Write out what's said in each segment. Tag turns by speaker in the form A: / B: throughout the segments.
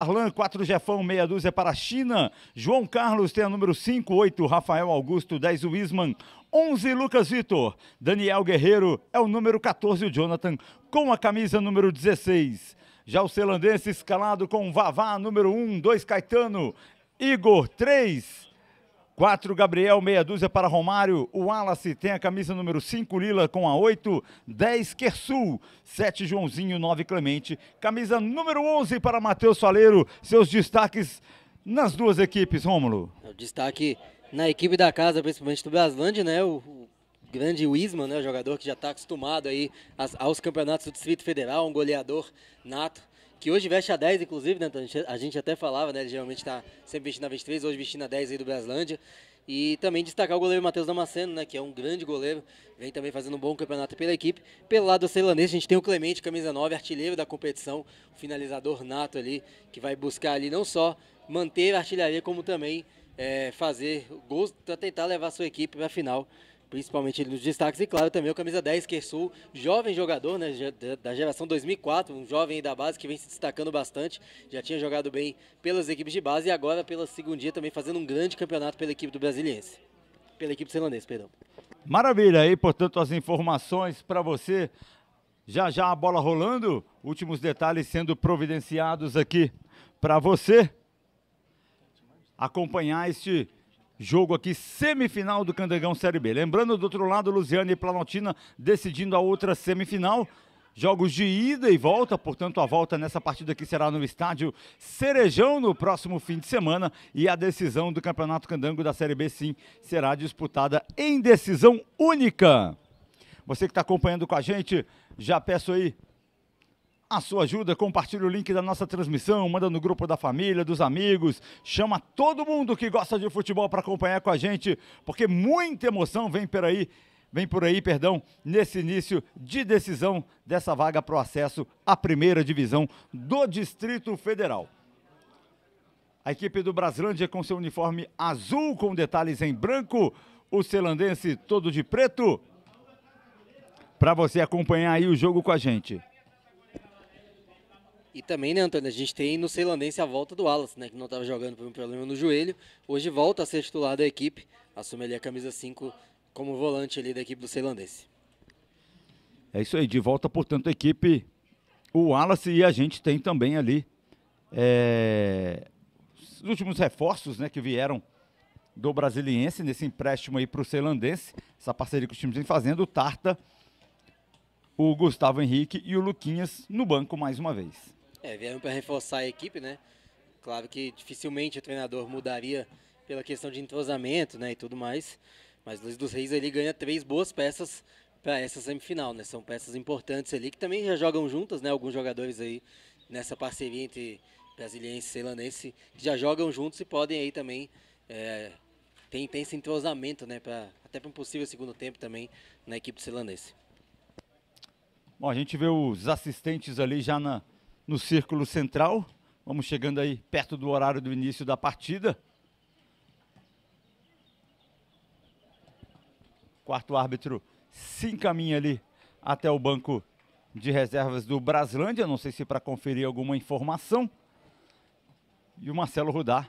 A: Arlan, 4 Jefão, meia dúzia para a China. João Carlos tem a número 5, 8. Rafael Augusto, 10. Wisman, 11. Lucas Vitor. Daniel Guerreiro é o número 14. O Jonathan com a camisa número 16. Já o celandense escalado com Vavá, número 1. 2. Caetano. Igor, 3. 4, Gabriel, meia dúzia para Romário. O Wallace tem a camisa número 5, Lila com a 8. 10, Kersul. 7, Joãozinho. 9, Clemente. Camisa número 11 para Matheus Faleiro. Seus destaques nas duas equipes, Rômulo.
B: É o destaque na equipe da casa, principalmente do Braslândia, né? O, o grande Wisman, né? O jogador que já está acostumado aí aos campeonatos do Distrito Federal, um goleador nato que hoje veste a 10, inclusive, né? A gente até falava, né? Ele geralmente está sempre vestindo a 23, hoje vestindo a 10 aí do Braslândia. E também destacar o goleiro Matheus Damasceno, né? Que é um grande goleiro, vem também fazendo um bom campeonato pela equipe. Pelo lado ceilanês, a gente tem o Clemente, camisa 9, artilheiro da competição, finalizador nato ali, que vai buscar ali não só manter a artilharia, como também é, fazer gols para tentar levar a sua equipe para a final principalmente nos destaques, e claro, também o camisa 10, Kersul, é jovem jogador né, da geração 2004, um jovem da base que vem se destacando bastante, já tinha jogado bem pelas equipes de base e agora pela segunda também fazendo um grande campeonato pela equipe do Brasiliense, pela equipe celandesa, perdão.
A: Maravilha, aí portanto as informações para você, já já a bola rolando, últimos detalhes sendo providenciados aqui para você acompanhar este jogo aqui, semifinal do Candangão Série B. Lembrando, do outro lado, Luziana e Planaltina decidindo a outra semifinal. Jogos de ida e volta, portanto, a volta nessa partida aqui será no estádio Cerejão no próximo fim de semana. E a decisão do Campeonato Candango da Série B, sim, será disputada em decisão única. Você que está acompanhando com a gente, já peço aí a sua ajuda, compartilha o link da nossa transmissão, manda no grupo da família, dos amigos, chama todo mundo que gosta de futebol para acompanhar com a gente, porque muita emoção vem por aí, vem por aí, perdão, nesse início de decisão dessa vaga para o acesso à primeira divisão do Distrito Federal. A equipe do Braslândia com seu uniforme azul com detalhes em branco, o celandense todo de preto. Para você acompanhar aí o jogo com a gente.
B: E também, né, Antônio, a gente tem no Ceilandense a volta do Wallace, né, que não estava jogando por um problema no joelho. Hoje volta a ser titular da equipe, assume ali a camisa 5 como volante ali da equipe do Ceilandense.
A: É isso aí, de volta, portanto, a equipe, o Wallace e a gente tem também ali é, os últimos reforços né, que vieram do Brasiliense nesse empréstimo aí para o Ceilandense, essa parceria que os times vem fazendo, o Tarta, o Gustavo Henrique e o Luquinhas no banco mais uma vez.
B: É, vieram para reforçar a equipe, né? Claro que dificilmente o treinador mudaria pela questão de entrosamento, né, e tudo mais. Mas Luiz dos Reis ele ganha três boas peças para essa semifinal, né? São peças importantes ali que também já jogam juntas, né? Alguns jogadores aí nessa parceria entre brasiliense e ceilanense já jogam juntos e podem aí também é, tem, tem esse entrosamento, né? Pra, até para um possível segundo tempo também na equipe ceilanense.
A: Bom, a gente vê os assistentes ali já na, no círculo central. Vamos chegando aí perto do horário do início da partida. Quarto árbitro se encaminha ali até o banco de reservas do Braslândia, não sei se para conferir alguma informação. E o Marcelo Rudá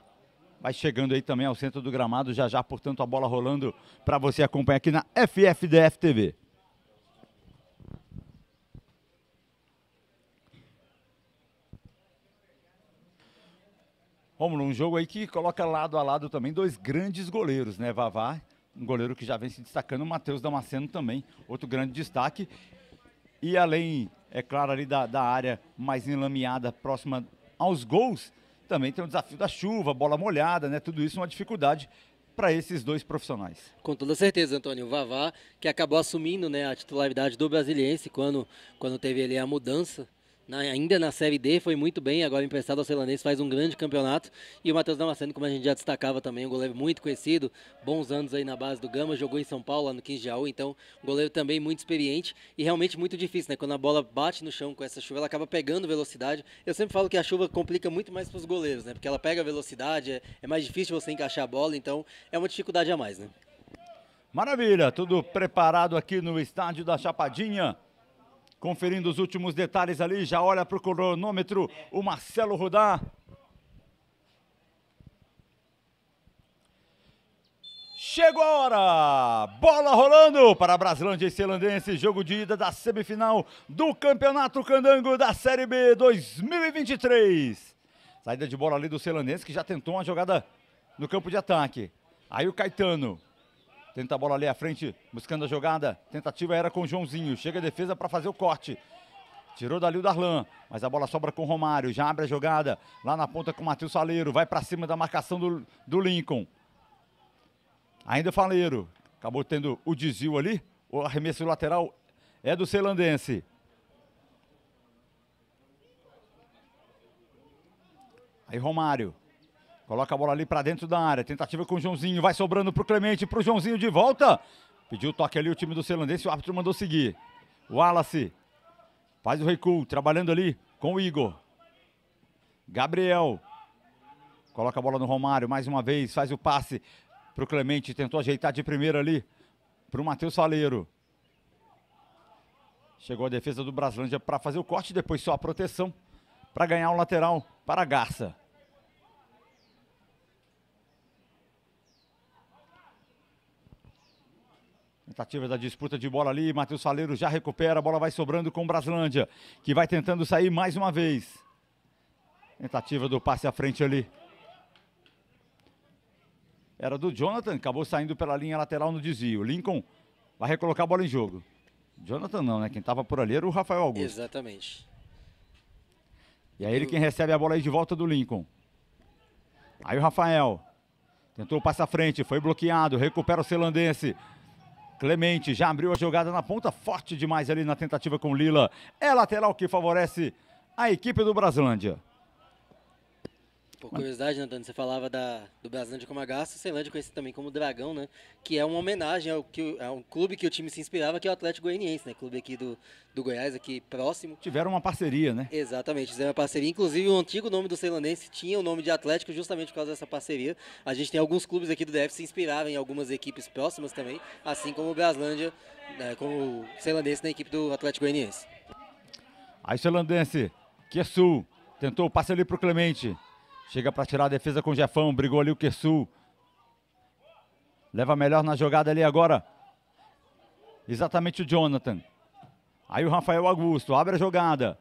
A: vai chegando aí também ao centro do gramado, já já, portanto, a bola rolando para você acompanhar aqui na FFDF TV. Romulo, um jogo aí que coloca lado a lado também dois grandes goleiros, né? Vavá, um goleiro que já vem se destacando, o Matheus Damasceno também, outro grande destaque. E além, é claro, ali da, da área mais enlameada, próxima aos gols, também tem o desafio da chuva, bola molhada, né? Tudo isso é uma dificuldade para esses dois profissionais.
B: Com toda certeza, Antônio. Vavá, que acabou assumindo né, a titularidade do Brasiliense quando, quando teve ali a mudança na, ainda na Série D, foi muito bem, agora emprestado ao Celanês, faz um grande campeonato. E o Matheus Damasceno, como a gente já destacava também, um goleiro muito conhecido, bons anos aí na base do Gama, jogou em São Paulo, lá no 15 de Aú, então um goleiro também muito experiente e realmente muito difícil, né? Quando a bola bate no chão com essa chuva, ela acaba pegando velocidade. Eu sempre falo que a chuva complica muito mais para os goleiros, né? Porque ela pega velocidade, é, é mais difícil você encaixar a bola, então é uma dificuldade a mais, né?
A: Maravilha, tudo preparado aqui no estádio da Chapadinha conferindo os últimos detalhes ali, já olha para o cronômetro, o Marcelo Rudá. Chegou a hora! Bola rolando para a Brasilândia e Ceilandense, jogo de ida da semifinal do Campeonato Candango da Série B 2023. Saída de bola ali do Ceilandense, que já tentou uma jogada no campo de ataque. Aí o Caetano Tenta a bola ali à frente, buscando a jogada. Tentativa era com o Joãozinho. Chega a defesa para fazer o corte. Tirou dali o Darlan, mas a bola sobra com o Romário. Já abre a jogada. Lá na ponta com o Matheus Faleiro. Vai para cima da marcação do, do Lincoln. Ainda Faleiro. Acabou tendo o desvio ali. O arremesso lateral é do Celandense. Aí Romário. Coloca a bola ali para dentro da área. Tentativa com o Joãozinho. Vai sobrando para o Clemente, para o Joãozinho de volta. Pediu o toque ali o time do Ceilandense. O árbitro mandou seguir. Wallace. Faz o recuo. Trabalhando ali com o Igor. Gabriel. Coloca a bola no Romário. Mais uma vez. Faz o passe para o Clemente. Tentou ajeitar de primeira ali para o Matheus Faleiro. Chegou a defesa do Braslândia para fazer o corte. Depois só a proteção para ganhar o lateral para Garça. tentativa da disputa de bola ali. Matheus Faleiro já recupera. A bola vai sobrando com o Braslândia, que vai tentando sair mais uma vez. Tentativa do passe à frente ali. Era do Jonathan, acabou saindo pela linha lateral no desvio. Lincoln vai recolocar a bola em jogo. Jonathan não, né? Quem estava por ali era o Rafael Augusto.
B: Exatamente.
A: E é ele quem recebe a bola aí de volta do Lincoln. Aí o Rafael. Tentou o passe à frente, foi bloqueado, recupera o selandense. Clemente já abriu a jogada na ponta, forte demais ali na tentativa com Lila. É lateral que favorece a equipe do Brasilândia.
B: Por curiosidade, né, Antônio, você falava da, do Brasilândia como a o Ceilândia conhecido também como Dragão, né? Que é uma homenagem ao que, a um clube que o time se inspirava, que é o Atlético Goianiense, né? Clube aqui do, do Goiás, aqui próximo.
A: Tiveram uma parceria, né?
B: Exatamente, fizeram uma parceria. Inclusive, o antigo nome do Ceilandense tinha o nome de Atlético justamente por causa dessa parceria. A gente tem alguns clubes aqui do DF se inspiravam em algumas equipes próximas também, assim como o Brasilândia, né, como o Ceilandense na equipe do Atlético Goianiense.
A: Aí, Ceilandense, que é sul, tentou o passe ali pro Clemente. Chega para tirar a defesa com o Jefão. Brigou ali o Kersul. Leva melhor na jogada ali agora. Exatamente o Jonathan. Aí o Rafael Augusto abre a jogada.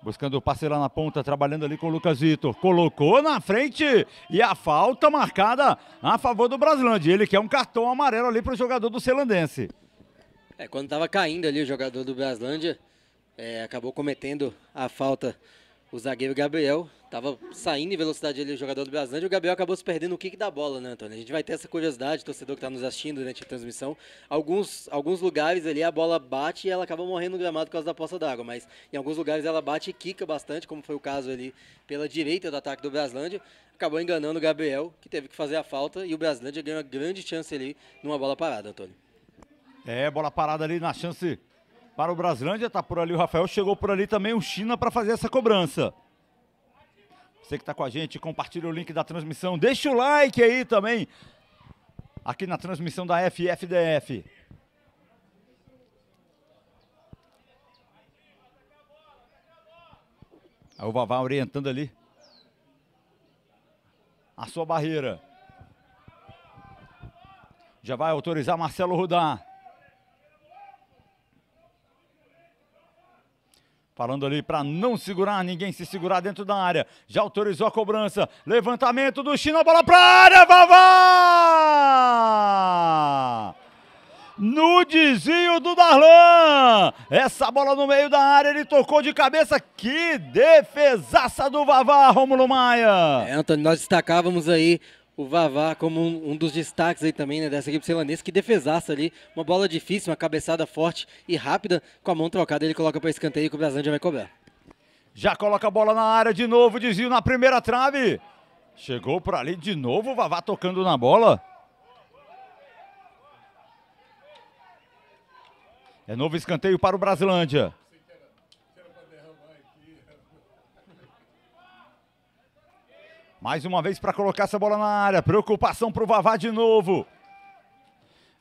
A: Buscando o passe lá na ponta, trabalhando ali com o Lucas Vitor. Colocou na frente e a falta marcada a favor do Brasilândia. Ele quer um cartão amarelo ali para o jogador do Celandense.
B: É, quando estava caindo ali o jogador do Brasilândia, é, acabou cometendo a falta o zagueiro Gabriel. Tava saindo em velocidade ali o jogador do Brasil e o Gabriel acabou se perdendo o kick da bola, né, Antônio? A gente vai ter essa curiosidade, torcedor que está nos assistindo durante a transmissão. Alguns, alguns lugares ali a bola bate e ela acaba morrendo no gramado por causa da poça d'água, mas em alguns lugares ela bate e quica bastante, como foi o caso ali pela direita do ataque do Braslândia. Acabou enganando o Gabriel, que teve que fazer a falta, e o Braslândia ganhou uma grande chance ali numa bola parada, Antônio.
A: É, bola parada ali na chance para o Braslândia, tá por ali o Rafael, chegou por ali também o China para fazer essa cobrança. Você que está com a gente, compartilha o link da transmissão. Deixa o like aí também. Aqui na transmissão da FFDF. Aí o Vavá orientando ali. A sua barreira. Já vai autorizar Marcelo Rudar. Falando ali para não segurar, ninguém se segurar dentro da área. Já autorizou a cobrança. Levantamento do China, bola para área, Vavá! No desvio do Darlan. Essa bola no meio da área, ele tocou de cabeça. Que defesaça do Vavá, Romulo
B: Maia. É, Antônio, nós destacávamos aí o Vavá como um, um, dos destaques aí também né, dessa equipe celandesa, que defesaça ali, uma bola difícil, uma cabeçada forte e rápida, com a mão trocada
A: ele coloca para escanteio que o Brasil já vai cobrar. Já coloca a bola na área de novo, desvio na primeira trave. Chegou para ali de novo, o Vavá tocando na bola. É novo escanteio para o Brasilândia. Mais uma vez para colocar essa bola na área. Preocupação para o Vavá de novo.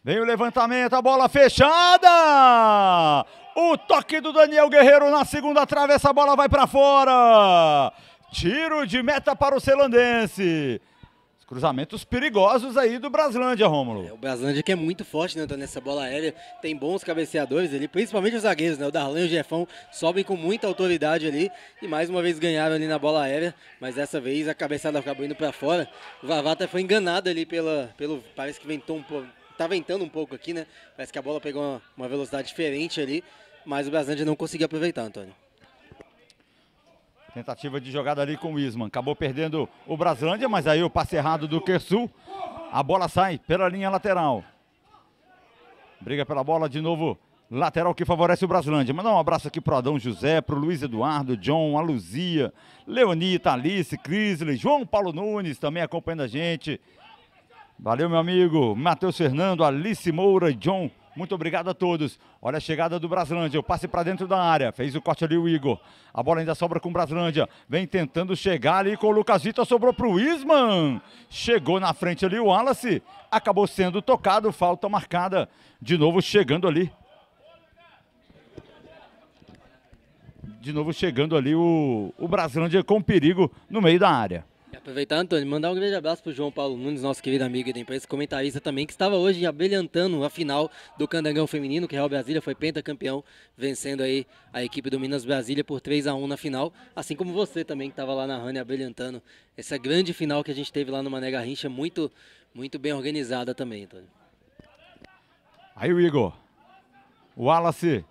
A: Vem o levantamento, a bola fechada! O toque do Daniel Guerreiro na segunda trave, essa bola vai para fora! Tiro de meta para o Celandense. Cruzamentos perigosos aí do Braslândia, Rômulo. É, o
B: Braslândia que é muito forte né, tá nessa bola aérea, tem bons cabeceadores ali, principalmente os zagueiros, né? O Darlan e o Jefão sobem com muita autoridade ali e mais uma vez ganharam ali na bola aérea, mas dessa vez a cabeçada acabou indo para fora. O Vavata foi enganado ali pela, pelo. Parece que ventou um pouco. Tá ventando um pouco aqui, né? Parece que a bola pegou uma, uma velocidade diferente ali, mas o Braslândia
A: não conseguiu aproveitar, Antônio. Tentativa de jogada ali com o Isman. Acabou perdendo o Braslândia, mas aí o passe errado do Kersu. A bola sai pela linha lateral. Briga pela bola de novo. Lateral que favorece o Braslândia. Mandar um abraço aqui pro Adão José, pro Luiz Eduardo, John, a Luzia, Leoni, Talice, Crisley, João Paulo Nunes também acompanhando a gente. Valeu, meu amigo. Matheus Fernando, Alice Moura, John muito obrigado a todos. Olha a chegada do Braslândia. O passe para dentro da área. Fez o corte ali o Igor. A bola ainda sobra com o Braslândia. Vem tentando chegar ali com o Vitor. Sobrou para o Isman. Chegou na frente ali o Wallace. Acabou sendo tocado. Falta marcada. De novo chegando ali. De novo chegando ali o, o Braslândia com perigo no meio da área.
B: E aproveitar, Antônio, mandar um grande abraço para o João Paulo Nunes, nosso querido amigo da imprensa, comentarista também, que estava hoje abelhantando a final do Candangão Feminino, que Real Brasília foi pentacampeão, vencendo aí a equipe do Minas Brasília por 3 a 1 na final, assim como você também, que estava lá na Rani abelhantando essa grande final que a gente teve lá no Mané Garrincha, muito, muito bem organizada também, Antônio.
A: Aí o Igor, o Wallace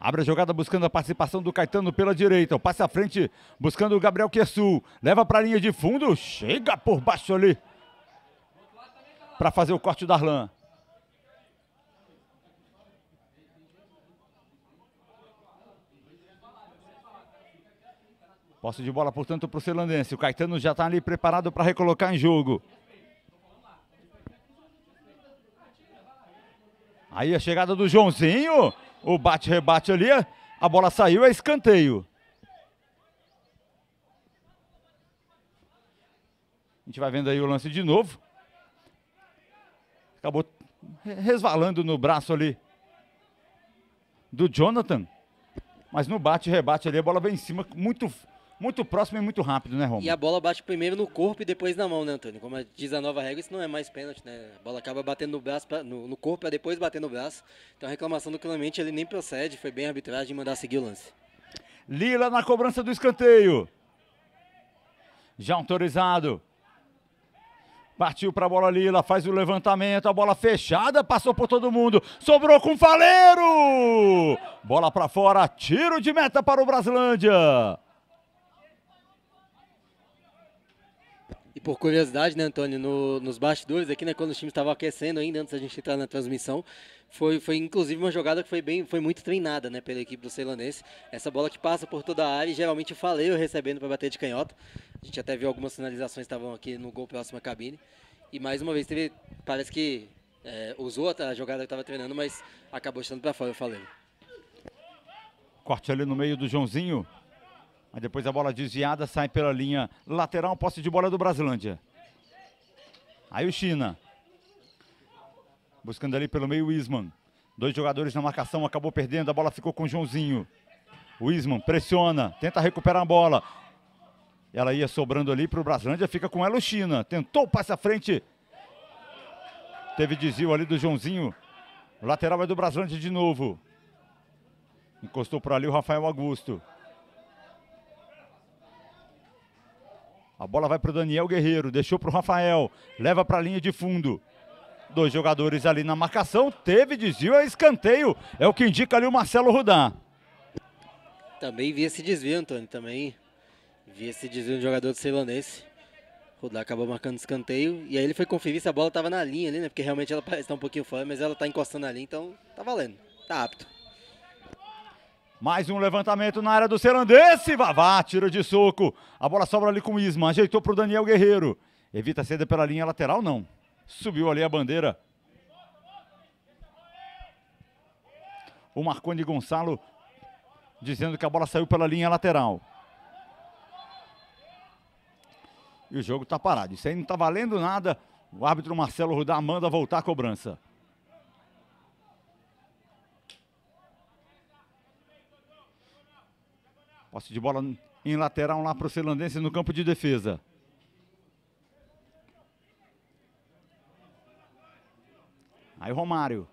A: Abre a jogada buscando a participação do Caetano pela direita. O passe à frente buscando o Gabriel Quessu. Leva para a linha de fundo. Chega por baixo ali. Para fazer o corte do Arlan. Posse de bola, portanto, para o Celandense. O Caetano já está ali preparado para recolocar em jogo. Aí a chegada do Joãozinho o bate-rebate ali, a bola saiu, é escanteio. A gente vai vendo aí o lance de novo. Acabou resvalando no braço ali do Jonathan. Mas no bate-rebate ali, a bola vem em cima, muito muito próximo e muito rápido, né, Romulo? E
B: a bola bate primeiro no corpo e depois na mão, né, Antônio? Como diz a nova regra, isso não é mais pênalti, né? A bola acaba batendo no braço, pra, no, no, corpo para depois bater no braço. Então a reclamação do Clemente ele nem procede, foi bem arbitragem
A: de mandar seguir o lance. Lila na cobrança do escanteio. Já autorizado. Partiu para a bola Lila, faz o levantamento, a bola fechada, passou por todo mundo, sobrou com o Faleiro! Bola para fora, tiro de meta para o Brasilândia.
B: E por curiosidade, né, Antônio, no, nos bastidores aqui, né, quando os times estavam aquecendo ainda, antes da gente entrar na transmissão, foi, foi inclusive uma jogada que foi bem, foi muito treinada, né, pela equipe do Ceilanense. Essa bola que passa por toda a área e geralmente falei eu recebendo para bater de canhota. A gente até viu algumas sinalizações estavam aqui no gol próximo à cabine. E mais uma vez teve, parece que é, usou a jogada que estava treinando, mas acabou estando para fora, eu falei.
A: Corte ali no meio do Joãozinho. Mas depois a bola desviada sai pela linha lateral, posse de bola do Brasilândia. Aí o China. Buscando ali pelo meio o Isman. Dois jogadores na marcação, acabou perdendo, a bola ficou com o Joãozinho. O Isman pressiona, tenta recuperar a bola. Ela ia sobrando ali para o Brasilândia, fica com ela o China. Tentou o passe à frente. Teve desvio ali do Joãozinho. O lateral é do Brasilândia de novo. Encostou por ali o Rafael Augusto. A bola vai para o Daniel Guerreiro, deixou para o Rafael, leva para a linha de fundo. Dois jogadores ali na marcação, teve desvio, é escanteio, é o que indica ali o Marcelo Rudan.
B: Também vi esse desvio, Antônio, também vi esse desvio do jogador do ceilanense. Rudan acabou marcando escanteio, e aí ele foi conferir se a bola estava na linha ali, né, porque realmente ela parece estar um pouquinho fora, mas ela está encostando ali, então tá valendo, tá apto.
A: Mais um levantamento na área do Serandense. Vavá, tira de soco. A bola sobra ali com o Isma. Ajeitou para o Daniel Guerreiro. Evita a saída pela linha lateral, não. Subiu ali a bandeira. O Marconi Gonçalo dizendo que a bola saiu pela linha lateral. E o jogo está parado. Isso aí não está valendo nada. O árbitro Marcelo Rudá manda voltar a cobrança. Posse de bola em lateral lá para o Celandense no campo de defesa. Aí Romário.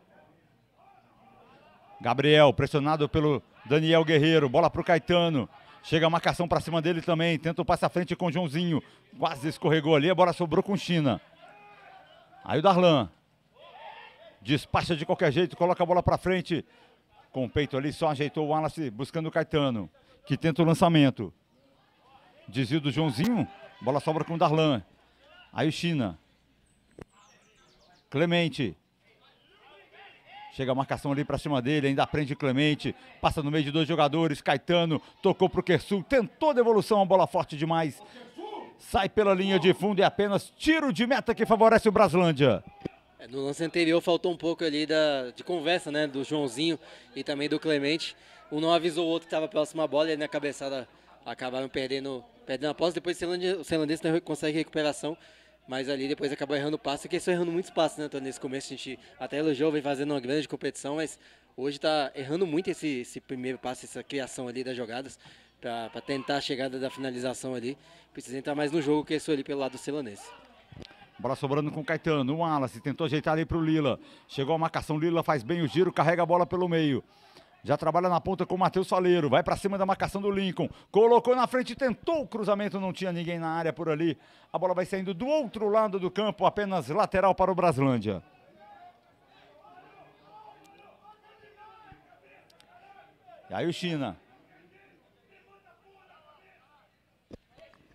A: Gabriel, pressionado pelo Daniel Guerreiro. Bola para o Caetano. Chega a marcação para cima dele também. Tenta o passe à frente com o Joãozinho. Quase escorregou ali. A bola sobrou com China. Aí o Darlan. Despacha de qualquer jeito. Coloca a bola para frente. Com o peito ali, só ajeitou o Wallace buscando o Caetano que tenta o lançamento. Desvio do Joãozinho, bola sobra com o Darlan. Aí o China. Clemente. Chega a marcação ali para cima dele, ainda prende Clemente. Passa no meio de dois jogadores. Caetano tocou para o Kersul, tentou devolução, a bola forte demais. Sai pela linha de fundo e é apenas tiro de meta que favorece o Braslândia.
B: É, no lance anterior faltou um pouco ali da, de conversa né, do Joãozinho e também do Clemente. Um não avisou o outro que estava próximo à bola, e na cabeçada acabaram perdendo, perdendo a posse. Depois o Celandense consegue recuperação, mas ali depois acabou errando o passe, que isso errando muitos passes, né, Antônio? Nesse começo a gente até elogiou, vem fazendo uma grande competição, mas hoje está errando muito esse, esse primeiro passe, essa criação ali das jogadas para tentar a chegada da finalização ali. Precisa entrar mais no jogo que isso ali pelo lado celandense
A: Bola sobrando com o Caetano, o Wallace tentou ajeitar ali para o Lila. Chegou a marcação, Lila faz bem o giro, carrega a bola pelo meio. Já trabalha na ponta com o Matheus Faleiro, Vai para cima da marcação do Lincoln. Colocou na frente, tentou o cruzamento. Não tinha ninguém na área por ali. A bola vai saindo do outro lado do campo, apenas lateral para o Braslândia. E aí o China.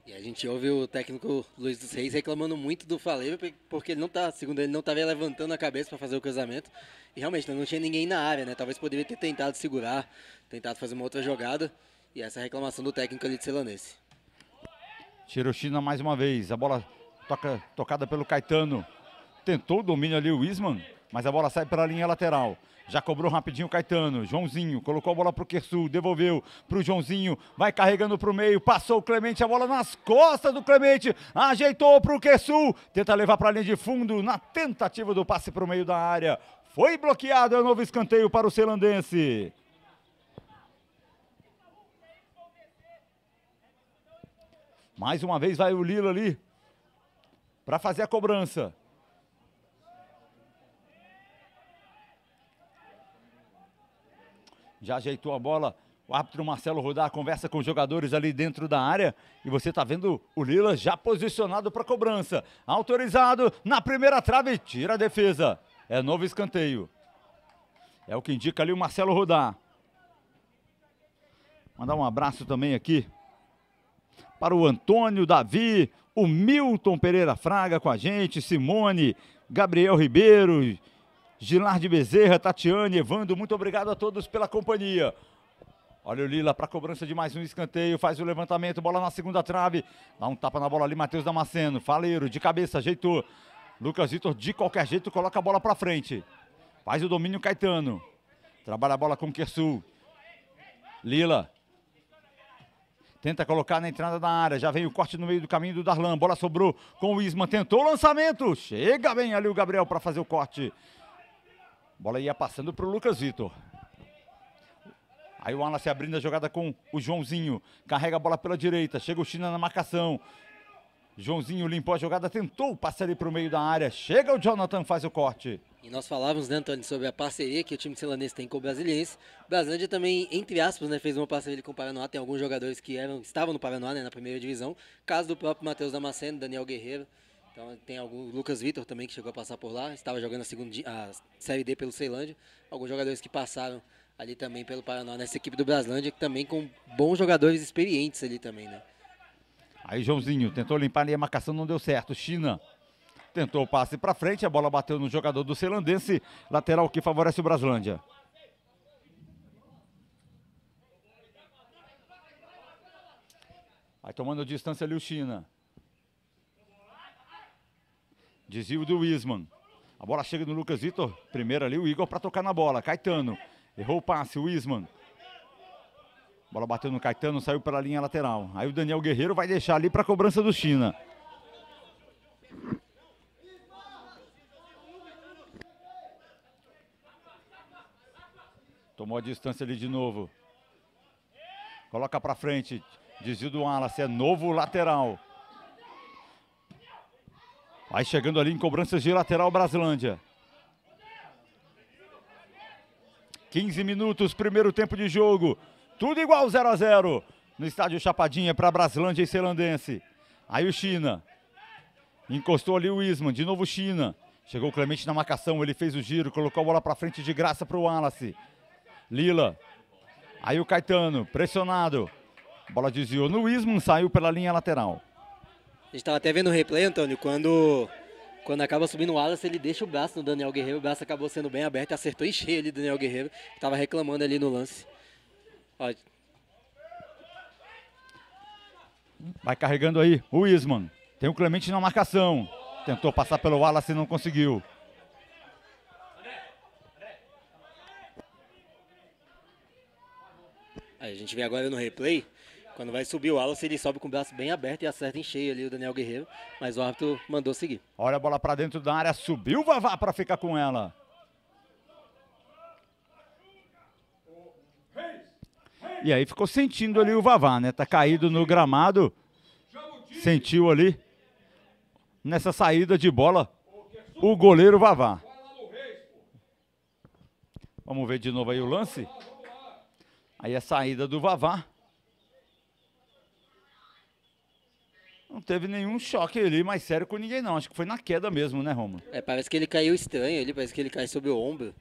A: E a gente ouve
B: o técnico Luiz dos Reis reclamando muito do Faleiro, porque ele não tá, segundo ele, não estava levantando a cabeça para fazer o cruzamento. E realmente né, não tinha ninguém na área, né? Talvez poderia ter tentado segurar, tentado fazer uma outra jogada. E essa é reclamação do técnico ali de Celanense.
A: Tirochina mais uma vez. A bola toca, tocada pelo Caetano. Tentou o domínio ali o Isman, mas a bola sai para a linha lateral. Já cobrou rapidinho o Caetano. Joãozinho colocou a bola para o Kersu, devolveu para o Joãozinho. Vai carregando para o meio, passou o Clemente, a bola nas costas do Clemente. Ajeitou para o Kersu, tenta levar para a linha de fundo na tentativa do passe para o meio da área. Foi bloqueado, é o novo escanteio para o Celandense. Mais uma vez vai o Lila ali para fazer a cobrança. Já ajeitou a bola. O árbitro Marcelo Rodar conversa com os jogadores ali dentro da área. E você está vendo o Lila já posicionado para cobrança. Autorizado na primeira trave. Tira a defesa. É novo escanteio. É o que indica ali o Marcelo Rodar. Mandar um abraço também aqui para o Antônio Davi, o Milton Pereira Fraga com a gente, Simone, Gabriel Ribeiro, Gilard Bezerra, Tatiane, Evando, muito obrigado a todos pela companhia. Olha o Lila para cobrança de mais um escanteio, faz o levantamento, bola na segunda trave, dá um tapa na bola ali, Matheus Damasceno, Faleiro, de cabeça, ajeitou, Lucas Vitor, de qualquer jeito, coloca a bola para frente. Faz o domínio Caetano. Trabalha a bola com Kersul. Lila. Tenta colocar na entrada da área. Já vem o corte no meio do caminho do Darlan. Bola sobrou com o Isman. Tentou o lançamento. Chega bem ali o Gabriel para fazer o corte. Bola ia passando para o Lucas Vitor. Aí o Alan se abrindo a jogada com o Joãozinho. Carrega a bola pela direita. Chega o China na marcação. Joãozinho limpou a jogada, tentou passe ali para o meio da área. Chega o Jonathan, faz o corte.
B: E nós falávamos, né, Antônio, sobre a parceria que o time celanense tem com o brasiliense. O Brasilândia também, entre aspas, né, fez uma parceria com o Paraná. Tem alguns jogadores que eram, estavam no Paraná, né, na primeira divisão. Caso do próprio Matheus Damasceno, Daniel Guerreiro. Então tem algum Lucas Vitor também que chegou a passar por lá, estava jogando a segunda a série D pelo Ceilândia. Alguns jogadores que passaram ali também pelo Paraná nessa equipe do Braslândia, que também com bons jogadores experientes ali também, né?
A: Aí Joãozinho tentou limpar e a marcação não deu certo. China tentou o passe para frente, a bola bateu no jogador do Ceilandense, lateral que favorece o Braslândia. Aí tomando distância ali o China. Desvio do Wisman. A bola chega no Lucas Vitor. Primeiro ali o Igor para tocar na bola. Caetano. Errou o passe, o Isman. Bola bateu no Caetano, saiu pela linha lateral. Aí o Daniel Guerreiro vai deixar ali para a cobrança do China. Tomou a distância ali de novo. Coloca para frente. Desvio do Wallace. É novo lateral. Vai chegando ali em cobranças de lateral Brasilândia. 15 minutos, primeiro tempo de jogo. Tudo igual 0 a 0 no estádio Chapadinha para Brasilândia e Ceilandense. Aí o China. Encostou ali o Isman, de novo China. Chegou o Clemente na marcação, ele fez o giro, colocou a bola para frente de graça para o Wallace. Lila. Aí o Caetano, pressionado. Bola desviou no Isman, saiu pela linha lateral.
B: A gente estava até vendo o replay, Antônio, quando, quando acaba subindo o Wallace, ele deixa o braço no Daniel Guerreiro. O braço acabou sendo bem aberto, acertou em cheio ali o Daniel Guerreiro, que estava reclamando ali no lance.
A: Vai carregando aí o Isman. Tem o Clemente na marcação. Tentou passar pelo Wallace e não conseguiu.
B: a gente vê agora no replay, quando vai subir o Wallace, ele sobe com o braço bem aberto e acerta em cheio ali o Daniel Guerreiro, mas o árbitro mandou seguir.
A: Olha a bola para dentro da área, subiu o Vavá para ficar com ela. E aí ficou sentindo ali o Vavá, né? Tá caído no gramado. Sentiu ali nessa saída de bola o goleiro Vavá. Vamos ver de novo aí o lance. Aí a saída do Vavá. Não teve nenhum choque ali mais sério com ninguém, não. Acho que foi na queda mesmo, né, Romulo?
B: É, parece que ele caiu estranho ali, parece que ele caiu sobre o ombro.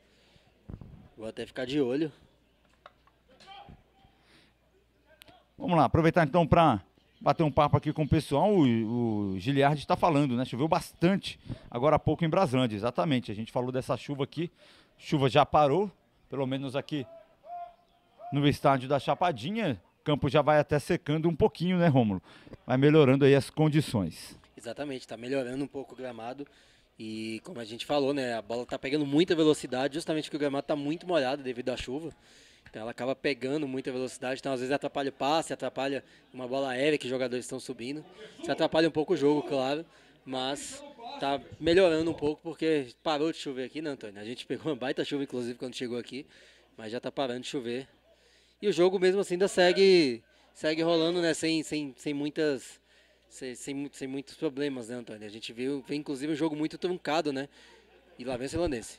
B: Vou até ficar de olho.
A: Vamos lá, aproveitar então para bater um papo aqui com o pessoal. O, o Giliardi está falando, né? Choveu bastante agora há pouco em Braslândia, exatamente. A gente falou dessa chuva aqui. Chuva já parou, pelo menos aqui no estádio da Chapadinha. O campo já vai até secando um pouquinho, né, Rômulo? Vai melhorando aí as condições.
B: Exatamente, está melhorando um pouco o gramado. E como a gente falou, né, a bola está pegando muita velocidade, justamente porque o gramado está muito molhado devido à chuva. Então ela acaba pegando muita velocidade, então às vezes atrapalha o passe, atrapalha uma bola aérea que os jogadores estão subindo. Isso atrapalha um pouco o jogo, claro, mas tá melhorando um pouco porque parou de chover aqui, né, Antônio? A gente pegou uma baita chuva, inclusive, quando chegou aqui, mas já tá parando de chover. E o jogo mesmo assim ainda segue, segue rolando, né? Sem, sem, sem muitas. Sem, sem, sem muitos problemas, né, Antônio? A gente viu, vê inclusive um jogo muito truncado, né? E lá vem o Celanense.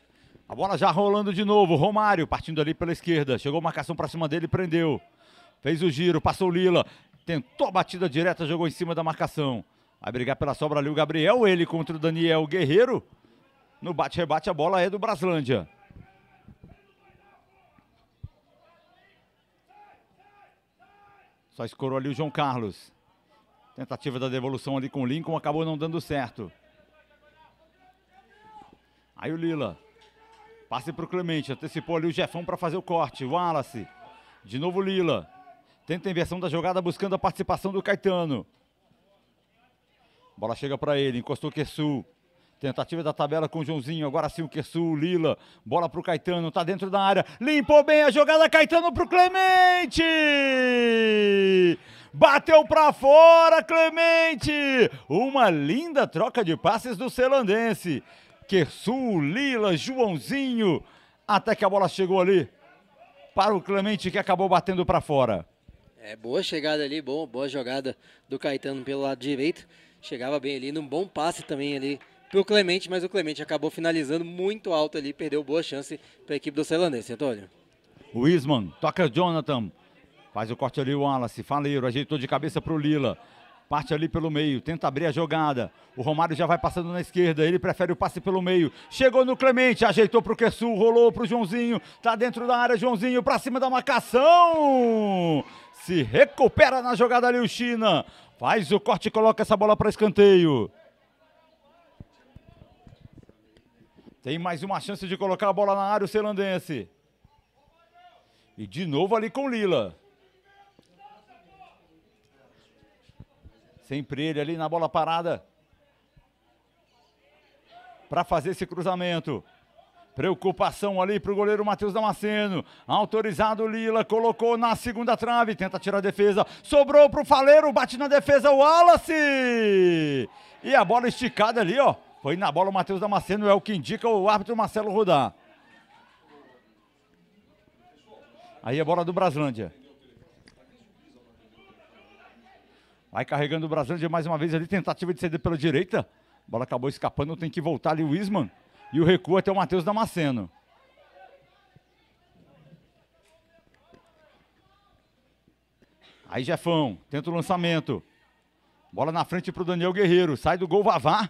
A: A bola já rolando de novo. Romário partindo ali pela esquerda. Chegou marcação para cima dele, prendeu. Fez o giro, passou o Lila. Tentou a batida direta, jogou em cima da marcação. Vai brigar pela sobra ali o Gabriel. Ele contra o Daniel Guerreiro. No bate-rebate, a bola é do Braslândia. Só escorou ali o João Carlos. Tentativa da devolução ali com o Lincoln acabou não dando certo. Aí o Lila Passe para o Clemente, antecipou ali o Jefão para fazer o corte. Wallace, de novo Lila. Tenta a inversão da jogada buscando a participação do Caetano. Bola chega para ele, encostou o Kersu. Tentativa da tabela com o Joãozinho. Agora sim o Kersu, Lila. Bola para o Caetano, está dentro da área. Limpou bem a jogada, Caetano para o Clemente. Bateu para fora, Clemente. Uma linda troca de passes do Celandense. Kersul, Lila, Joãozinho, até que a bola chegou ali para o Clemente que acabou batendo para fora.
B: É, boa chegada ali, bom, boa jogada do Caetano pelo lado direito. Chegava bem ali, num bom passe também ali para o Clemente, mas o Clemente acabou finalizando muito alto ali, perdeu boa chance para a equipe do Celandense, Antônio.
A: O Isman, toca Jonathan, faz o corte ali o Wallace, Faleiro, ajeitou de cabeça para o Lila. Parte ali pelo meio, tenta abrir a jogada. O Romário já vai passando na esquerda, ele prefere o passe pelo meio. Chegou no Clemente, ajeitou pro Kessu, rolou pro Joãozinho. Tá dentro da área, Joãozinho pra cima da marcação. Se recupera na jogada ali o China. Faz o corte e coloca essa bola para escanteio. Tem mais uma chance de colocar a bola na área o Ceilandense. E de novo ali com Lila. Sempre ele ali na bola parada. Para fazer esse cruzamento. Preocupação ali para o goleiro Matheus Damasceno. Autorizado Lila, colocou na segunda trave, tenta tirar a defesa. Sobrou para o Faleiro, bate na defesa o Wallace. E a bola esticada ali, ó. Foi na bola o Matheus Damasceno, é o que indica o árbitro Marcelo Rudá. Aí a bola do Braslândia. Vai carregando o Brasil de mais uma vez ali, tentativa de ceder pela direita. A bola acabou escapando, tem que voltar ali o Isman. E o recuo até o Matheus Damasceno. Aí Jefão, tenta o lançamento. Bola na frente para o Daniel Guerreiro. Sai do gol Vavá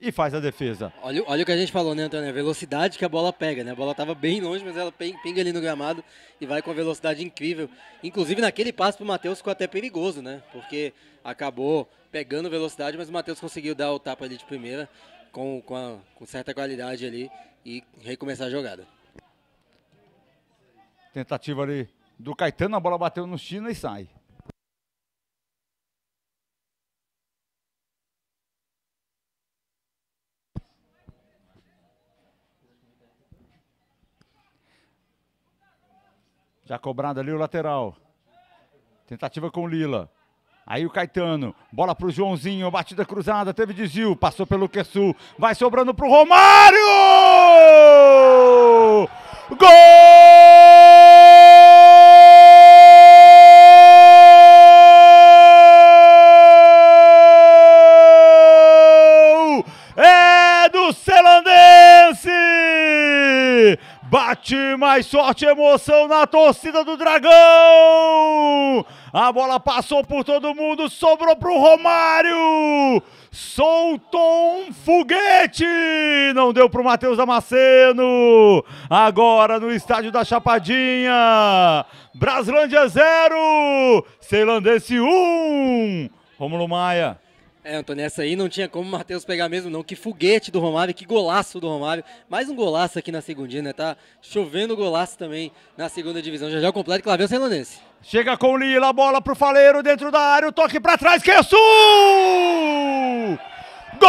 A: e faz a defesa. Olha, olha o que a gente falou, né, Antônio? A é velocidade
B: que a bola pega, né? A bola estava bem longe, mas ela pinga ali no gramado e vai com uma velocidade incrível. Inclusive naquele passe para o Matheus ficou até perigoso, né? Porque acabou pegando velocidade, mas o Matheus conseguiu dar o tapa ali de primeira com, com, a, com certa qualidade ali e recomeçar a jogada.
A: Tentativa ali do Caetano, a bola bateu no China e sai. Já cobrado ali o lateral. Tentativa com Lila. Aí o Caetano, bola pro Joãozinho, batida cruzada, teve desvio, passou pelo Quessu, vai sobrando pro Romário! Gol! Bate mais sorte, emoção na torcida do Dragão. A bola passou por todo mundo, sobrou para o Romário. Soltou um foguete. Não deu para o Matheus Damasceno. Agora no estádio da Chapadinha. Braslândia 0, Ceilandense 1. Um. Romulo Maia.
B: É, Antônio, essa aí não tinha como o Matheus pegar mesmo, não. Que foguete do Romário, que golaço do Romário. Mais um golaço aqui na segunda, né? Tá chovendo golaço também na segunda divisão. Já já o completo, Claveu Celanense. É
A: Chega com o Lila, bola pro Faleiro dentro da área, o toque pra trás, que é sul! Gol!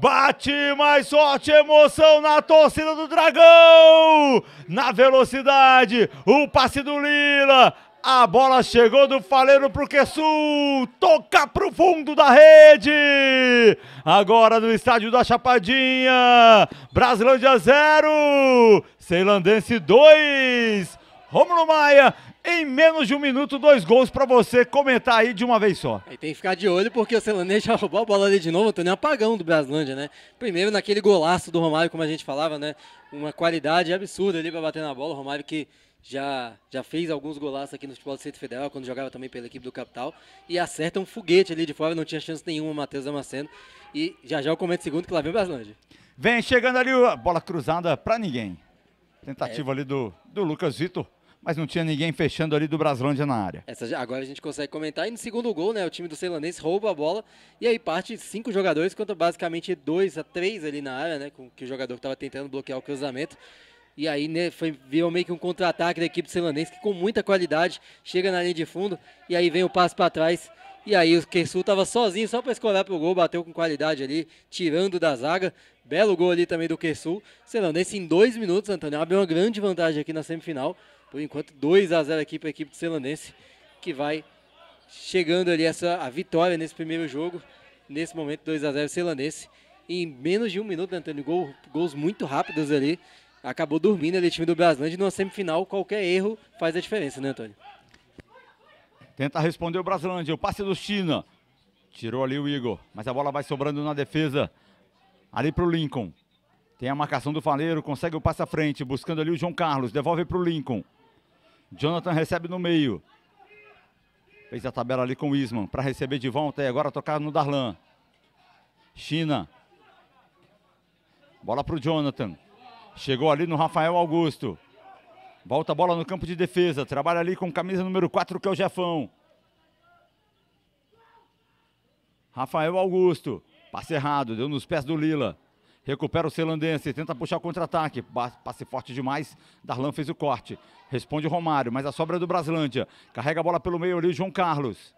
A: Bate mais forte, emoção na torcida do Dragão! Na velocidade, o passe do Lila. A bola chegou do Faleiro pro Quessul, toca pro fundo da rede. Agora no estádio da Chapadinha, Brasilândia 0, Ceilandense 2. Romulo Maia em menos de um minuto, dois gols para você comentar aí de uma vez só. E
B: tem que ficar de olho porque o Celanês já roubou a bola ali de novo, Antônio, é um apagão do Braslândia, né? Primeiro naquele golaço do Romário, como a gente falava, né? Uma qualidade absurda ali para bater na bola, o Romário que já, já fez alguns golaços aqui no futebol do Centro Federal, quando jogava também pela equipe do Capital, e acerta um foguete ali de fora, não tinha chance nenhuma, Matheus Amaceno. E já já eu comento segundo que lá vem o Braslândia.
A: Vem chegando ali a bola cruzada para ninguém. Tentativa é. ali do, do Lucas Vitor mas não tinha ninguém fechando ali do Braslândia na área.
B: Essa, agora a gente consegue comentar. E no segundo gol, né, o time do Ceilanense rouba a bola e aí parte cinco jogadores contra basicamente dois a três ali na área, né, com que o jogador estava tentando bloquear o cruzamento. E aí né, foi, virou meio que um contra-ataque da equipe ceilanense, que com muita qualidade chega na linha de fundo. E aí vem o passo para trás. E aí o Kersul estava sozinho só para escolher para o gol, bateu com qualidade ali, tirando da zaga. Belo gol ali também do Kersul. Ceilanense em dois minutos, Antônio, abre uma grande vantagem aqui na semifinal. Por enquanto, 2 a 0 aqui para a equipe celandense, que vai chegando ali essa, a vitória nesse primeiro jogo. Nesse momento, 2 a 0 celandense. em menos de um minuto, né, Antônio, gol, gols muito rápidos ali. Acabou dormindo ali o time do Brasilândia. Numa semifinal, qualquer erro faz a diferença, né, Antônio?
A: Tenta responder o Brasilândia. O passe do China. Tirou ali o Igor, mas a bola vai sobrando na defesa. Ali para o Lincoln. Tem a marcação do Faleiro, consegue o passe à frente, buscando ali o João Carlos, devolve para o Lincoln. Jonathan recebe no meio. Fez a tabela ali com o Isman para receber de volta e agora tocar no Darlan. China. Bola para o Jonathan. Chegou ali no Rafael Augusto. Volta a bola no campo de defesa. Trabalha ali com camisa número 4, que é o Jefão. Rafael Augusto. Passe errado. Deu nos pés do Lila. Recupera o selandense, tenta puxar o contra-ataque. Passe forte demais. Darlan fez o corte. Responde o Romário, mas a sobra é do Braslândia. Carrega a bola pelo meio ali, João Carlos.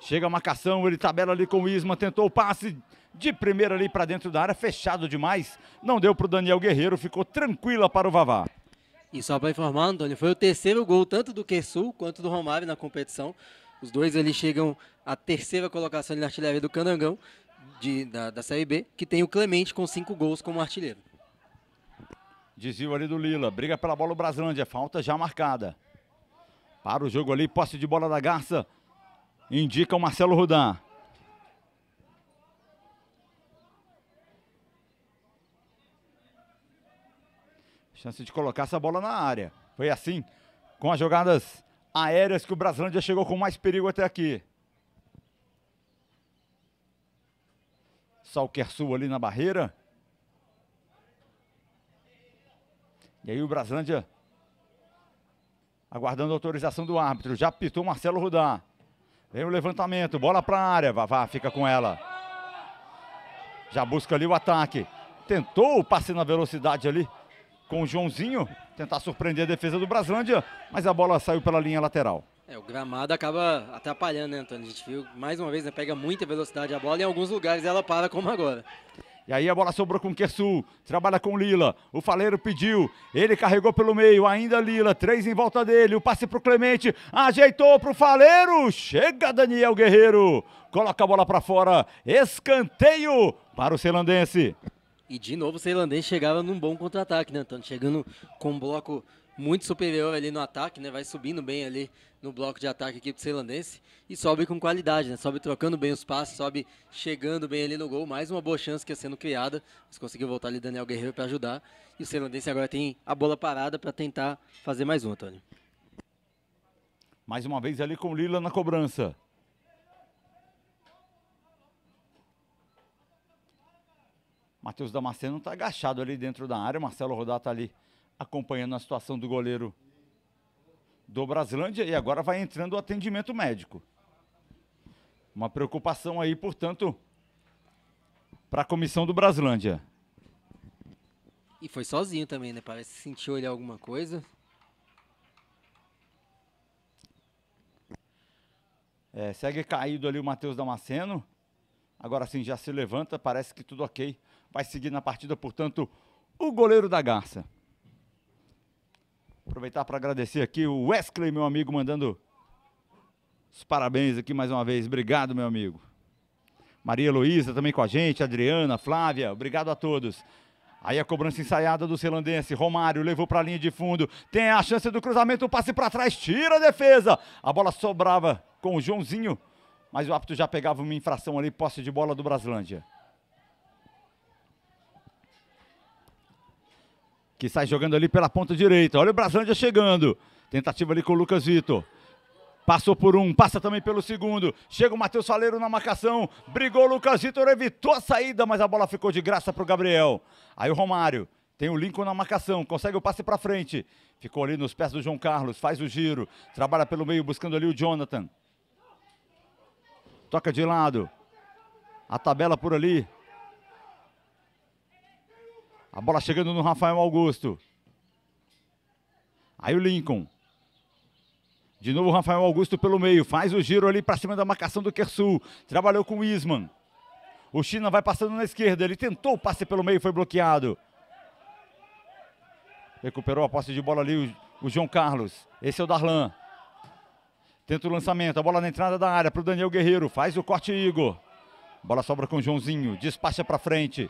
A: Chega a marcação, ele tabela ali com o Isma, tentou o passe de primeira ali para dentro da área, fechado demais. Não deu para o Daniel Guerreiro, ficou tranquila para o Vavá.
B: E só para informar, Antônio, foi o terceiro gol tanto do Quessul quanto do Romário na competição. Os dois ali chegam à terceira colocação na artilharia do Canangão de, da, da Série B, que tem o Clemente com cinco gols
A: como artilheiro. Desvio ali do Lila. Briga pela bola o Braslândia. Falta já marcada. Para o jogo ali. Posse de bola da Garça. Indica o Marcelo Rudan. Chance de colocar essa bola na área. Foi assim, com as jogadas aéreas, que o Braslândia chegou com mais perigo até aqui. Salquerçu ali na barreira. E aí o Braslândia, aguardando a autorização do árbitro, já pitou Marcelo Rudá. Vem o levantamento, bola para a área, Vavá fica com ela. Já busca ali o ataque. Tentou o passe na velocidade ali com o Joãozinho, tentar surpreender a defesa do Braslândia, mas a bola saiu pela linha lateral.
B: É, o gramado acaba atrapalhando, né, Antônio? A gente viu, mais uma vez, né, pega muita velocidade a bola e em alguns lugares ela para, como agora.
A: E aí a bola sobrou com o Kessu, trabalha com Lila. O Faleiro pediu, ele carregou pelo meio, ainda Lila, três em volta dele, o passe pro Clemente, ajeitou pro Faleiro, chega Daniel Guerreiro, coloca a bola para fora, escanteio para o Ceilandense.
B: E de novo o Ceilandense chegava num bom contra-ataque, né, Antônio? Chegando com um bloco muito superior ali no ataque, né? Vai subindo bem ali no bloco de ataque a equipe ceilandense e sobe com qualidade, né? Sobe trocando bem os passos, sobe chegando bem ali no gol. Mais uma boa chance que é sendo criada, mas conseguiu voltar ali Daniel Guerreiro para ajudar. E o ceilandense agora tem a bola parada para tentar fazer mais um, Antônio.
A: Mais uma vez ali com o Lila na cobrança. Matheus Damasceno está agachado ali dentro da área, Marcelo Rodato está ali acompanhando a situação do goleiro do Brasilândia e agora vai entrando o atendimento médico. Uma preocupação aí, portanto, para a comissão do Brasilândia.
B: E foi sozinho também, né? Parece que sentiu ele alguma coisa.
A: É, segue caído ali o Matheus Damasceno. Agora sim já se levanta, parece que tudo ok. Vai seguir na partida, portanto, o goleiro da Garça. Aproveitar para agradecer aqui o Wesley, meu amigo, mandando os parabéns aqui mais uma vez. Obrigado, meu amigo. Maria Luísa também com a gente, Adriana, Flávia, obrigado a todos. Aí a cobrança ensaiada do Celandense. Romário levou para a linha de fundo. Tem a chance do cruzamento, o passe para trás, tira a defesa. A bola sobrava com o Joãozinho, mas o árbitro já pegava uma infração ali, posse de bola do Braslândia. que sai jogando ali pela ponta direita. Olha o já chegando. Tentativa ali com o Lucas Vitor. Passou por um, passa também pelo segundo. Chega o Matheus Faleiro na marcação. Brigou o Lucas Vitor, evitou a saída, mas a bola ficou de graça para o Gabriel. Aí o Romário. Tem o Lincoln na marcação, consegue o passe para frente. Ficou ali nos pés do João Carlos, faz o giro, trabalha pelo meio buscando ali o Jonathan. Toca de lado. A tabela por ali a bola chegando no Rafael Augusto. Aí o Lincoln. De novo o Rafael Augusto pelo meio. Faz o giro ali para cima da marcação do Kersul. Trabalhou com o Isman. O China vai passando na esquerda. Ele tentou o passe pelo meio, foi bloqueado. Recuperou a posse de bola ali o, o João Carlos. Esse é o Darlan. Tenta o lançamento. A bola na entrada da área para o Daniel Guerreiro. Faz o corte, Igor. Bola sobra com o Joãozinho. Despacha para frente.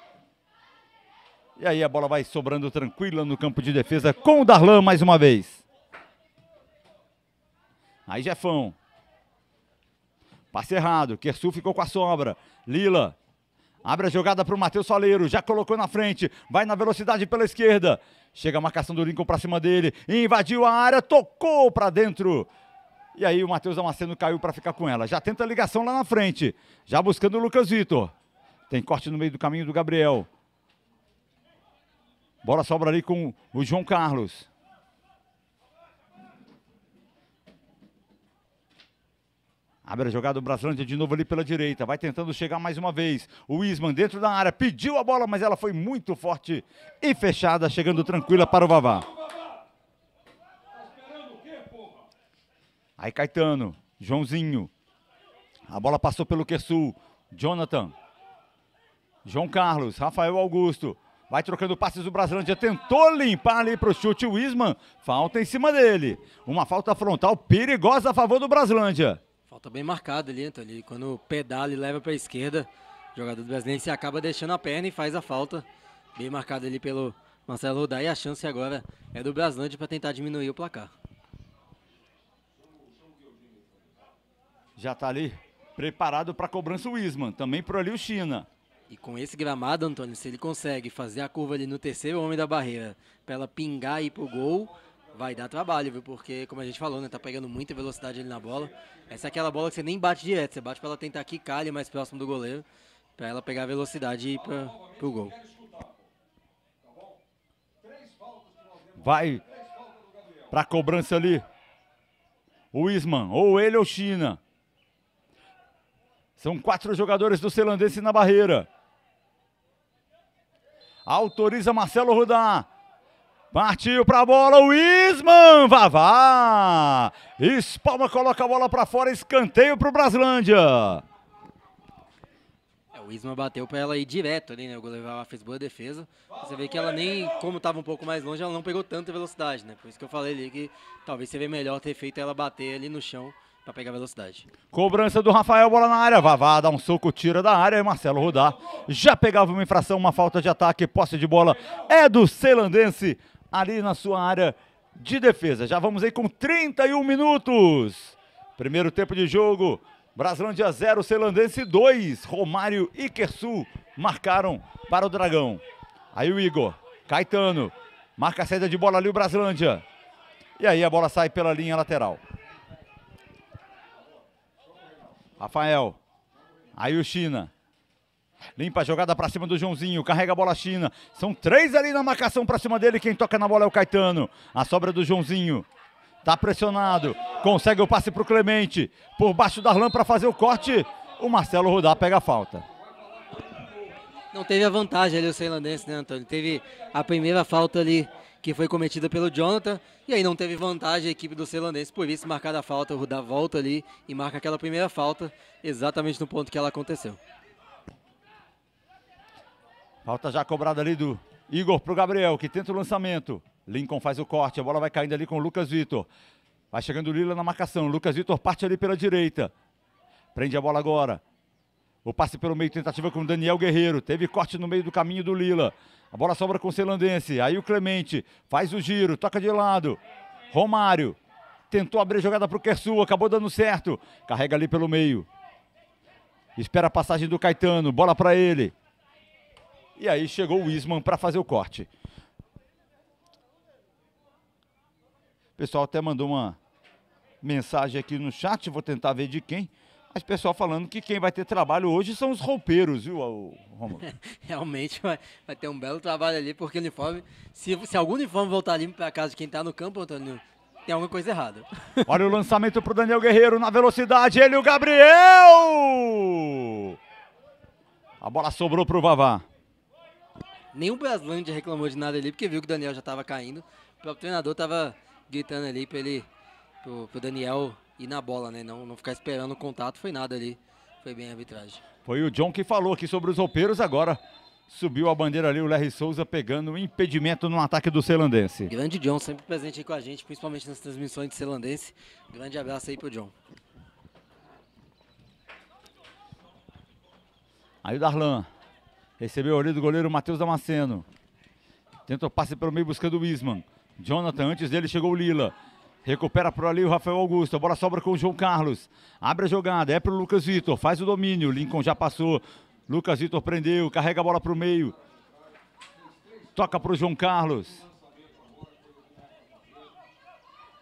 A: E aí a bola vai sobrando tranquila no campo de defesa com o Darlan mais uma vez. Aí Jefão. Passe errado. Kersu ficou com a sobra. Lila. Abre a jogada para o Matheus Faleiro. Já colocou na frente. Vai na velocidade pela esquerda. Chega a marcação do Lincoln para cima dele. Invadiu a área. Tocou para dentro. E aí o Matheus Damasceno caiu para ficar com ela. Já tenta a ligação lá na frente. Já buscando o Lucas Vitor. Tem corte no meio do caminho do Gabriel. Bola sobra ali com o João Carlos. Abre a jogada do Brasilândia de novo ali pela direita. Vai tentando chegar mais uma vez. O Isman dentro da área. Pediu a bola, mas ela foi muito forte e fechada, chegando tranquila para o Vavá. Aí Caetano, Joãozinho. A bola passou pelo Quersul. Jonathan. João Carlos, Rafael Augusto. Vai trocando passes o Brasilândia. Tentou limpar ali para o chute o Isman. Falta em cima dele. Uma falta frontal perigosa a favor do Brasilândia.
B: Falta bem marcada ali, Antônio. Quando pedala e leva para a esquerda, o jogador do Brasileiro se acaba deixando a perna e faz a falta. Bem marcada ali pelo Marcelo Rodar E a chance agora é do Brasilândia para tentar diminuir o placar.
A: Já está ali preparado para a cobrança o Isman. Também por ali o China. E com esse gramado, Antônio, se ele consegue fazer a
B: curva ali no terceiro homem da barreira para ela pingar e ir pro gol, vai dar trabalho, viu? Porque, como a gente falou, né? Tá pegando muita velocidade ali na bola. Essa é aquela bola que você nem bate direto, você bate para ela tentar que ali mais próximo do goleiro, para ela pegar a velocidade e ir pra, pro
A: gol. Vai pra cobrança ali. O Isman, ou ele ou China. São quatro jogadores do Celandense na barreira. Autoriza Marcelo Rudan. Partiu para a bola o Isman. Vavá. Espalma coloca a bola para fora. Escanteio para o Braslândia.
B: É, o Isman bateu para ela aí direto ali, né? O goleiro fez boa defesa. Você vê que ela nem, como estava um pouco mais longe, ela não pegou tanta velocidade, né? Por isso que eu falei ali que talvez seria melhor ter feito ela bater ali no chão para pegar velocidade.
A: Cobrança do Rafael, bola na área. Vavá dá um soco, tira da área. E Marcelo Rudá já pegava uma infração, uma falta de ataque. Posse de bola é do Ceilandense ali na sua área de defesa. Já vamos aí com 31 minutos. Primeiro tempo de jogo. Brasilândia 0, Ceilandense 2. Romário e Kersu marcaram para o Dragão. Aí o Igor, Caetano, marca a saída de bola ali o Brasilândia. E aí a bola sai pela linha lateral. Rafael. Aí o China. Limpa a jogada para cima do Joãozinho, carrega a bola China. São três ali na marcação para cima dele. Quem toca na bola é o Caetano. A sobra do Joãozinho. Tá pressionado. Consegue o passe para o Clemente. Por baixo da Arlan para fazer o corte. O Marcelo Rodar pega a falta.
B: Não teve a vantagem ali o ceilandense, né, Antônio? Teve a primeira falta ali que foi cometida pelo Jonathan, e aí não teve vantagem a equipe do Ceilandense por isso marcada a falta, o da volta ali e marca aquela primeira falta, exatamente no ponto
A: que ela aconteceu. Falta já cobrada ali do Igor pro Gabriel, que tenta o lançamento. Lincoln faz o corte, a bola vai caindo ali com o Lucas Vitor. Vai chegando o Lila na marcação, Lucas Vitor parte ali pela direita. Prende a bola agora. O passe pelo meio, tentativa com o Daniel Guerreiro. Teve corte no meio do caminho do Lila. A bola sobra com o Celandense. Aí o Clemente faz o giro, toca de lado. Romário tentou abrir a jogada para o Kersu, acabou dando certo. Carrega ali pelo meio. Espera a passagem do Caetano, bola para ele. E aí chegou o Isman para fazer o corte. O pessoal até mandou uma mensagem aqui no chat, vou tentar ver de quem. Mas o pessoal falando que quem vai ter trabalho hoje são os roupeiros, viu, Romulo? Realmente vai, vai, ter um belo trabalho
B: ali, porque uniforme. Se, se algum uniforme voltar limpo para casa de quem está no campo, Antônio, tem alguma coisa errada.
A: Olha o lançamento para o Daniel Guerreiro na velocidade, ele e o Gabriel! A bola sobrou para o Vavá.
B: Nenhum Braslândia reclamou de nada ali, porque viu que o Daniel já estava caindo. O próprio treinador estava gritando ali para ele, pro, pro Daniel ir na bola, né? Não, não ficar esperando o contato, foi nada ali. Foi bem a arbitragem.
A: Foi o John que falou aqui sobre os roupeiros agora. Subiu a bandeira ali o Larry Souza pegando um impedimento no ataque do Ceilandense. Grande John, sempre
B: presente aí com a gente, principalmente nas transmissões de Ceilandense. Grande abraço aí pro John.
A: Aí o Darlan recebeu ali do goleiro Matheus Damasceno. Tenta o passe pelo meio buscando o Isman. Jonathan, antes dele chegou o Lila. Recupera por ali o Rafael Augusto. A bola sobra com o João Carlos. Abre a jogada. É para o Lucas Vitor. Faz o domínio. Lincoln já passou. Lucas Vitor prendeu. Carrega a bola para o meio. Toca para o João Carlos.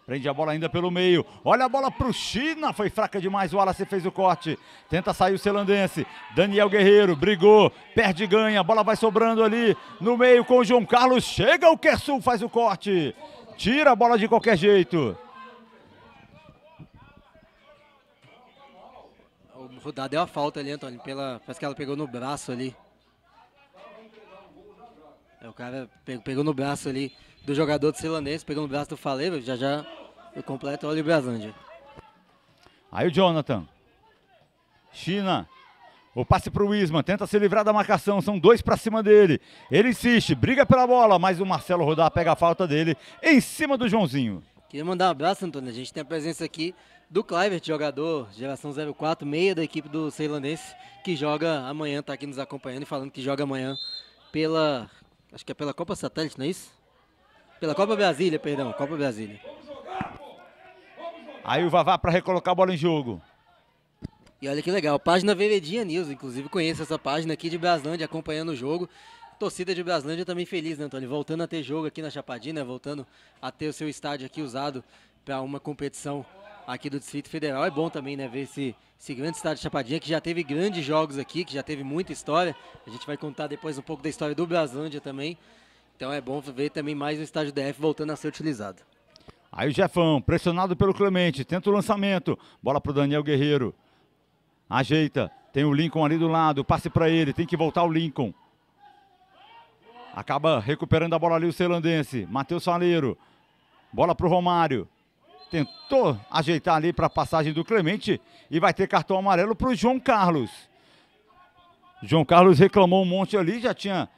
A: Prende a bola ainda pelo meio. Olha a bola para o China. Foi fraca demais. O Wallace fez o corte. Tenta sair o Celandense. Daniel Guerreiro brigou. Perde e ganha. A bola vai sobrando ali no meio com o João Carlos. Chega o Kersul. Faz o corte. Tira a bola de qualquer jeito.
B: O Rudá deu a falta ali, Antônio. Pela, parece que ela pegou no braço ali. É, o cara pegou, no braço ali do jogador do Cilandense, pegou no braço do Faleiro. Já já eu
A: completo o Brasilândia. Aí o Jonathan. China. O passe para o Wisman, tenta se livrar da marcação, são dois para cima dele. Ele insiste, briga pela bola, mas o Marcelo Rodá pega a falta dele em cima do Joãozinho.
B: Queria mandar um abraço, Antônio. A gente tem a presença aqui do Clivert, jogador geração 04, meia da equipe do Ceilandense, que joga amanhã, está aqui nos acompanhando e falando que joga amanhã pela. Acho que é pela Copa Satélite, não é isso? Pela Copa Brasília, perdão, Copa Brasília. Aí o Vavá para recolocar a bola em jogo. E olha que legal, página Veredinha News, inclusive conheço essa página aqui de Braslândia acompanhando o jogo. Torcida de Braslândia também feliz, né, Antônio? Voltando a ter jogo aqui na Chapadinha, né? voltando a ter o seu estádio aqui usado para uma competição aqui do Distrito Federal. É bom também, né, ver esse, esse grande estádio de Chapadinha, que já teve grandes jogos aqui, que já teve muita história. A gente vai contar depois um pouco da história do Braslândia também. Então é bom ver também mais o estádio DF voltando a ser utilizado.
A: Aí o Jefão, pressionado pelo Clemente, tenta o lançamento. Bola para o Daniel Guerreiro. Ajeita. Tem o Lincoln ali do lado. Passe para ele. Tem que voltar o Lincoln. Acaba recuperando a bola ali o Ceilandense. Matheus Faleiro. Bola para o Romário. Tentou ajeitar ali para a passagem do Clemente. E vai ter cartão amarelo para o João Carlos. João Carlos reclamou um monte ali. Já tinha,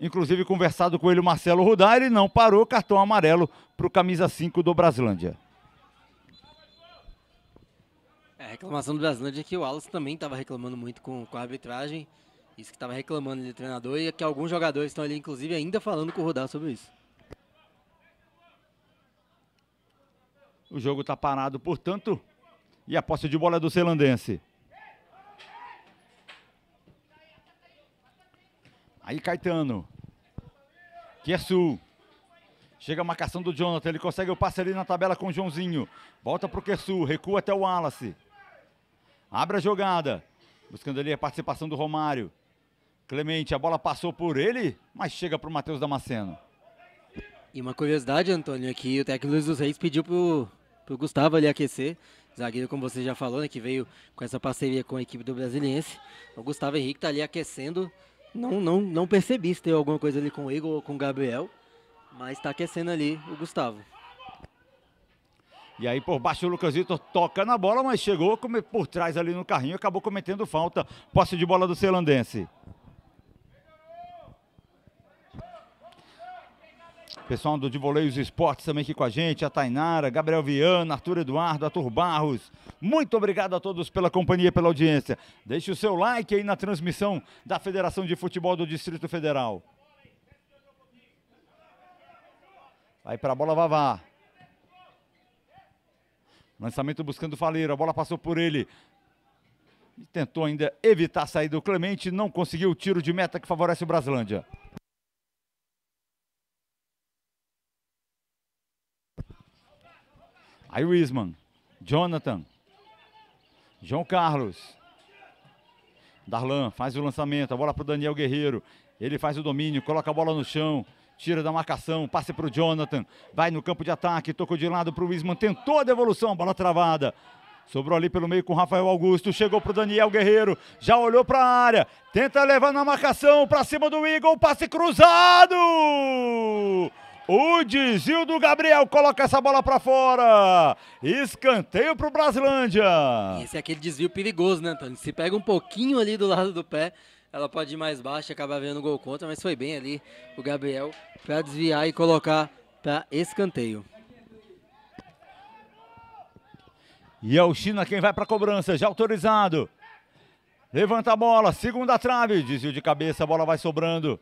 A: inclusive, conversado com ele o Marcelo Rudá. Ele não parou. Cartão amarelo para o camisa 5 do Brasilândia.
B: É, a reclamação do Brasilândia é que o Wallace também estava reclamando muito com, com a arbitragem. Isso que estava reclamando ele, treinador, e é que alguns jogadores estão ali, inclusive, ainda falando
A: com o Rodar sobre isso. O jogo está parado, portanto, e a posse de bola é do Celandense. Aí Caetano. Que é sul. Chega a marcação do Jonathan, ele consegue o passe ali na tabela com o Joãozinho. Volta para o Kersu, recua até o Wallace. Abre a jogada. Buscando ali a participação do Romário. Clemente, a bola passou por ele, mas chega para o Matheus Damasceno. E uma curiosidade, Antônio, é que o técnico Luiz dos Reis pediu para
B: o Gustavo ali aquecer. Zagueiro, como você já falou, né, que veio com essa parceria com a equipe do Brasiliense. O Gustavo Henrique está ali aquecendo. Não, não, não percebi se tem alguma coisa ali com o Igor ou com o Gabriel, mas está aquecendo ali o Gustavo.
A: E aí por baixo o Lucas Vitor toca na bola, mas chegou por trás ali no carrinho, acabou cometendo falta. Posse de bola do Ceilandense. Pessoal do De Voleios Esportes também aqui com a gente, a Tainara, Gabriel Viana, Arthur Eduardo, Arthur Barros. Muito obrigado a todos pela companhia, pela audiência. Deixe o seu like aí na transmissão da Federação de Futebol do Distrito Federal. Vai para a bola, Vavá. Lançamento buscando Faleiro, a bola passou por ele. E tentou ainda evitar a saída do Clemente, não conseguiu o tiro de meta que favorece o Brasilândia. Aí o Isman, Jonathan, João Carlos, Darlan faz o lançamento, a bola para o Daniel Guerreiro, ele faz o domínio, coloca a bola no chão, Tira da marcação, passe para o Jonathan. Vai no campo de ataque, tocou de lado para o Isman. Tentou a devolução, bola travada. Sobrou ali pelo meio com o Rafael Augusto. Chegou para o Daniel Guerreiro. Já olhou para a área. Tenta levar na marcação. Para cima do Eagle. Passe cruzado. O desvio do Gabriel coloca essa bola para fora. Escanteio para o Brasilândia. Esse
B: é aquele desvio perigoso, né, Antônio? Se pega um pouquinho ali do lado do pé, ela pode ir mais baixo e acabar vendo gol contra, mas foi bem ali o Gabriel
A: para desviar e colocar para escanteio. E é o China quem vai para a cobrança, já autorizado. Levanta a bola, segunda trave, desvio de cabeça, a bola vai sobrando.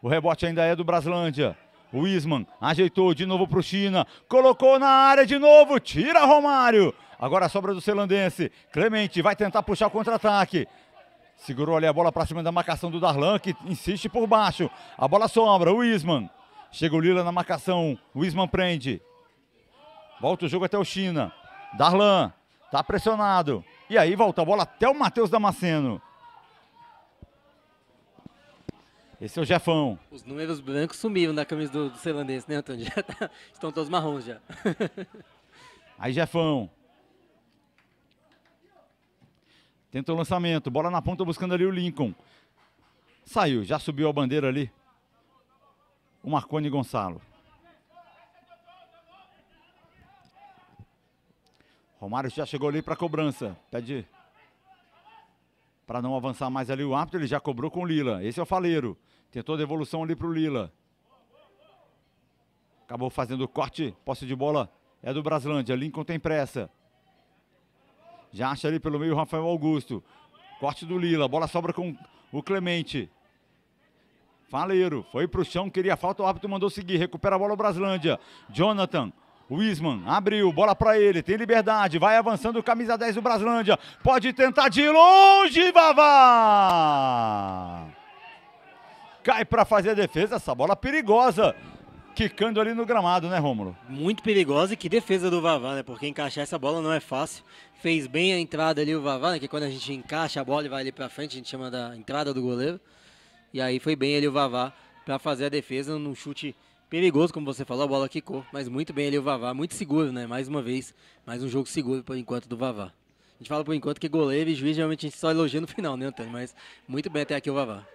A: O rebote ainda é do Braslândia. O Isman ajeitou de novo para o China, colocou na área de novo, tira Romário. Agora sobra do Celandense. Clemente vai tentar puxar o contra-ataque. Segurou ali a bola para cima da marcação do Darlan, que insiste por baixo. A bola sombra, o Isman. Chega o Lila na marcação, o Isman prende. Volta o jogo até o China. Darlan, tá pressionado. E aí volta a bola até o Matheus Damasceno. Esse é o Jefão.
B: Os números brancos sumiram na camisa do, do celandês, né, Antônio? Já tá, estão todos marrons já.
A: aí, Jefão. tenta o lançamento, bola na ponta buscando ali o Lincoln. Saiu, já subiu a bandeira ali. O Marconi Gonçalo. Romário já chegou ali para cobrança. Pede para não avançar mais ali o árbitro, ele já cobrou com o Lila. Esse é o Faleiro. Tentou devolução ali para o Lila. Acabou fazendo o corte, posse de bola é do Braslândia. Lincoln tem pressa. Já acha ali pelo meio o Rafael Augusto. Corte do Lila, bola sobra com o Clemente. Faleiro, foi pro chão, queria falta, o árbitro mandou seguir, recupera a bola o Braslândia. Jonathan, Wisman, abriu, bola para ele, tem liberdade, vai avançando, camisa 10 do Braslândia. Pode tentar de longe, Vavá! Cai para fazer a defesa, essa bola perigosa quicando ali no gramado, né, Rômulo?
B: Muito perigosa e que defesa do Vavá, né? Porque encaixar essa bola não é fácil. Fez bem a entrada ali o Vavá, né? Que quando a gente encaixa a bola e vai ali pra frente, a gente chama da entrada do goleiro. E aí foi bem ali o Vavá para fazer a defesa num chute perigoso, como você falou, a bola quicou. Mas muito bem ali o Vavá, muito seguro, né? Mais uma vez, mais um jogo seguro por enquanto do Vavá. A gente fala por enquanto que goleiro e juiz geralmente a gente só elogia no final, né, Antônio?
A: Mas muito bem até aqui o Vavá.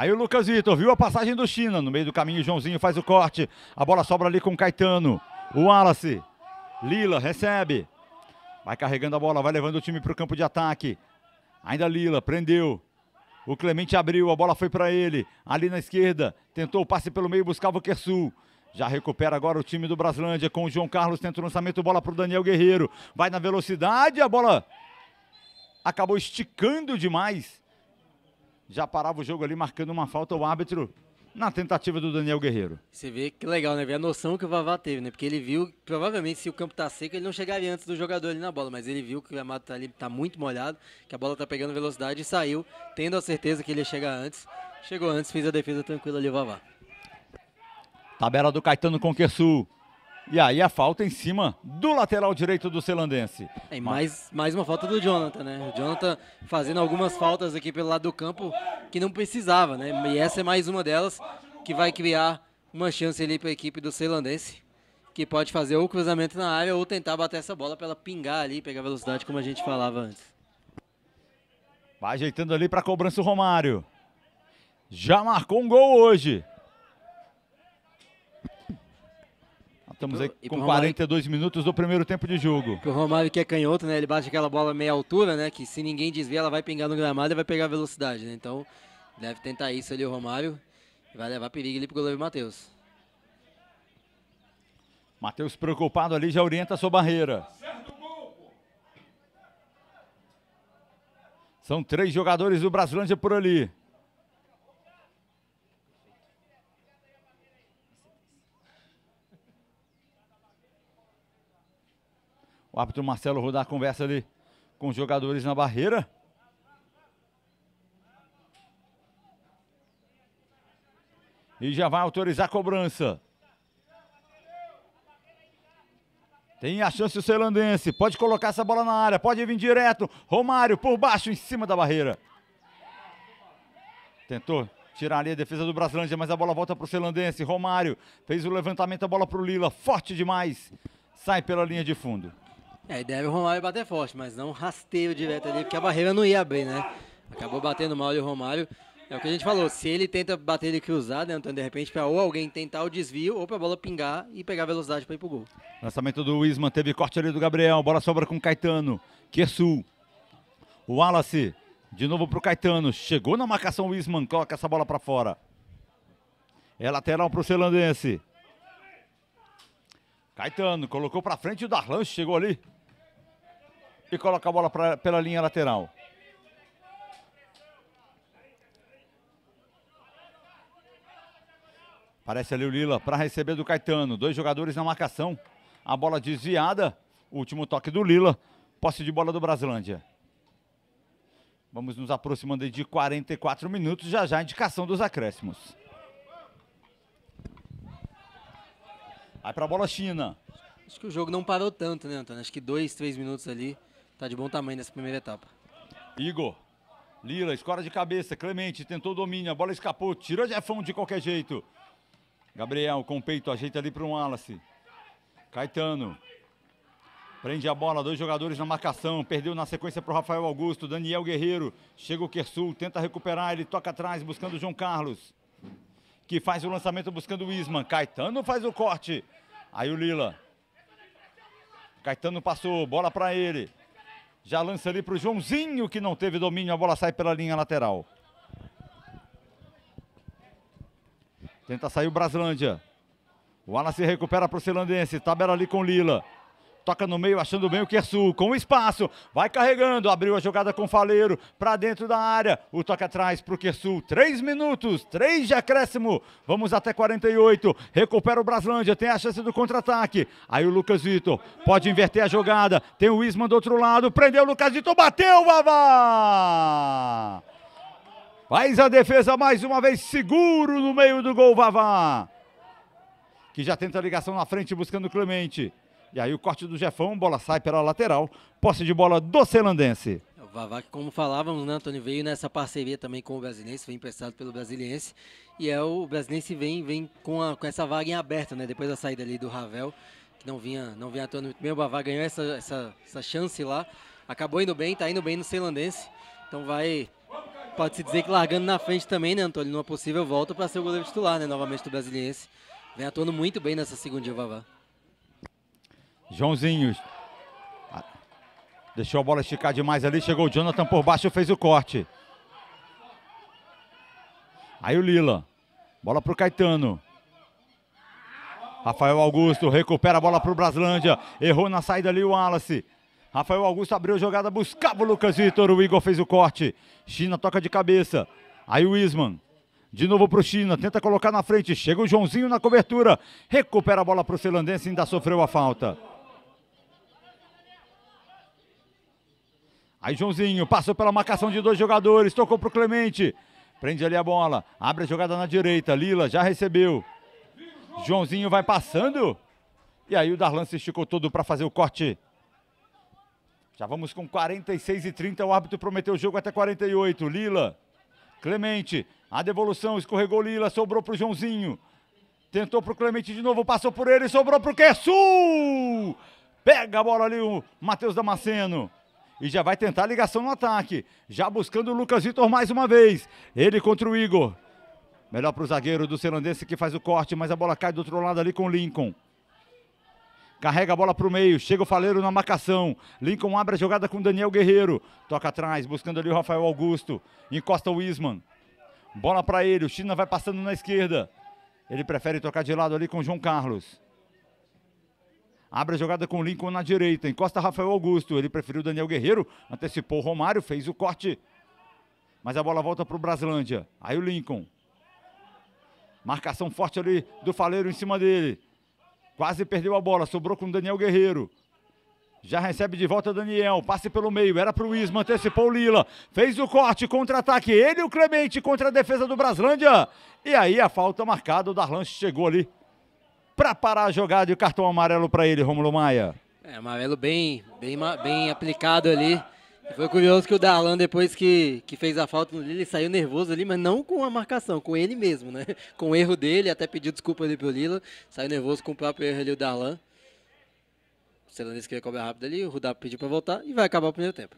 A: Aí o Lucas Vitor viu a passagem do China. No meio do caminho, Joãozinho faz o corte. A bola sobra ali com o Caetano. O Wallace. Lila recebe. Vai carregando a bola, vai levando o time para o campo de ataque. Ainda Lila, prendeu. O Clemente abriu, a bola foi para ele. Ali na esquerda, tentou o passe pelo meio, buscava o Kersul. Já recupera agora o time do Braslândia com o João Carlos, tenta o lançamento, bola para o Daniel Guerreiro. Vai na velocidade, a bola acabou esticando demais já parava o jogo ali marcando uma falta o árbitro na tentativa do Daniel Guerreiro.
B: Você vê que legal, né? Vê a noção que o Vavá teve, né? Porque ele viu, provavelmente, se o campo tá seco, ele não chegaria antes do jogador ali na bola, mas ele viu que o gramado tá ali, tá muito molhado, que a bola tá pegando velocidade e saiu, tendo a certeza que ele ia chegar antes. Chegou antes, fez a defesa tranquila ali o Vavá.
A: Tabela do Caetano Conquesu. E aí a falta em cima do lateral direito do celandense. É, mais,
B: mais uma falta do Jonathan, né? O Jonathan fazendo algumas faltas aqui pelo lado do campo que não precisava, né? E essa é mais uma delas que vai criar uma chance ali para a equipe do ceilandense, que pode fazer ou cruzamento na área ou tentar bater essa bola para ela pingar ali, pegar velocidade, como a gente falava antes.
A: Vai ajeitando ali para a cobrança o Romário. Já marcou um gol hoje. Estamos aí com 42 minutos do primeiro tempo de jogo. O
B: Romário que é canhoto, né? Ele bate aquela bola meia altura, né? Que se ninguém desviar, ela vai pingar no gramado e vai pegar velocidade, né? Então, deve tentar isso ali o Romário. Vai levar perigo ali pro goleiro Matheus.
A: Matheus preocupado ali, já orienta a sua barreira. São três jogadores do Brasilândia por ali. O árbitro Marcelo Rodar conversa ali com os jogadores na barreira. E já vai autorizar a cobrança. Tem a chance o Ceilandense. Pode colocar essa bola na área. Pode vir direto. Romário por baixo, em cima da barreira. Tentou tirar ali a defesa do Brasilândia, mas a bola volta para o Ceilandense. Romário fez o levantamento, a bola para o Lila. Forte demais. Sai pela linha de fundo.
B: É, e deve o Romário bater forte, mas não rasteiro direto ali, porque a barreira não ia abrir, né? Acabou batendo mal ali o Romário. É o que a gente falou, se ele tenta bater ele cruzado, então, né, Antônio, de repente, para ou alguém tentar o desvio, ou para a bola pingar e pegar velocidade para ir pro gol.
A: Lançamento do Wisman teve corte ali do Gabriel, bola sobra com o Caetano, Kersu, o Wallace, de novo pro Caetano, chegou na marcação o Wisman, coloca essa bola para fora. É lateral pro Celandense. Caetano colocou para frente o Darlan, chegou ali, e coloca a bola pra, pela linha lateral. Parece ali o Lila para receber do Caetano. Dois jogadores na marcação. A bola desviada. Último toque do Lila. Posse de bola do Brasilândia. Vamos nos aproximando de 44 minutos. Já já a indicação dos acréscimos. Aí para a bola China. Acho que o jogo não parou tanto, né, Antônio? Acho que dois, três minutos ali tá de bom tamanho nessa primeira etapa. Igor. Lila, escora de cabeça, Clemente tentou domínio, a bola escapou, tirou Jefão de qualquer jeito. Gabriel com o peito, ajeita ali para um Wallace. Caetano. Prende a bola, dois jogadores na marcação, perdeu na sequência para o Rafael Augusto, Daniel Guerreiro, chega o Kersul, tenta recuperar, ele toca atrás buscando o João Carlos, que faz o lançamento buscando o Isman, Caetano faz o corte, aí o Lila, Caetano passou, bola para ele, já lança ali para o Joãozinho, que não teve domínio. A bola sai pela linha lateral. Tenta sair o Braslândia. O Alan se recupera para o Cilandense. Tabela ali com Lila. Toca no meio, achando bem o Kersu. É com espaço. Vai carregando. Abriu a jogada com o Faleiro. Pra dentro da área. O toque atrás pro Kersu. É três minutos. Três de acréscimo. Vamos até 48. Recupera o Braslândia. Tem a chance do contra-ataque. Aí o Lucas Vitor pode inverter a jogada. Tem o Isman do outro lado. Prendeu o Lucas Vitor. Bateu, Vavá! Faz a defesa mais uma vez, seguro no meio do gol, Vavá. Que já tenta a ligação na frente, buscando o Clemente. E aí o corte do Jefão, bola sai pela lateral, posse de bola do Celandense.
B: É, o Vavá, como falávamos, né, Antônio, veio nessa parceria também com o Brasiliense, foi emprestado pelo Brasiliense. E é o Brasiliense vem, vem com, a, com essa vaga em aberto, né? Depois da saída ali do Ravel, que não vinha, não vinha atuando muito bem, o Vavá ganhou essa, essa, essa chance lá. Acabou indo bem, está indo bem no Ceilandense, Então vai pode se dizer que largando na frente também, né, Antônio? Numa possível volta para ser o goleiro titular, né? Novamente do Brasiliense. Vem atuando muito bem nessa segunda dia, Vavá.
A: Joãozinhos. Ah, deixou a bola esticar demais ali. Chegou o Jonathan por baixo, fez o corte. Aí o Lila. Bola para o Caetano. Rafael Augusto recupera a bola para o Braslândia. Errou na saída ali o Wallace. Rafael Augusto abriu a jogada, buscava o Lucas Vitor. O Igor fez o corte. China toca de cabeça. Aí o Isman. De novo para o China, tenta colocar na frente. Chega o Joãozinho na cobertura. Recupera a bola para o Celandense, ainda sofreu a falta. Aí Joãozinho passou pela marcação de dois jogadores, tocou pro Clemente. Prende ali a bola, abre a jogada na direita. Lila já recebeu. Joãozinho vai passando. E aí o Darlan se esticou todo para fazer o corte. Já vamos com 46 e 30. O árbitro prometeu o jogo até 48. Lila, Clemente, a devolução escorregou Lila, sobrou pro Joãozinho. Tentou pro Clemente de novo, passou por ele, sobrou pro Kessu! Pega a bola ali o Matheus Damasceno e já vai tentar a ligação no ataque. Já buscando o Lucas Vitor mais uma vez. Ele contra o Igor. Melhor para o zagueiro do Celandense que faz o corte, mas a bola cai do outro lado ali com o Lincoln. Carrega a bola para o meio, chega o Faleiro na marcação. Lincoln abre a jogada com Daniel Guerreiro. Toca atrás, buscando ali o Rafael Augusto. Encosta o Isman. Bola para ele, o China vai passando na esquerda. Ele prefere tocar de lado ali com o João Carlos. Abre a jogada com o Lincoln na direita. Encosta Rafael Augusto. Ele preferiu Daniel Guerreiro. Antecipou o Romário. Fez o corte. Mas a bola volta para o Braslândia. Aí o Lincoln. Marcação forte ali do Faleiro em cima dele. Quase perdeu a bola. Sobrou com o Daniel Guerreiro. Já recebe de volta Daniel, passe pelo meio, era para o Isma, antecipou o Lila, fez o corte, contra-ataque, ele e o Clemente contra a defesa do Braslândia. E aí a falta marcada, o Darlan chegou ali para parar a jogada e o cartão amarelo para ele, Romulo Maia.
B: É, amarelo bem, bem, bem aplicado ali. E foi curioso que o Darlan, depois que, que fez a falta no Lille, ele saiu nervoso ali, mas não com a marcação, com ele mesmo, né? Com o erro dele, até pediu desculpa ali pro Lila. Saiu nervoso com o próprio erro ali, o Darlan. O Celanês queria cobrar rápido ali, o Rudá pediu para voltar e vai acabar o primeiro tempo.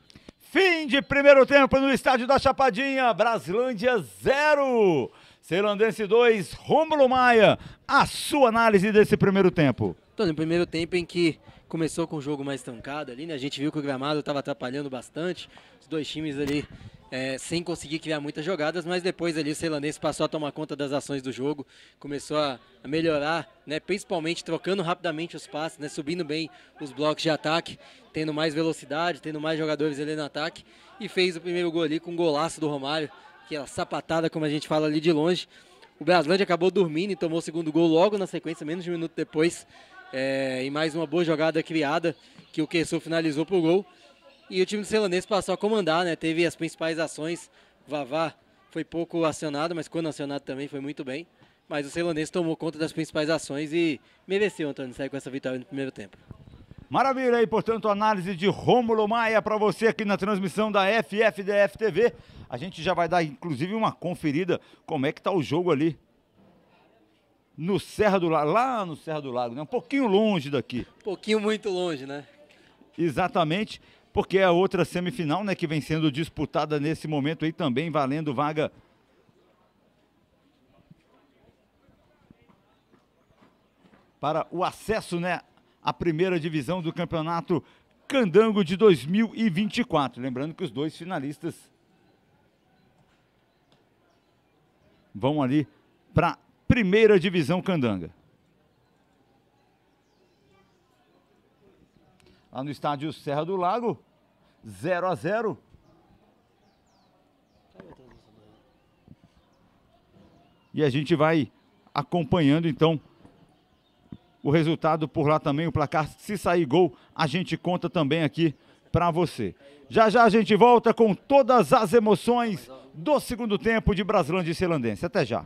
A: Fim de primeiro tempo no estádio da Chapadinha, Brasilândia 0. Ceilandense 2, Rômulo Maia, a sua análise desse primeiro tempo.
B: Tô no primeiro tempo em que começou com o jogo mais trancado ali, né? A gente viu que o gramado estava atrapalhando bastante, os dois times ali é, sem conseguir criar muitas jogadas, mas depois ali o Ceilandense passou a tomar conta das ações do jogo, começou a, a melhorar, né, principalmente trocando rapidamente os passes, né, subindo bem os blocos de ataque, tendo mais velocidade, tendo mais jogadores ali no ataque, e fez o primeiro gol ali com um golaço do Romário, aquela sapatada, como a gente fala ali de longe. O Braslândia acabou dormindo e tomou o segundo gol logo na sequência, menos de um minuto depois. É, e mais uma boa jogada criada, que o Kessou finalizou pro gol. E o time do Celanense passou a comandar, né? Teve as principais ações. Vavá foi pouco acionado, mas quando acionado também foi muito bem. Mas o Celanense tomou conta das principais ações e mereceu, Antônio, sair com essa vitória no primeiro tempo.
A: Maravilha aí, portanto, análise de Rômulo Maia para você aqui na transmissão da FFDF TV. A gente já vai dar, inclusive, uma conferida como é que tá o jogo ali. No Serra do Lago, lá no Serra do Lago, né? Um pouquinho longe daqui. Um pouquinho muito longe, né? Exatamente, porque é a outra semifinal, né, que vem sendo disputada nesse momento aí também, valendo vaga para o acesso né, a primeira divisão do Campeonato Candango de 2024. Lembrando que os dois finalistas vão ali para a primeira divisão Candanga. Lá no estádio Serra do Lago, 0 a 0 E a gente vai acompanhando então o resultado por lá também, o placar. Se sair gol, a gente conta também aqui para você. Já já a gente volta com todas as emoções do segundo tempo de Braslândia e Celandense. Até já.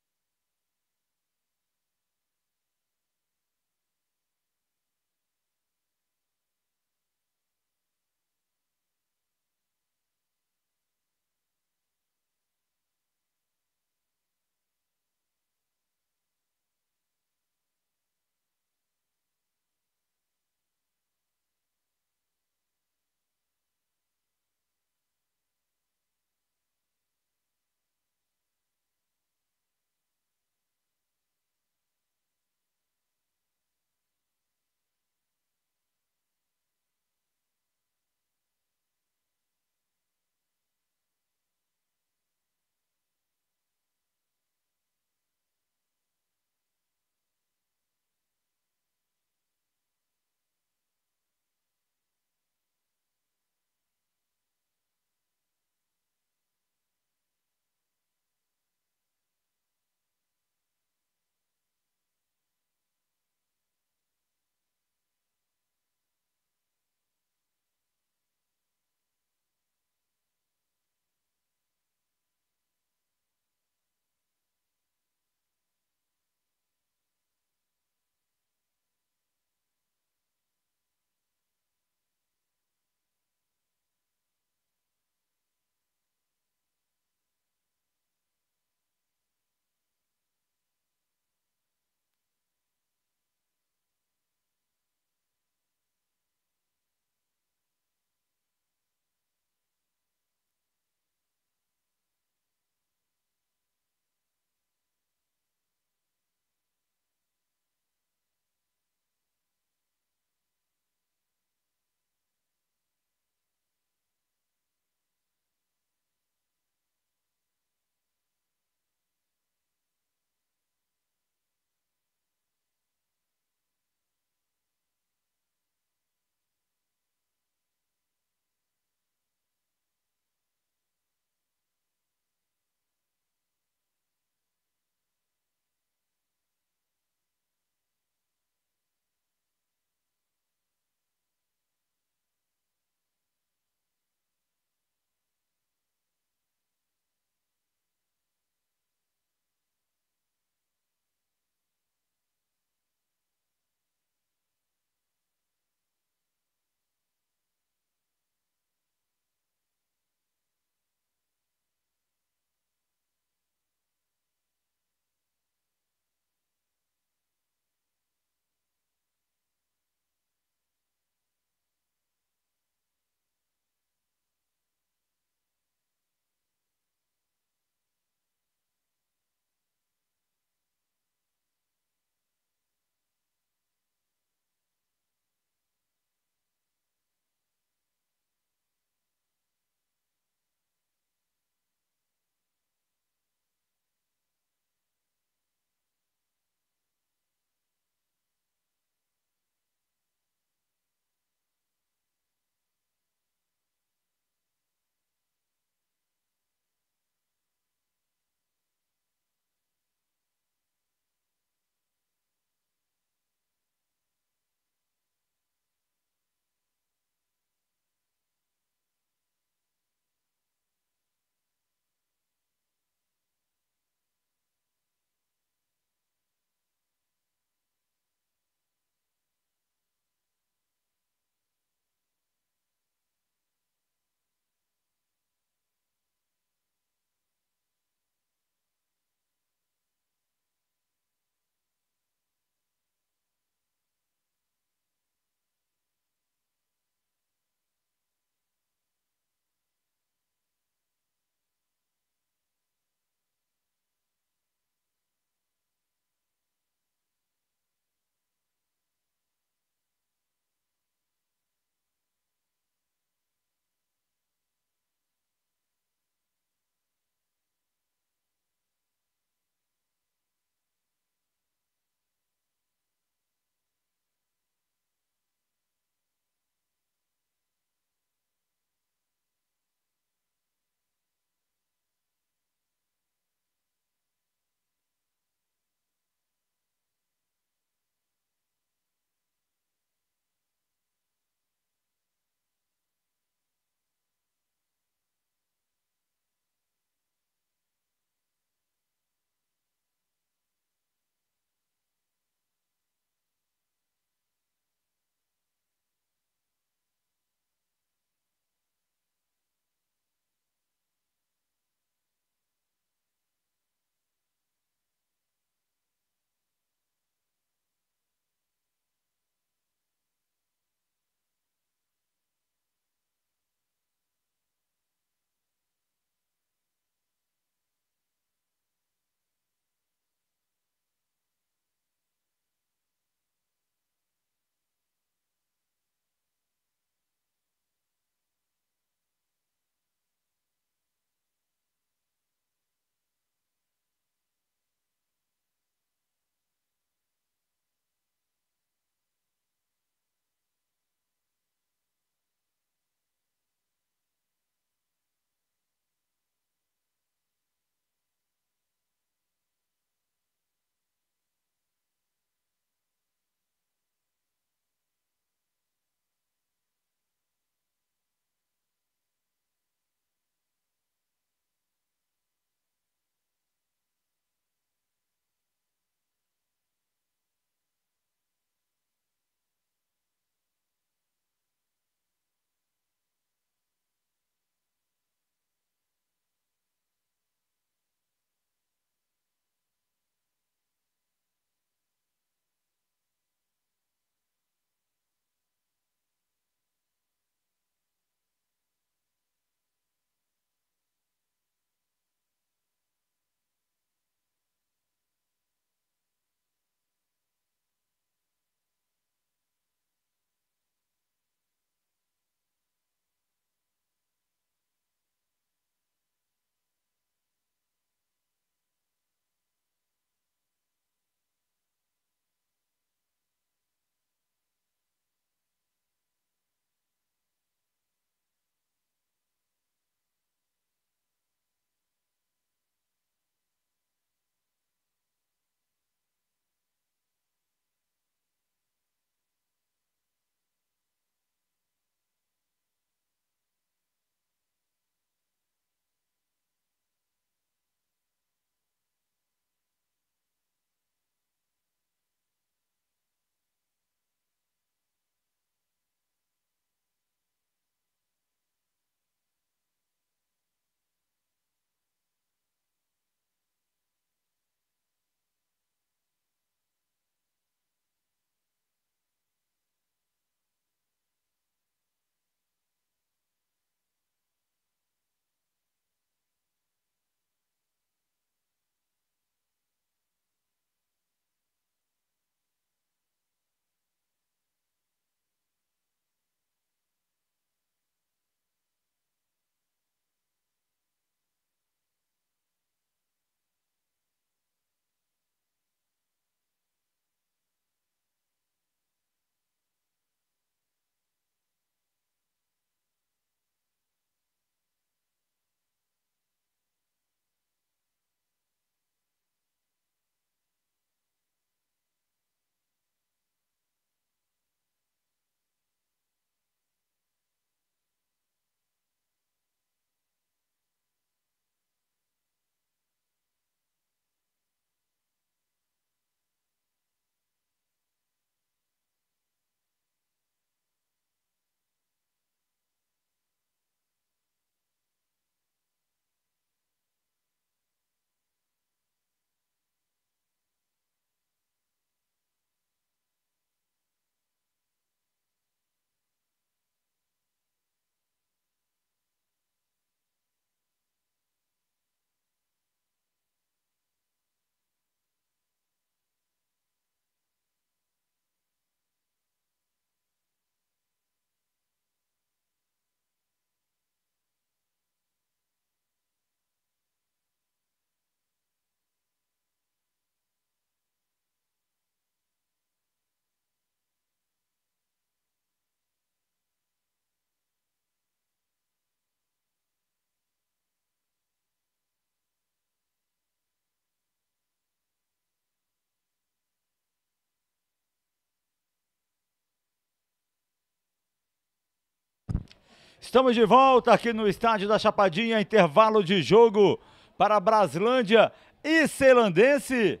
A: Estamos de volta aqui no estádio da Chapadinha, intervalo de jogo para Braslândia e Celandense.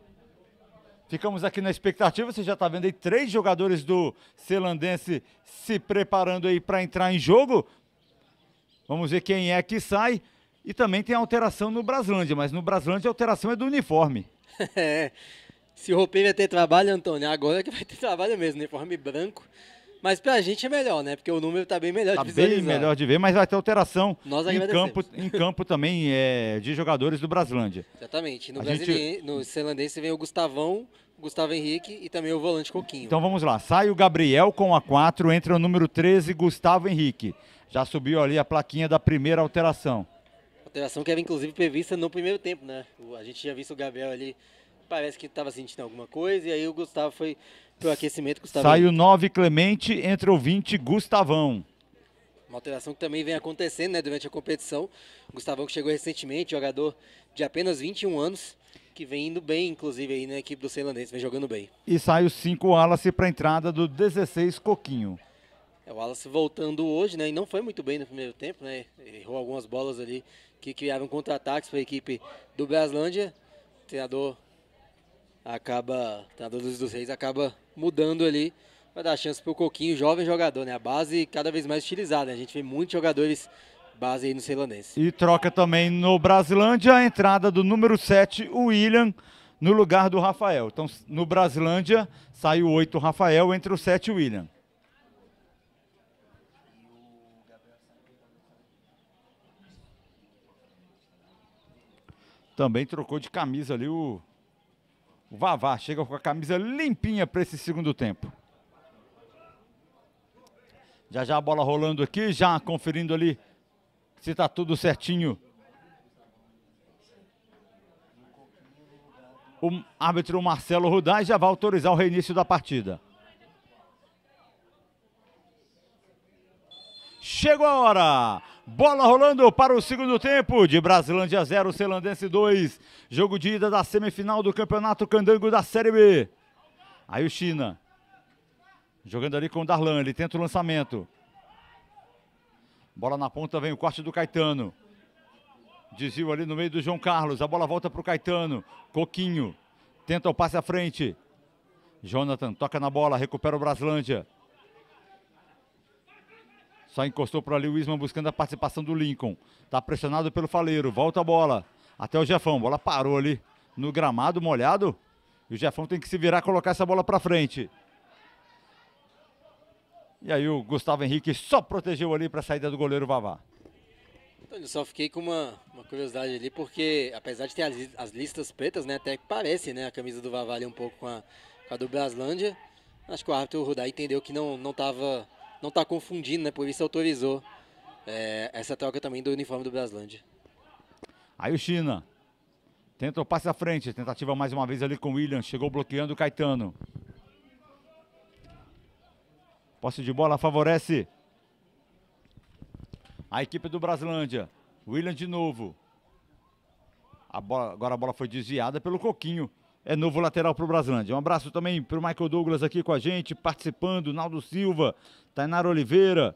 A: Ficamos aqui na expectativa, você já está vendo aí três jogadores do Celandense se preparando aí para entrar em jogo. Vamos ver quem é que sai. E também tem alteração no Braslândia, mas no Braslândia a alteração é do uniforme.
B: É, se o roupeiro vai ter trabalho, Antônio, agora é que vai ter trabalho mesmo, uniforme branco. Mas pra gente é melhor, né? Porque o número tá bem melhor tá de visualizar. bem melhor
A: de ver, mas vai ter alteração Nós em campo, em campo também é, de jogadores do Braslândia. Exatamente. No, gente...
B: no vem o Gustavão, Gustavo Henrique e também o volante Coquinho. Então
A: vamos lá. Sai o Gabriel com a 4, entra o número 13, Gustavo Henrique. Já subiu ali a plaquinha da primeira alteração.
B: Alteração que era inclusive prevista no primeiro tempo, né? A gente tinha visto o Gabriel ali parece que estava sentindo alguma coisa, e aí o Gustavo foi pro aquecimento. Gustavo... Saiu
A: 9 Clemente, entra o 20 Gustavão.
B: Uma alteração que também vem acontecendo né, durante a competição. O Gustavão que chegou recentemente, jogador de apenas 21 anos, que vem indo bem, inclusive, aí na equipe do Ceilandense, vem jogando bem.
A: E sai o 5 Wallace para a entrada do 16 Coquinho.
B: É, o Wallace voltando hoje, né? E não foi muito bem no primeiro tempo, né? Errou algumas bolas ali que criaram contra-ataques para a equipe do Braslândia. O treinador acaba, o tá, treinador dos Reis acaba mudando ali vai dar chance para o Coquinho, jovem jogador, né? A base cada vez mais utilizada, né? a gente vê muitos jogadores base aí no ceilandense.
A: E troca também no Brasilândia a entrada do número 7, o William, no lugar do Rafael. Então, no Brasilândia, sai o 8, o Rafael, entre o 7 o William. Também trocou de camisa ali o Vavá chega com a camisa limpinha para esse segundo tempo. Já já a bola rolando aqui, já conferindo ali se está tudo certinho. O árbitro Marcelo Rudai já vai autorizar o reinício da partida. Chegou a hora! Bola rolando para o segundo tempo de Brasilândia 0, Celandense 2. Jogo de ida da semifinal do Campeonato Candango da Série B. Aí o China. Jogando ali com o Darlan, ele tenta o lançamento. Bola na ponta, vem o corte do Caetano. Desvio ali no meio do João Carlos. A bola volta para o Caetano. Coquinho. Tenta o passe à frente. Jonathan toca na bola, recupera o Braslândia. Só encostou por ali o Isman buscando a participação do Lincoln. Está pressionado pelo Faleiro. Volta a bola. Até o Jefão. Bola parou ali no gramado molhado. E o Jefão tem que se virar colocar essa bola para frente. E aí o Gustavo Henrique só protegeu ali para a saída do goleiro Vavá.
B: Então, eu só fiquei com uma, uma curiosidade ali, porque apesar de ter as, as, listas pretas, né, até que parece né, a camisa do Vavá ali um pouco com a, com a do Braslândia, acho que o árbitro Rudá entendeu que não estava... Não não está confundindo, né? Por isso autorizou é, essa troca também do uniforme do Braslândia.
A: Aí o China tenta o passe à frente, tentativa mais uma vez ali com o William, chegou bloqueando o Caetano. Posse de bola favorece a equipe do Braslândia. William de novo. A bola, agora a bola foi desviada pelo Coquinho é novo lateral para o Braslândia. Um abraço também para o Michael Douglas aqui com a gente, participando, Naldo Silva, Tainara Oliveira,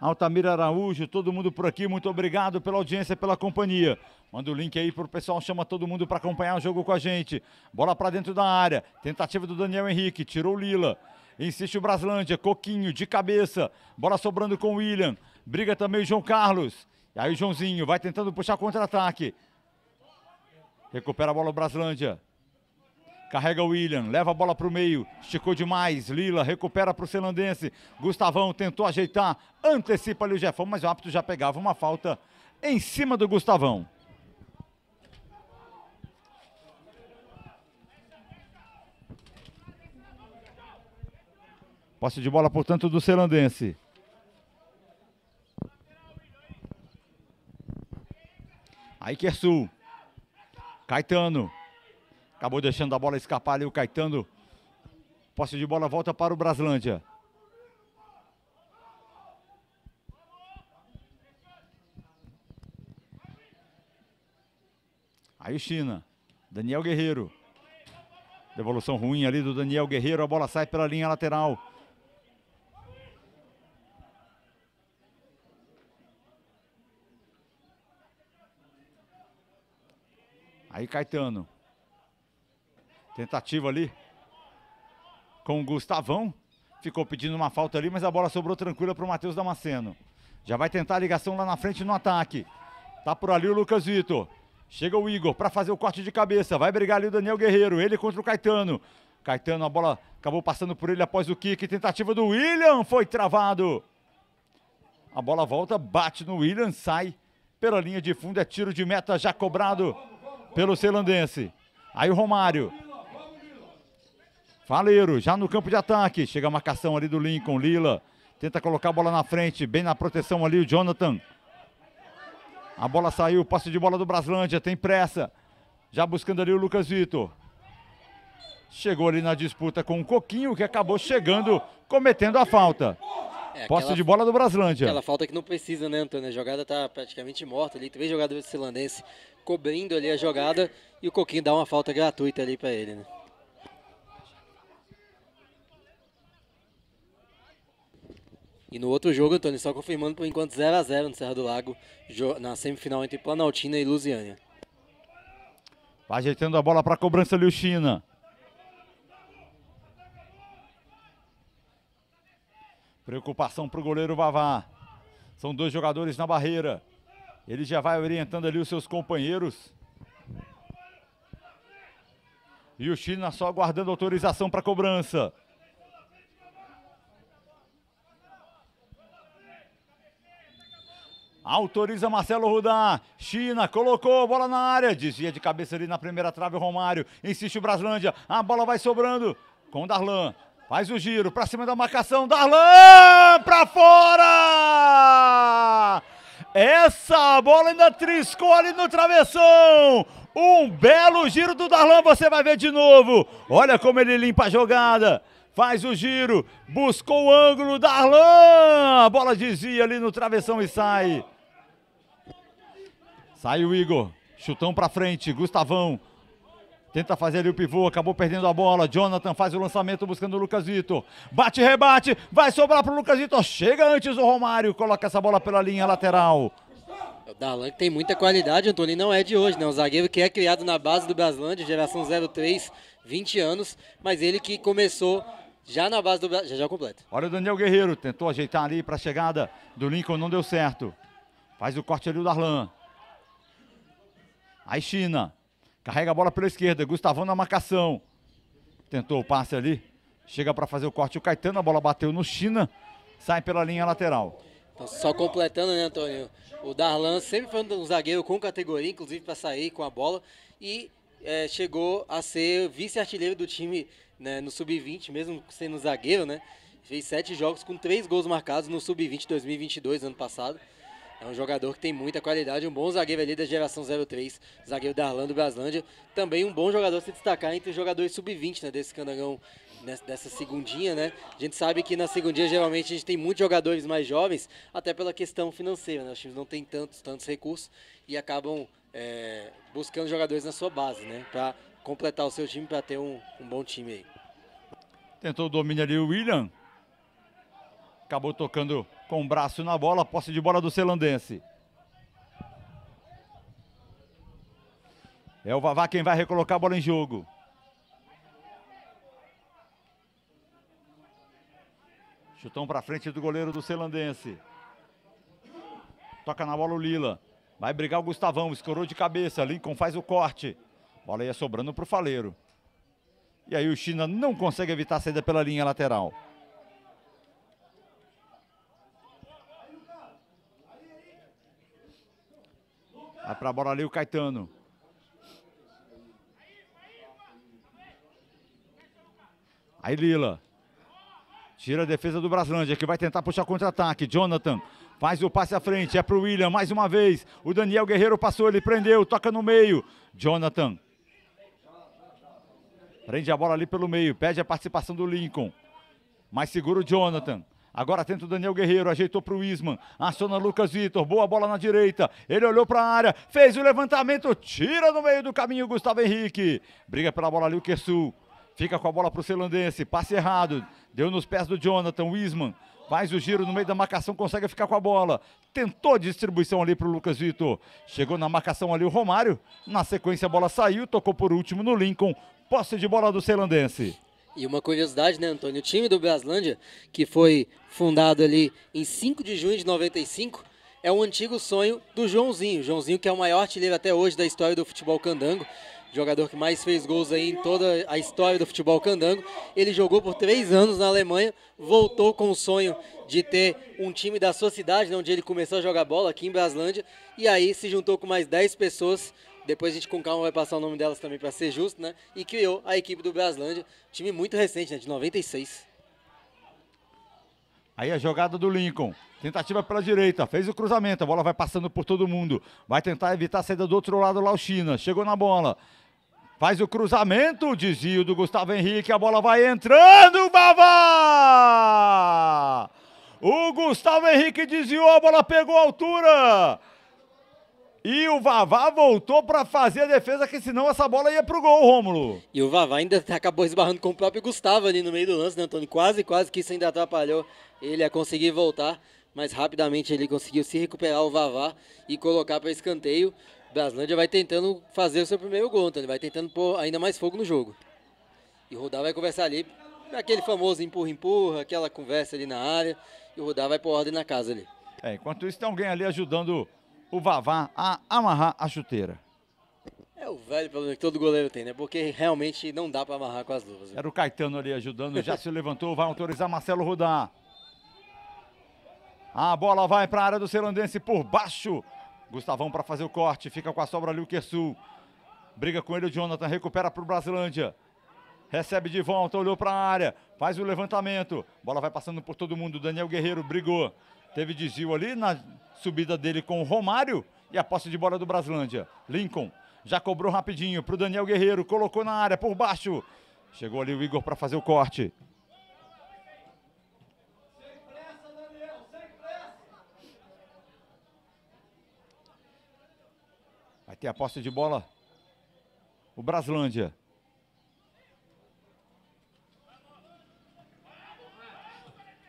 A: Altamira Araújo, todo mundo por aqui, muito obrigado pela audiência, pela companhia. Manda o link aí pro pessoal, chama todo mundo para acompanhar o jogo com a gente. Bola para dentro da área, tentativa do Daniel Henrique, tirou o Lila. Insiste o Braslândia, Coquinho de cabeça, bola sobrando com o William. Briga também o João Carlos. E aí o Joãozinho vai tentando puxar contra-ataque. Recupera a bola o Braslândia. Carrega o William, leva a bola para o meio, esticou demais. Lila recupera para o Celandense. Gustavão tentou ajeitar, antecipa ali o Jefão, mas o árbitro já pegava uma falta em cima do Gustavão. Posse de bola, portanto, do Celandense. Aikersul. Caetano. Acabou deixando a bola escapar ali o Caetano. Posse de bola volta para o Braslândia. Aí o China. Daniel Guerreiro. Devolução ruim ali do Daniel Guerreiro. A bola sai pela linha lateral. Aí Caetano. Tentativa ali com o Gustavão. Ficou pedindo uma falta ali, mas a bola sobrou tranquila para o Matheus Damasceno. Já vai tentar a ligação lá na frente no ataque. Tá por ali o Lucas Vitor. Chega o Igor para fazer o corte de cabeça. Vai brigar ali o Daniel Guerreiro. Ele contra o Caetano. Caetano, a bola acabou passando por ele após o kick. Tentativa do William foi travado. A bola volta, bate no William, sai pela linha de fundo. É tiro de meta já cobrado pelo ceilandense. Aí o Romário Faleiro, já no campo de ataque. Chega a marcação ali do Lincoln, Lila. Tenta colocar a bola na frente, bem na proteção ali o Jonathan. A bola saiu, passe de bola do Braslândia, tem pressa. Já buscando ali o Lucas Vitor. Chegou ali na disputa com o Coquinho, que acabou chegando, cometendo a falta. É, Posse aquela, de bola do Braslândia. Aquela
B: falta que não precisa, né, Antônio? A jogada está praticamente morta ali. Três jogadores finlandeses cobrindo ali a jogada e o Coquinho dá uma falta gratuita ali para ele, né? E no outro jogo, Antônio, só confirmando por enquanto 0 a 0 no Serra do Lago, na semifinal entre Planaltina e Lusiânia.
A: Vai ajeitando a bola para a cobrança ali o China. Preocupação para o goleiro Vavá. São dois jogadores na barreira. Ele já vai orientando ali os seus companheiros. E o China só aguardando autorização para a cobrança. Autoriza Marcelo Rudá. China colocou bola na área. Desvia de cabeça ali na primeira trave o Romário. Insiste o Braslândia. A bola vai sobrando com Darlan. Faz o giro para cima da marcação. Darlan para fora! Essa bola ainda triscou ali no travessão. Um belo giro do Darlan, você vai ver de novo. Olha como ele limpa a jogada faz o giro, buscou o ângulo, Darlan, a bola desvia ali no travessão e sai. Sai o Igor. Chutão pra frente. Gustavão. Tenta fazer ali o pivô, acabou perdendo a bola. Jonathan faz o lançamento buscando o Lucas Vitor. Bate, rebate, vai sobrar pro Lucas Vitor. Chega antes o Romário, coloca essa bola pela linha lateral.
B: O Darlan tem muita qualidade, Antônio, e não é de hoje, né? O zagueiro que é criado na base do Braslândia, geração 03, 20 anos, mas ele que começou já na base do Brasil, já, já completo.
A: Olha o Daniel Guerreiro, tentou ajeitar ali para a chegada do Lincoln, não deu certo. Faz o corte ali o Darlan. Aí China. Carrega a bola pela esquerda. Gustavão na marcação. Tentou o passe ali. Chega para fazer o corte o Caetano. A bola bateu no China. Sai pela linha lateral. Só
B: completando, né, Antônio? O Darlan sempre foi um zagueiro com categoria, inclusive para sair com a bola. E é, chegou a ser vice-artilheiro do time né, no Sub-20, mesmo sendo zagueiro, né? Fez sete jogos com três gols marcados no Sub-20 2022, ano passado. É um jogador que tem muita qualidade, um bom zagueiro ali da geração 03, zagueiro da Arlando Braslândia. Também um bom jogador se destacar entre os jogadores sub-20 né, desse Candangão, né, dessa segundinha, né? A gente sabe que na segundinha geralmente a gente tem muitos jogadores mais jovens, até pela questão financeira, né? Os times não têm tantos, tantos recursos e acabam é, buscando jogadores na sua base, né? Para completar o seu time, para ter um, um bom time aí.
A: Tentou o domínio ali o William. Acabou tocando com o braço na bola, posse de bola do Celandense. É o Vavá quem vai recolocar a bola em jogo. Chutão para frente do goleiro do Celandense. Toca na bola o Lila. Vai brigar o Gustavão, escorou de cabeça. Lincoln faz o corte. Bola ia é sobrando para o Faleiro. E aí o China não consegue evitar a saída pela linha lateral. Vai pra bola ali o Caetano. Aí Lila. Tira a defesa do Braslândia, que vai tentar puxar contra-ataque. Jonathan faz o passe à frente, é pro William mais uma vez. O Daniel Guerreiro passou, ele prendeu, toca no meio. Jonathan. Prende a bola ali pelo meio, pede a participação do Lincoln. Mais seguro o Jonathan. Agora tenta o Daniel Guerreiro, ajeitou para o Isman, aciona Lucas Vitor, boa bola na direita, ele olhou para a área, fez o levantamento, tira no meio do caminho Gustavo Henrique, briga pela bola ali o Kersul, fica com a bola para o Ceilandense passe errado, deu nos pés do Jonathan, o Isman, faz o giro no meio da marcação, consegue ficar com a bola, tentou distribuição ali para o Lucas Vitor, chegou na marcação ali o Romário, na sequência a bola saiu, tocou por último no Lincoln, posse de bola do Ceilandense
B: e uma curiosidade, né, Antônio? O time do Braslândia, que foi fundado ali em 5 de junho de 95, é um antigo sonho do Joãozinho. Joãozinho, que é o maior artilheiro até hoje da história do futebol candango, jogador que mais fez gols aí em toda a história do futebol candango. Ele jogou por três anos na Alemanha, voltou com o sonho de ter um time da sua cidade, né, onde ele começou a jogar bola, aqui em Braslândia, e aí se juntou com mais 10 pessoas depois a gente com calma vai passar o nome delas também para ser justo, né? E criou a equipe do Braslândia, time muito recente, né? De 96.
A: Aí a jogada do Lincoln. Tentativa pela direita, fez o cruzamento, a bola vai passando por todo mundo. Vai tentar evitar a saída do outro lado lá o China. Chegou na bola. Faz o cruzamento, desvio do Gustavo Henrique, a bola vai entrando, Vavá! O Gustavo Henrique desviou, a bola pegou a altura. E o Vavá voltou para fazer a defesa, que senão essa bola ia pro gol, Rômulo.
B: E o Vavá ainda acabou esbarrando com o próprio Gustavo ali no meio do lance, né, Antônio? Quase, quase que isso ainda atrapalhou ele a conseguir voltar. Mas rapidamente ele conseguiu se recuperar o Vavá e colocar para escanteio. Braslândia vai tentando fazer o seu primeiro gol, Antônio. Vai tentando pôr ainda mais fogo no jogo. E o Rodá vai conversar ali, aquele famoso empurra-empurra, aquela conversa ali na área. E o Rodá vai pôr ordem na casa ali.
A: É, enquanto isso tem alguém ali ajudando o Vavá a amarrar a chuteira.
B: É o velho problema que todo goleiro tem, né? Porque realmente não dá para amarrar com as luvas.
A: Viu? Era o Caetano ali ajudando, já se levantou, vai autorizar Marcelo rodar. A bola vai para a área do Celandense por baixo. Gustavão para fazer o corte, fica com a sobra ali o Kersul. Briga com ele o Jonathan, recupera para o Brasilândia. Recebe de volta, olhou para a área, faz o levantamento. Bola vai passando por todo mundo. Daniel Guerreiro brigou. Teve desvio ali na Subida dele com o Romário e a posse de bola do Braslândia. Lincoln já cobrou rapidinho para o Daniel Guerreiro, colocou na área por baixo. Chegou ali o Igor para fazer o corte. Vai ter a posse de bola. O Braslândia.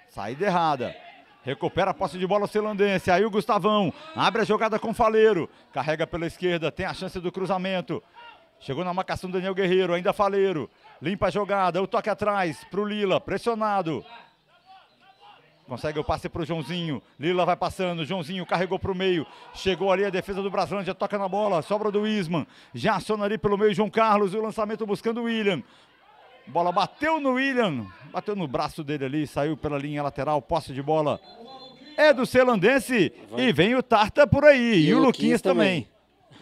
A: Saída errada. Recupera a posse de bola celandense. Aí o Gustavão abre a jogada com o Faleiro. Carrega pela esquerda. Tem a chance do cruzamento. Chegou na marcação do Daniel Guerreiro. Ainda Faleiro. Limpa a jogada. O toque atrás para o Lila. Pressionado. Consegue o passe para o Joãozinho. Lila vai passando. Joãozinho carregou para o meio. Chegou ali a defesa do Braslândia. Toca na bola. Sobra do Isman. Já aciona ali pelo meio João Carlos. E o lançamento buscando o William. Bola bateu no William, bateu no braço dele ali, saiu pela linha lateral, posse de bola. É do Celandense e vem o Tarta por aí e, e o Luquinhas, Luquinhas também.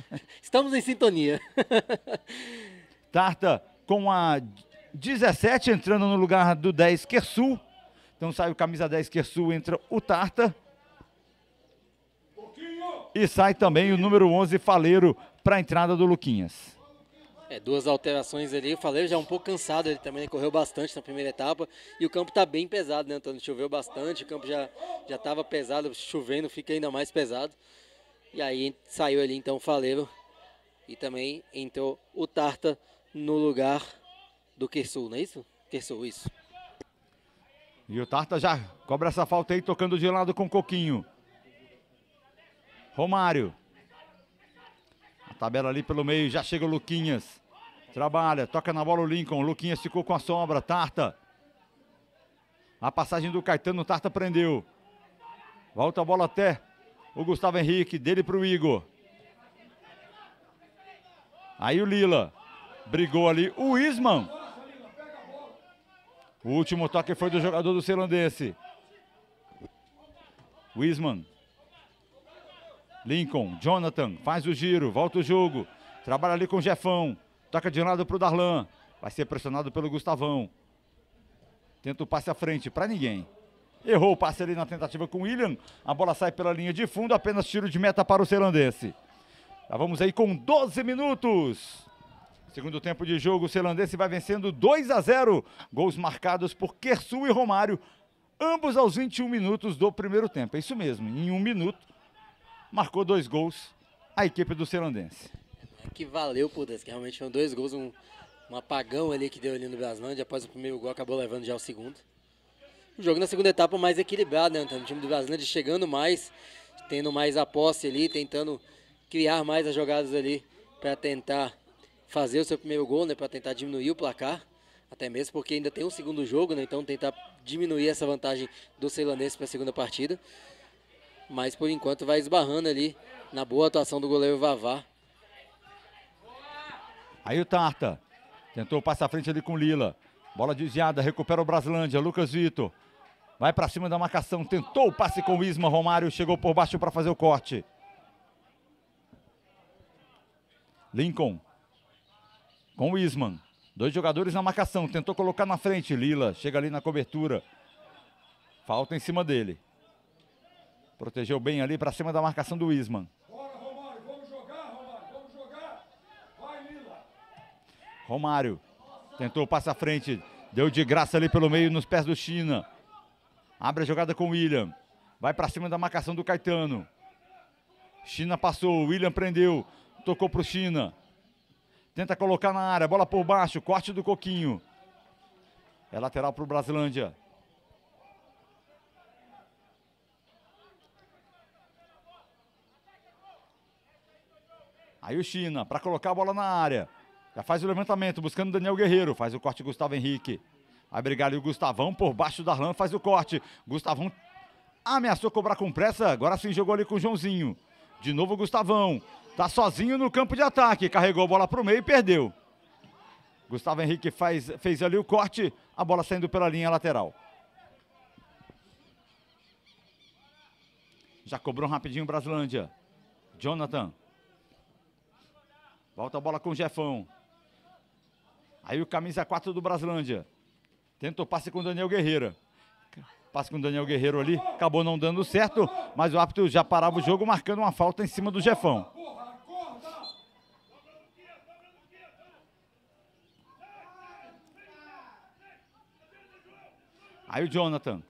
A: também. Estamos em sintonia. Tarta com a 17 entrando no lugar do 10 Kersul. Então sai o camisa 10 Kersul, entra o Tarta. E sai também o número 11 Faleiro para a entrada do Luquinhas.
B: É, duas alterações ali. O Faleiro já um pouco cansado, ele também correu bastante na primeira etapa. E o campo está bem pesado, né, Antônio? Choveu bastante, o campo já já estava pesado, chovendo, fica ainda mais pesado. E aí saiu ali então o Faleiro e também entrou o Tarta no lugar do Kersul, não é isso? Kersul, isso.
A: E o Tarta já cobra essa falta aí, tocando de lado com o Coquinho. Romário. A tabela ali pelo meio, já chega o Luquinhas. Trabalha, toca na bola o Lincoln. Luquinhas ficou com a sobra. Tarta. A passagem do Caetano, Tarta prendeu. Volta a bola até o Gustavo Henrique, dele para o Igor. Aí o Lila. Brigou ali o Isman. O último toque foi do jogador do Ceilandense. Wisman. Lincoln, Jonathan, faz o giro, volta o jogo. Trabalha ali com o Jefão. Toca de lado para o Darlan. Vai ser pressionado pelo Gustavão. Tenta o passe à frente, para ninguém. Errou o passe ali na tentativa com o William. A bola sai pela linha de fundo, apenas tiro de meta para o Celandense. Já vamos aí com 12 minutos. Segundo tempo de jogo, o Celandense vai vencendo 2 a 0. Gols marcados por Kersu e Romário, ambos aos 21 minutos do primeiro tempo. É isso mesmo, em um minuto, marcou dois gols a equipe do Celandense
B: que valeu por que realmente foram dois gols, um, um apagão ali que deu ali no Braslândia, após o primeiro gol acabou levando já o segundo. O jogo na segunda etapa mais equilibrado, né, Antônio? O time do Braslândia chegando mais, tendo mais a posse ali, tentando criar mais as jogadas ali para tentar fazer o seu primeiro gol, né, para tentar diminuir o placar. Até mesmo porque ainda tem um segundo jogo, né? Então tentar diminuir essa vantagem do ceilanense para a segunda partida. Mas por enquanto vai esbarrando ali na boa atuação do goleiro Vavá,
A: Aí o Tarta tentou passar frente ali com Lila. Bola desviada, recupera o Brasilândia, Lucas Vitor. Vai para cima da marcação, tentou o passe com o Isma, Romário chegou por baixo para fazer o corte. Lincoln com o Isman. Dois jogadores na marcação, tentou colocar na frente. Lila chega ali na cobertura. Falta em cima dele. Protegeu bem ali para cima da marcação do Isman. Romário tentou passe à frente, deu de graça ali pelo meio nos pés do China. Abre a jogada com o William. Vai para cima da marcação do Caetano. China passou, William prendeu, tocou para o China. Tenta colocar na área, bola por baixo, corte do Coquinho. É lateral para o Brasilândia. Aí o China, para colocar a bola na área. Já faz o levantamento, buscando Daniel Guerreiro. Faz o corte Gustavo Henrique. Vai brigar ali o Gustavão por baixo da Arlan, faz o corte. Gustavão ameaçou cobrar com pressa, agora sim jogou ali com o Joãozinho. De novo o Gustavão. Tá sozinho no campo de ataque, carregou a bola para o meio e perdeu. Gustavo Henrique faz, fez ali o corte, a bola saindo pela linha lateral. Já cobrou rapidinho o Brasilândia. Jonathan. Volta a bola com o Jefão. Aí o camisa 4 do Braslândia. Tentou passe com Daniel Guerreira. Passe com Daniel Guerreiro ali, acabou não dando certo, mas o árbitro já parava o jogo marcando uma falta em cima do Jefão. Aí o Jonathan.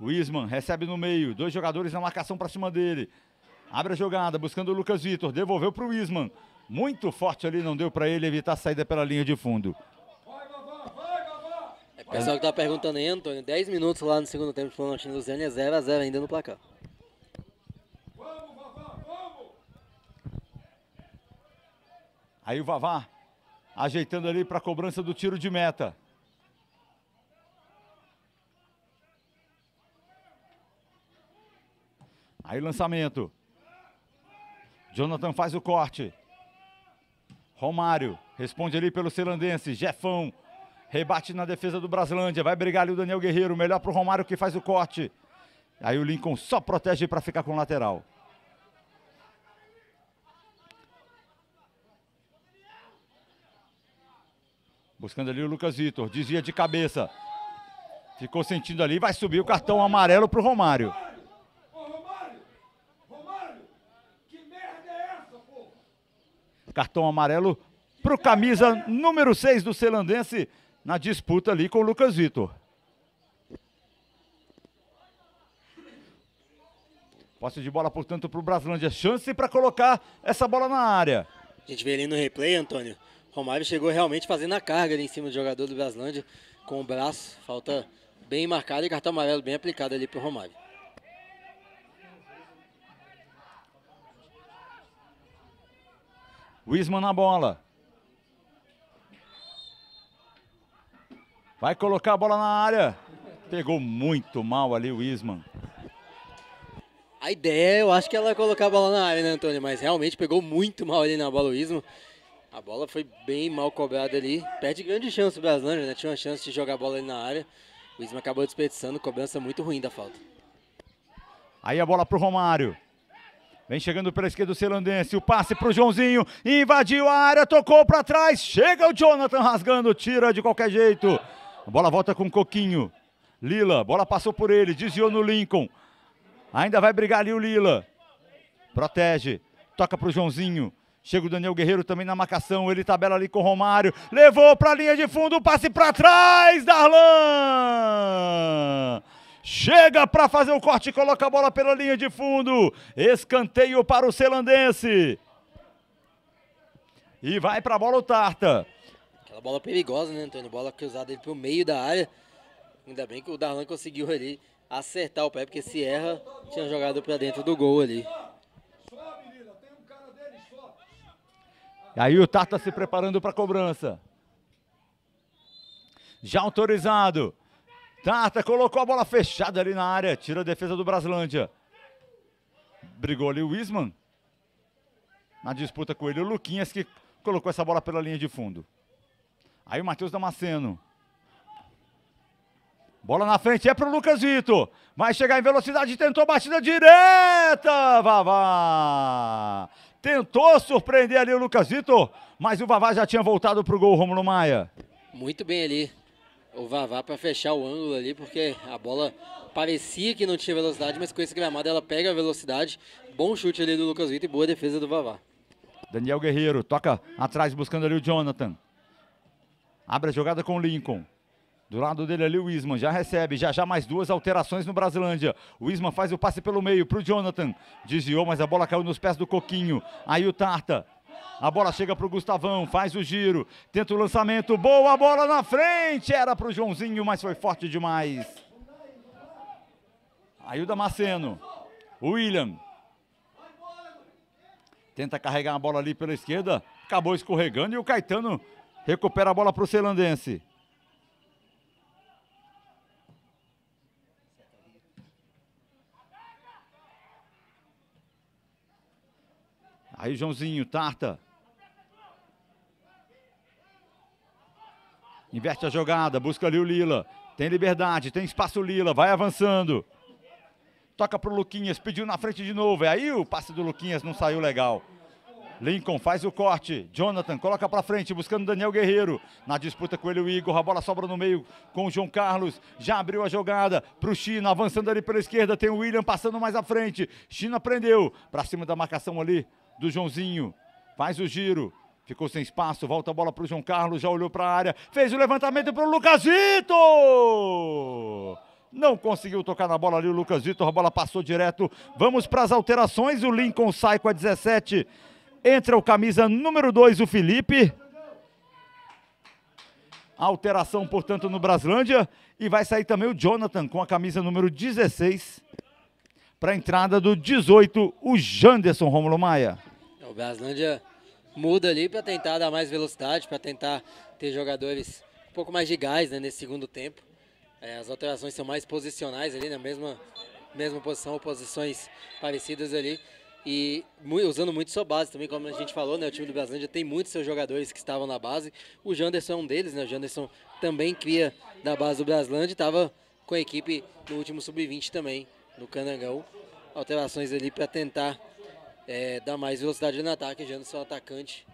A: O Isman recebe no meio. Dois jogadores na marcação para cima dele. Abre a jogada, buscando o Lucas Vitor. Devolveu para o Isman. Muito forte ali, não deu para ele evitar a saída pela linha de fundo.
B: É, pessoal que tá perguntando aí, Antônio, 10 minutos lá no segundo tempo de Florentino
A: Luziane é 0x0 ainda no placar. Aí o Vavá ajeitando ali para a cobrança do tiro de meta. Aí lançamento. Jonathan faz o corte. Romário, responde ali pelo Celandense, Jefão, rebate na defesa do Braslândia, vai brigar ali o Daniel Guerreiro, melhor para o Romário que faz o corte. Aí o Lincoln só protege para ficar com o lateral. Buscando ali o Lucas Vitor, desvia de cabeça. Ficou sentindo ali, vai subir o cartão amarelo para o Romário. cartão amarelo para o camisa número 6 do Celandense na disputa ali com o Lucas Vitor. Posse de bola, portanto, para o Braslândia. Chance para colocar essa bola na área.
B: A gente vê ali no replay, Antônio. Romário chegou realmente fazendo a carga ali em cima do jogador do Braslândia com o braço. Falta bem marcada e cartão amarelo bem aplicado ali para
A: o Romário. Wisman na bola. Vai colocar a bola na área. Pegou muito mal ali o Isman.
B: A ideia, eu acho que ela é colocar a bola na área, né, Antônio? Mas realmente pegou muito mal ali na bola o Isman. A bola foi bem mal cobrada ali. Perde grande chance o Braslândia, né? Tinha uma chance de jogar a bola ali na área. O Isman acabou desperdiçando, cobrança muito ruim da falta.
A: Aí a bola pro Romário. Vem chegando pela esquerda o Celandense. O passe para o Joãozinho. Invadiu a área, tocou para trás. Chega o Jonathan rasgando, tira de qualquer jeito. A bola volta com o Coquinho. Lila, bola passou por ele, desviou no Lincoln. Ainda vai brigar ali o Lila. Protege, toca para o Joãozinho. Chega o Daniel Guerreiro também na marcação. Ele tabela ali com o Romário. Levou para a linha de fundo, passe para trás. Darlan! Chega para fazer o corte, coloca a bola pela linha de fundo. Escanteio para o celandense E vai para a bola o Tarta.
B: Aquela bola perigosa, né, Antônio? Bola cruzada para o meio da área. Ainda bem que o Darlan conseguiu ali acertar o pé, porque se erra, tinha jogado para dentro do gol ali.
A: Aí o Tarta se preparando para a cobrança. Já autorizado. Tata colocou a bola fechada ali na área, tira a defesa do Braslândia. Brigou ali o Wisman. Na disputa com ele, o Luquinhas que colocou essa bola pela linha de fundo. Aí o Matheus Damasceno. Bola na frente, é pro Lucas Vitor. Vai chegar em velocidade, tentou batida direta, Vavá. Tentou surpreender ali o Lucas Vitor, mas o Vavá já tinha voltado pro gol, Romulo Maia.
B: Muito bem ali o Vavá para fechar o ângulo ali, porque a bola parecia que não tinha velocidade, mas com esse gramado ela pega a velocidade. Bom chute ali do Lucas Vitor e boa defesa do Vavá.
A: Daniel Guerreiro toca atrás buscando ali o Jonathan. Abre a jogada com o Lincoln. Do lado dele ali o Isman, já recebe, já já mais duas alterações no Brasilândia. O Isman faz o passe pelo meio para o Jonathan. Desviou, mas a bola caiu nos pés do Coquinho. Aí o Tarta a bola chega para o Gustavão, faz o giro, tenta o lançamento, boa bola na frente, era para o Joãozinho, mas foi forte demais. Aí o Damasceno, William, tenta carregar a bola ali pela esquerda, acabou escorregando e o Caetano recupera a bola para o Ceilandense. Aí, Joãozinho, Tarta. Inverte a jogada, busca ali o Lila. Tem liberdade, tem espaço o Lila, vai avançando. Toca pro Luquinhas, pediu na frente de novo. E é aí o passe do Luquinhas não saiu legal. Lincoln faz o corte. Jonathan coloca para frente, buscando Daniel Guerreiro. Na disputa com ele, o Igor. A bola sobra no meio com o João Carlos. Já abriu a jogada para o China, avançando ali pela esquerda. Tem o William passando mais à frente. China prendeu para cima da marcação ali do Joãozinho. Faz o giro. Ficou sem espaço, volta a bola para o João Carlos, já olhou para a área, fez o levantamento para o Lucasito! Não conseguiu tocar na bola ali o Lucas Vitor, a bola passou direto. Vamos para as alterações. O Lincoln sai com a 17. Entra o camisa número 2, o Felipe. Alteração, portanto, no Braslândia. E vai sair também o Jonathan com a camisa número 16 para a entrada do 18, o Janderson Romulo Maia.
B: É, o Braslândia muda ali para tentar dar mais velocidade, para tentar ter jogadores um pouco mais de gás né, nesse segundo tempo. É, as alterações são mais posicionais ali, na né, mesma, mesma posição, posições parecidas ali. E usando muito sua base também, como a gente falou, né, o time do Braslândia tem muitos seus jogadores que estavam na base. O Janderson é um deles, né? O Janderson também cria da base do Braslândia e estava com a equipe no último sub-20 também, no Canangão. Alterações ali para tentar é, dar mais velocidade no ataque. Janderson atacante.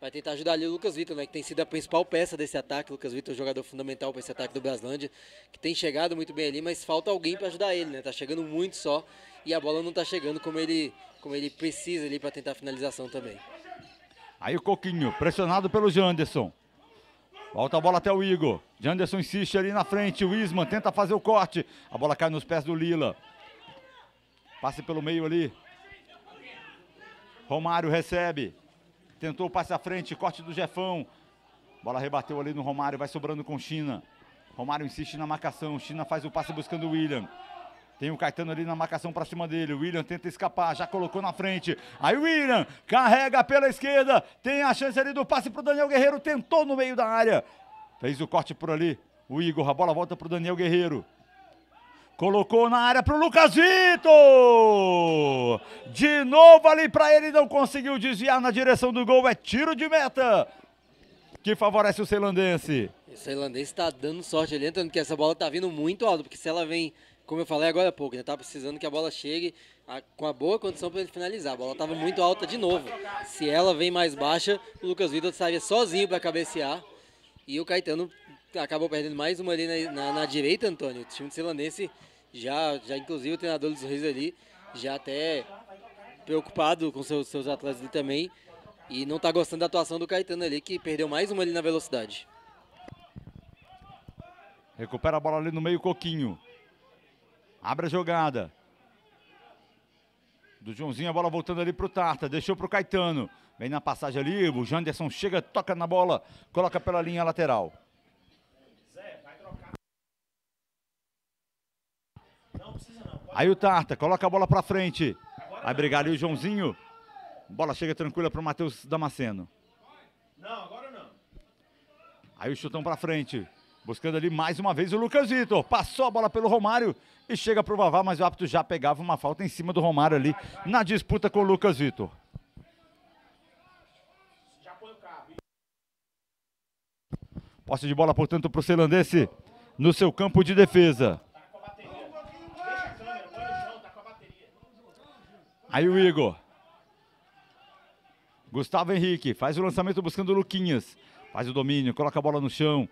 B: Vai tentar ajudar ali o Lucas Vitor, né? Que tem sido a principal peça desse ataque. O Lucas Vitor é um jogador fundamental para esse ataque do Braslândia. Que tem chegado muito bem ali, mas falta alguém para ajudar ele, né? Tá chegando muito só. E a bola não tá chegando como ele, como ele precisa ali para tentar a finalização
A: também. Aí o Coquinho, pressionado pelo Janderson. Volta a bola até o Igor. Janderson insiste ali na frente. O Isman tenta fazer o corte. A bola cai nos pés do Lila. Passe pelo meio ali. Romário recebe. Tentou o passe à frente, corte do Jefão. Bola rebateu ali no Romário, vai sobrando com China. Romário insiste na marcação. China faz o passe buscando o William. Tem o Caetano ali na marcação pra cima dele. O William tenta escapar, já colocou na frente. Aí o William carrega pela esquerda. Tem a chance ali do passe pro Daniel Guerreiro. Tentou no meio da área. Fez o corte por ali. O Igor, a bola volta pro Daniel Guerreiro. Colocou na área para o Lucas Vitor! De novo ali para ele, não conseguiu desviar na direção do gol. É tiro de meta que favorece o ceilandense.
B: O ceilandense está dando sorte ali, entrando que essa bola está vindo muito alto, porque se ela vem, como eu falei agora há pouco, né, tá precisando que a bola chegue a, com a boa condição para ele finalizar. A bola estava muito alta de novo. Se ela vem mais baixa, o Lucas Vitor estaria sozinho para cabecear. E o Caetano acabou perdendo mais uma ali na, na, na direita, Antônio. O time zelandense já, já inclusive o treinador dos Reis ali, já até preocupado com seus, seus atletas ali também. E não está gostando da atuação do Caetano ali, que perdeu mais uma ali na velocidade.
A: Recupera a bola ali no meio, Coquinho. Abre a jogada. Do Joãozinho, a bola voltando ali pro Tarta. Deixou pro Caetano. Vem na passagem ali, o Janderson chega, toca na bola, coloca pela linha lateral. Aí o Tarta coloca a bola pra frente. Aí brigar ali o Joãozinho. Bola chega tranquila pro Matheus Damasceno. Não, agora não. Aí o chutão pra frente. Buscando ali mais uma vez o Lucas Vitor. Passou a bola pelo Romário e chega pro Vavá, mas o árbitro já pegava uma falta em cima do Romário ali vai, vai. na disputa com o Lucas Vitor. Posse de bola, portanto, para o Celandense no seu campo de defesa. Aí o Igor. Gustavo Henrique faz o lançamento buscando o Luquinhas. Faz o domínio, coloca a bola no chão.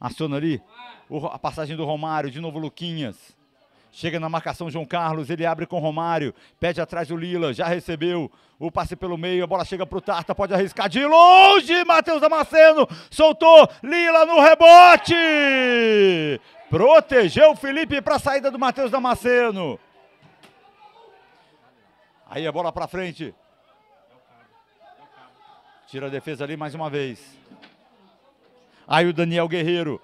A: Aciona ali o, a passagem do Romário. De novo Luquinhas. Chega na marcação João Carlos, ele abre com Romário, pede atrás do Lila, já recebeu o passe pelo meio, a bola chega para o Tarta, pode arriscar de longe, Matheus Damasceno, soltou, Lila no rebote! Protegeu o Felipe para a saída do Matheus Damasceno. Aí a é bola para frente. Tira a defesa ali mais uma vez. Aí o Daniel Guerreiro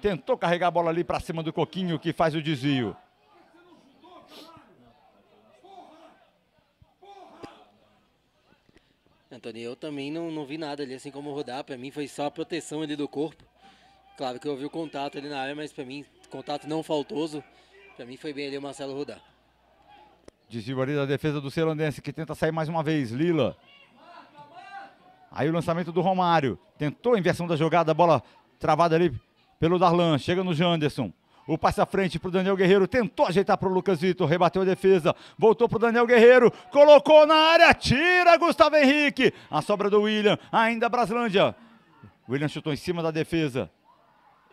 A: tentou carregar a bola ali para cima do Coquinho, que faz o desvio.
B: Antônio, eu também não, não vi nada ali, assim como rodar. Para mim foi só a proteção ali do corpo. Claro que eu vi o contato ali na área, mas para mim, contato não faltoso. Para mim foi bem ali o Marcelo
A: rodar. Desvio ali da defesa do Celandense, que tenta sair mais uma vez. Lila. Aí o lançamento do Romário. Tentou a inversão da jogada, a bola travada ali pelo Darlan. Chega no Janderson. O passe à frente para o Daniel Guerreiro. Tentou ajeitar para o Lucas Vitor. Rebateu a defesa. Voltou para o Daniel Guerreiro. Colocou na área. Tira Gustavo Henrique. A sobra do William. Ainda Braslândia. William chutou em cima da defesa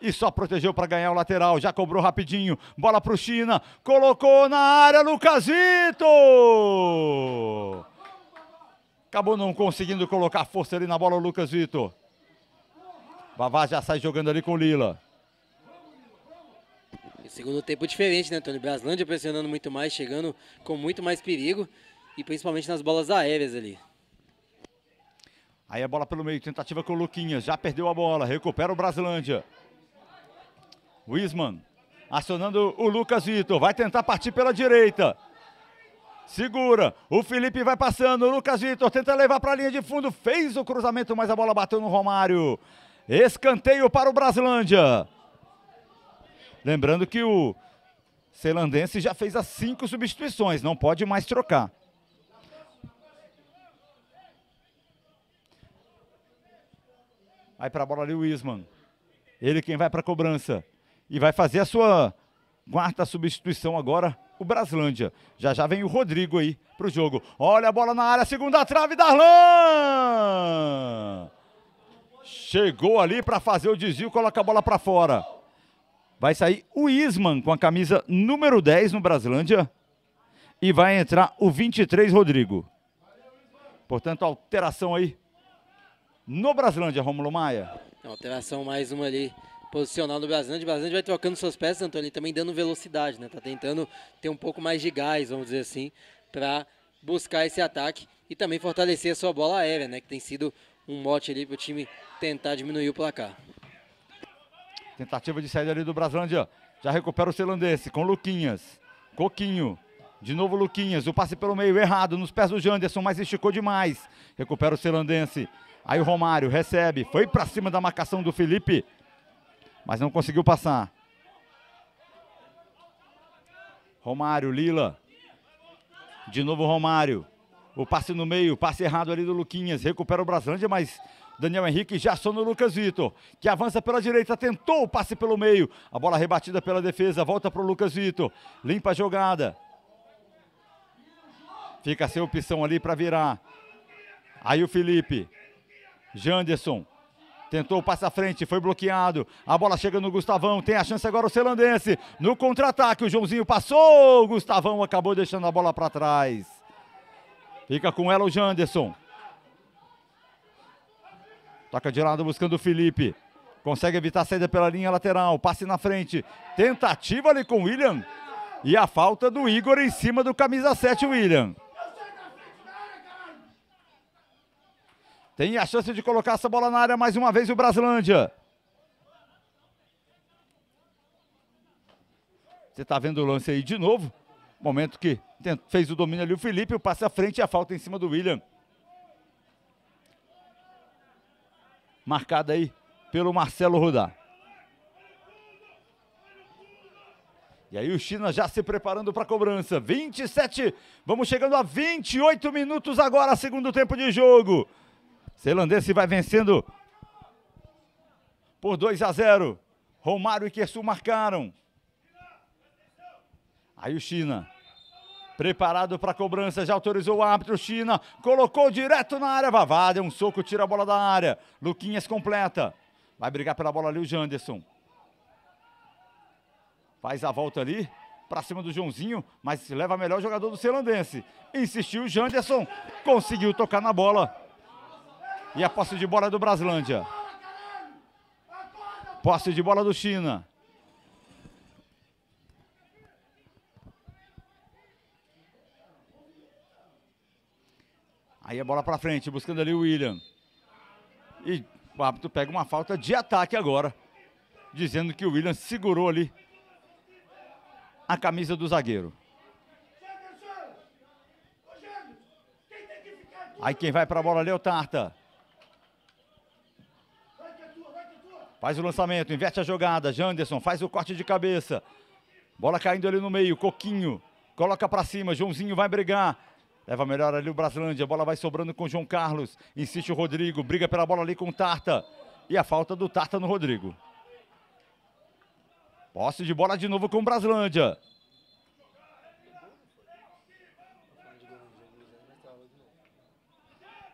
A: e só protegeu para ganhar o lateral. Já cobrou rapidinho. Bola para o China. Colocou na área Lucasito. Acabou não conseguindo colocar força ali na bola o Lucas Vitor. Vavá já sai jogando ali com o Lila.
B: Segundo tempo diferente, né, Antônio? Braslândia pressionando muito mais, chegando com muito mais perigo. E principalmente nas bolas aéreas ali.
A: Aí a bola pelo meio, tentativa com o Luquinhas. Já perdeu a bola, recupera o Braslândia. Wisman acionando o Lucas Vitor, vai tentar partir pela direita. Segura, o Felipe vai passando, o Lucas Vitor tenta levar para a linha de fundo, fez o cruzamento, mas a bola bateu no Romário. Escanteio para o Brasilândia. Lembrando que o Celandense já fez as cinco substituições, não pode mais trocar. vai para a bola ali o Wisman. Ele quem vai para a cobrança e vai fazer a sua quarta substituição agora, o Braslândia. Já já vem o Rodrigo aí pro jogo. Olha a bola na área, segunda trave, Darlan! Chegou ali para fazer o desvio, coloca a bola para fora. Vai sair o Isman com a camisa número 10 no Braslândia. E vai entrar o 23, Rodrigo. Portanto, alteração aí no Braslândia, Romulo Maia.
B: Alteração mais uma ali posicional do Brasilândia. Né? O Brasilândia vai trocando suas peças, Antônio, e também dando velocidade, né? Tá tentando ter um pouco mais de gás, vamos dizer assim, para buscar esse ataque e também fortalecer a sua bola aérea, né? Que tem sido um mote ali para o time tentar diminuir o placar.
A: Tentativa de saída ali do Brasilândia. Já recupera o selandense com Luquinhas. Coquinho. De novo Luquinhas. O passe pelo meio errado nos pés do Janderson, mas esticou demais. Recupera o selandense. Aí o Romário recebe. Foi para cima da marcação do Felipe mas não conseguiu passar. Romário, Lila. De novo Romário. O passe no meio, passe errado ali do Luquinhas. Recupera o Braslândia, mas Daniel Henrique já só no Lucas Vitor, que avança pela direita, tentou o passe pelo meio. A bola rebatida pela defesa, volta para o Lucas Vitor. Limpa a jogada. Fica sem opção ali para virar. Aí o Felipe. Janderson. Tentou o passe à frente, foi bloqueado. A bola chega no Gustavão. Tem a chance agora o Celandense. No contra-ataque, o Joãozinho passou. O Gustavão acabou deixando a bola para trás. Fica com ela o Janderson. Toca de lado buscando o Felipe. Consegue evitar a saída pela linha lateral. Passe na frente. Tentativa ali com o William. E a falta do Igor em cima do camisa 7, William. Tem a chance de colocar essa bola na área mais uma vez o Brasilândia. Você está vendo o lance aí de novo. Momento que fez o domínio ali o Felipe, o passe à frente e a falta em cima do William. Marcada aí pelo Marcelo Rudá. E aí o China já se preparando para a cobrança. 27, vamos chegando a 28 minutos agora, segundo tempo de jogo. Celandense vai vencendo por 2 a 0. Romário e Kersu marcaram. Aí o China, preparado para a cobrança, já autorizou o árbitro. China colocou direto na área. Vavada, um soco, tira a bola da área. Luquinhas completa. Vai brigar pela bola ali o Janderson. Faz a volta ali para cima do Joãozinho, mas leva melhor o jogador do Celandense. Insistiu o Janderson, conseguiu tocar na bola. E a posse de bola é do Braslândia. Posse de bola do China. Aí a é bola para frente, buscando ali o William. E o árbitro pega uma falta de ataque agora, dizendo que o William segurou ali a camisa do zagueiro. Aí quem vai para a bola ali é o Tarta. Faz o lançamento, inverte a jogada. Janderson faz o corte de cabeça. Bola caindo ali no meio. Coquinho coloca para cima. Joãozinho vai brigar. Leva melhor ali o Braslândia, A bola vai sobrando com o João Carlos. Insiste o Rodrigo. Briga pela bola ali com o Tarta. E a falta do Tarta no Rodrigo. Posse de bola de novo com o Braslândia.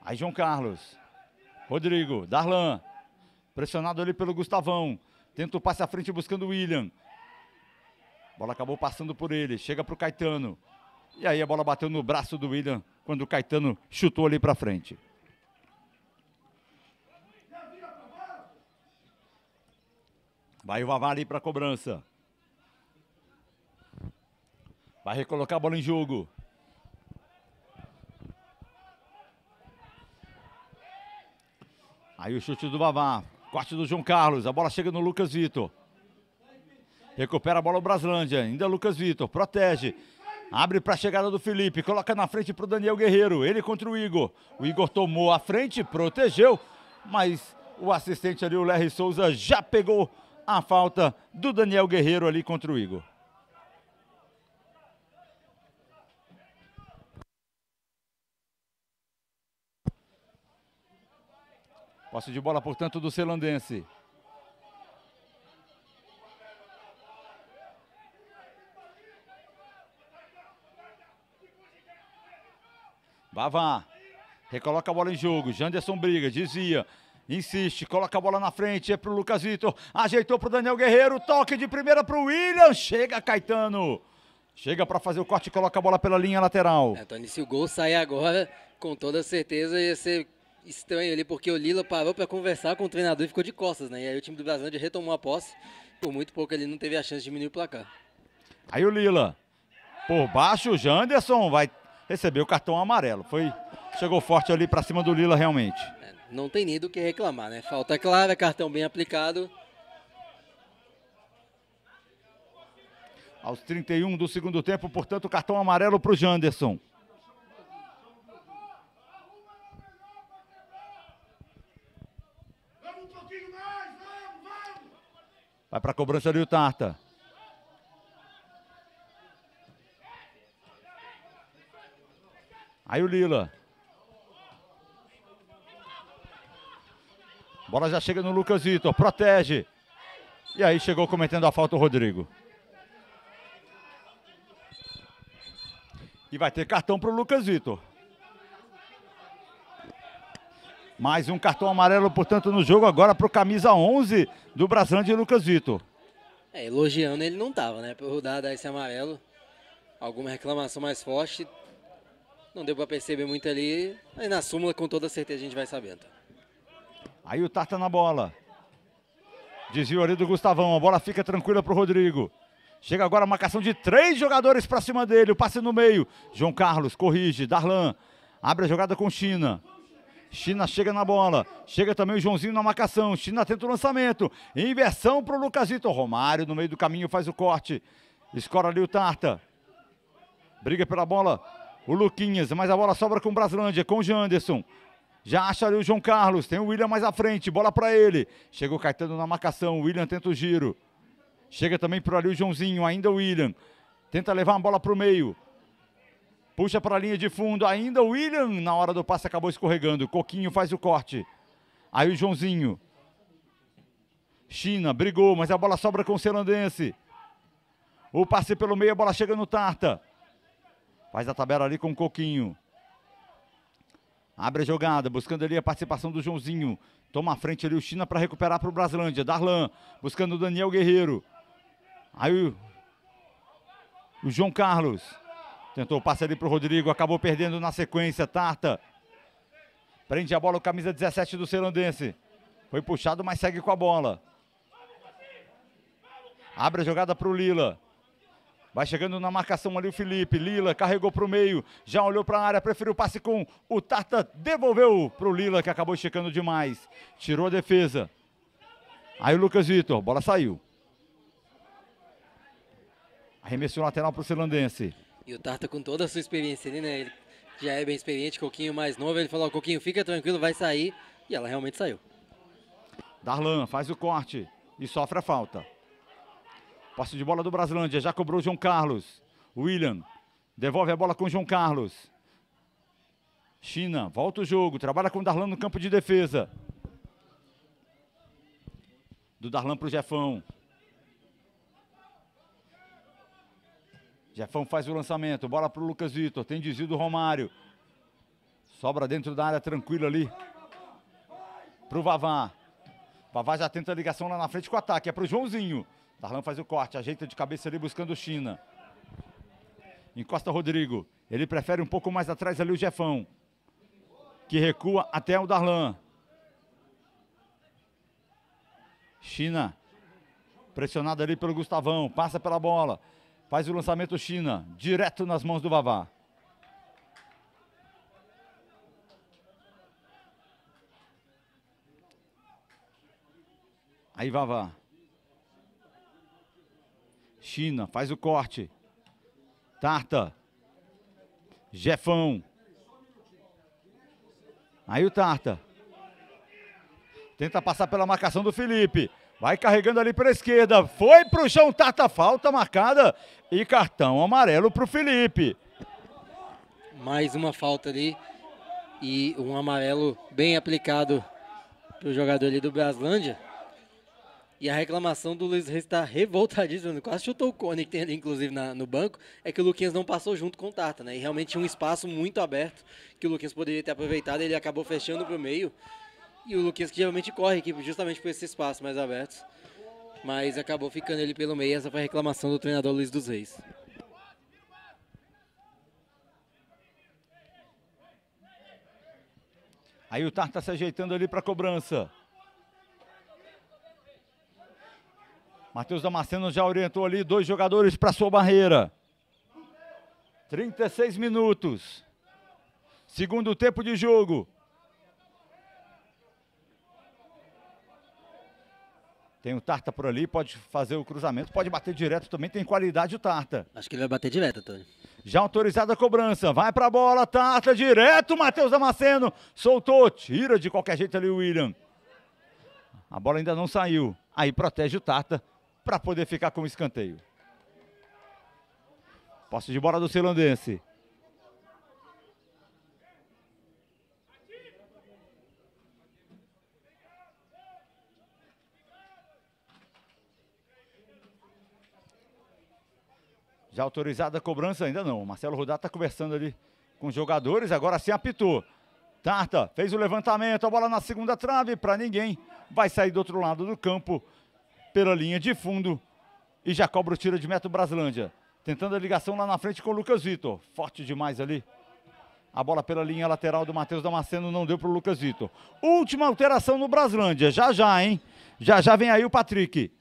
A: Aí João Carlos. Rodrigo. Darlan. Pressionado ali pelo Gustavão. Tenta o passe à frente buscando o William. A bola acabou passando por ele. Chega para o Caetano. E aí a bola bateu no braço do William quando o Caetano chutou ali para frente. Vai o Vavá ali para a cobrança. Vai recolocar a bola em jogo. Aí o chute do Vavá. Corte do João Carlos. A bola chega no Lucas Vitor. Recupera a bola o Braslândia. Ainda Lucas Vitor. Protege. Abre para a chegada do Felipe. Coloca na frente para o Daniel Guerreiro. Ele contra o Igor. O Igor tomou a frente, protegeu. Mas o assistente ali, o Larry Souza, já pegou a falta do Daniel Guerreiro ali contra o Igor. Posse de bola, portanto, do Celandense. Bavá. Recoloca a bola em jogo. Janderson briga, dizia Insiste, coloca a bola na frente, é pro Lucas Vitor. Ajeitou pro Daniel Guerreiro, toque de primeira pro William. Chega Caetano. Chega para fazer o corte e coloca a bola pela linha lateral.
B: É, se o gol sair agora, com toda certeza ia ser estranho ali, porque o Lila parou para conversar com o treinador e ficou de costas, né? E aí o time do Brasil retomou a posse. Por muito pouco ele não teve a chance de diminuir o placar.
A: Aí o Lila, por baixo, o Janderson vai receber o cartão amarelo. Foi, chegou forte ali para cima do Lila realmente.
B: É, não tem nem do que reclamar, né? Falta clara, cartão bem aplicado.
A: Aos 31 do segundo tempo, portanto, cartão amarelo para o Janderson. Vai para a cobrança do Tarta. Aí o Lila. Bola já chega no Lucas Vitor, protege. E aí chegou cometendo a falta o Rodrigo. E vai ter cartão para o Lucas Vitor. Mais um cartão amarelo, portanto, no jogo agora para o camisa 11 do de Lucas Vitor.
B: É, elogiando ele não estava, né? Por dar, dar esse amarelo, alguma reclamação mais forte, não deu para perceber muito ali. Aí na súmula, com toda certeza, a gente vai sabendo.
A: Aí o Tarta na bola. Desvio ali do Gustavão, a bola fica tranquila para o Rodrigo. Chega agora a marcação de três jogadores para cima dele, o passe no meio. João Carlos corrige, Darlan abre a jogada com China. China chega na bola. Chega também o Joãozinho na marcação. China tenta o lançamento. Inversão para o Lucasito. Romário no meio do caminho faz o corte. Escora ali o Tarta. Briga pela bola. O Luquinhas, mas a bola sobra com o Braslândia, com o Janderson. Já acha ali o João Carlos. Tem o William mais à frente. Bola para ele. Chega o Caetano na marcação. O William tenta o giro. Chega também por ali o Joãozinho. Ainda o William. Tenta levar a bola para o meio. Puxa para a linha de fundo. Ainda o William, na hora do passe, acabou escorregando. Coquinho faz o corte. Aí o Joãozinho. China brigou, mas a bola sobra com o Selandense. O passe pelo meio, a bola chega no Tarta. Faz a tabela ali com o Coquinho. Abre a jogada, buscando ali a participação do Joãozinho. Toma a frente ali o China para recuperar para o Brasilândia. Darlan, buscando o Daniel Guerreiro. Aí o, o João Carlos. Tentou o passe ali para o Rodrigo, acabou perdendo na sequência. Tarta prende a bola o camisa 17 do Serandense. Foi puxado, mas segue com a bola. Abre a jogada para o Lila. Vai chegando na marcação ali o Felipe. Lila carregou para o meio, já olhou para a área, preferiu o passe com o Tarta, Devolveu para o Lila, que acabou checando demais. Tirou a defesa. Aí o Lucas Vitor, bola saiu. Arremessou lateral para o Selandense. E
B: o Tata, com toda a sua experiência ali, né? Ele já é bem experiente, Coquinho mais novo. Ele falou: Coquinho, fica tranquilo, vai sair. E ela realmente saiu.
A: Darlan faz o corte e sofre a falta. Passe de bola do Brasilândia, já cobrou o João Carlos. William devolve a bola com o João Carlos. China volta o jogo, trabalha com o Darlan no campo de defesa. Do Darlan para o Jefão. Jefão faz o lançamento, bola para o Lucas Vitor, tem desvio do Romário. Sobra dentro da área tranquilo ali para o Vavá. Vavá já tenta a ligação lá na frente com o ataque, é para o Joãozinho. Darlan faz o corte, ajeita de cabeça ali buscando o China. Encosta Rodrigo, ele prefere um pouco mais atrás ali o Jefão, que recua até o Darlan. China, pressionado ali pelo Gustavão, passa pela bola. Faz o lançamento China, direto nas mãos do Vavá. Aí Vavá. China, faz o corte. Tarta. Jefão. Aí o Tarta. Tenta passar pela marcação do Felipe. Vai carregando ali para a esquerda. Foi para o chão, Tata falta marcada. E cartão amarelo para o Felipe.
B: Mais uma falta ali. E um amarelo bem aplicado para o jogador ali do Braslândia. E a reclamação do Luiz Reis está revoltadíssimo. Quase chutou o Cone, que tem ali, inclusive, na, no banco. É que o Luquinhas não passou junto com o Tata, né? E realmente tinha um espaço muito aberto que o Luquinhas poderia ter aproveitado. Ele acabou fechando para o meio. E o Luquinhas que geralmente corre aqui justamente por esses espaços mais abertos. Mas acabou ficando ele pelo meio. Essa foi a reclamação do treinador Luiz dos Reis.
A: Aí o Tar tá se ajeitando ali para a cobrança. Matheus Damasceno já orientou ali dois jogadores para sua barreira. 36 minutos. Segundo tempo de jogo. Tem o Tarta por ali, pode fazer o cruzamento, pode bater direto também, tem qualidade o Tarta. Acho que ele vai bater direto, Antônio. Já autorizada a cobrança, vai pra bola, Tarta, direto, Matheus Damasceno, soltou, tira de qualquer jeito ali o William. A bola ainda não saiu, aí protege o Tarta para poder ficar com o escanteio. Posse de bola do Celandense. Já autorizada a cobrança? Ainda não. O Marcelo Rodato está conversando ali com os jogadores. Agora sim apitou. Tarta fez o levantamento. A bola na segunda trave para ninguém. Vai sair do outro lado do campo pela linha de fundo. E já cobra o tiro de meta Braslândia. Tentando a ligação lá na frente com o Lucas Vitor. Forte demais ali. A bola pela linha lateral do Matheus Damasceno não deu para o Lucas Vitor. Última alteração no Braslândia. Já já, hein? Já já vem aí o Patrick.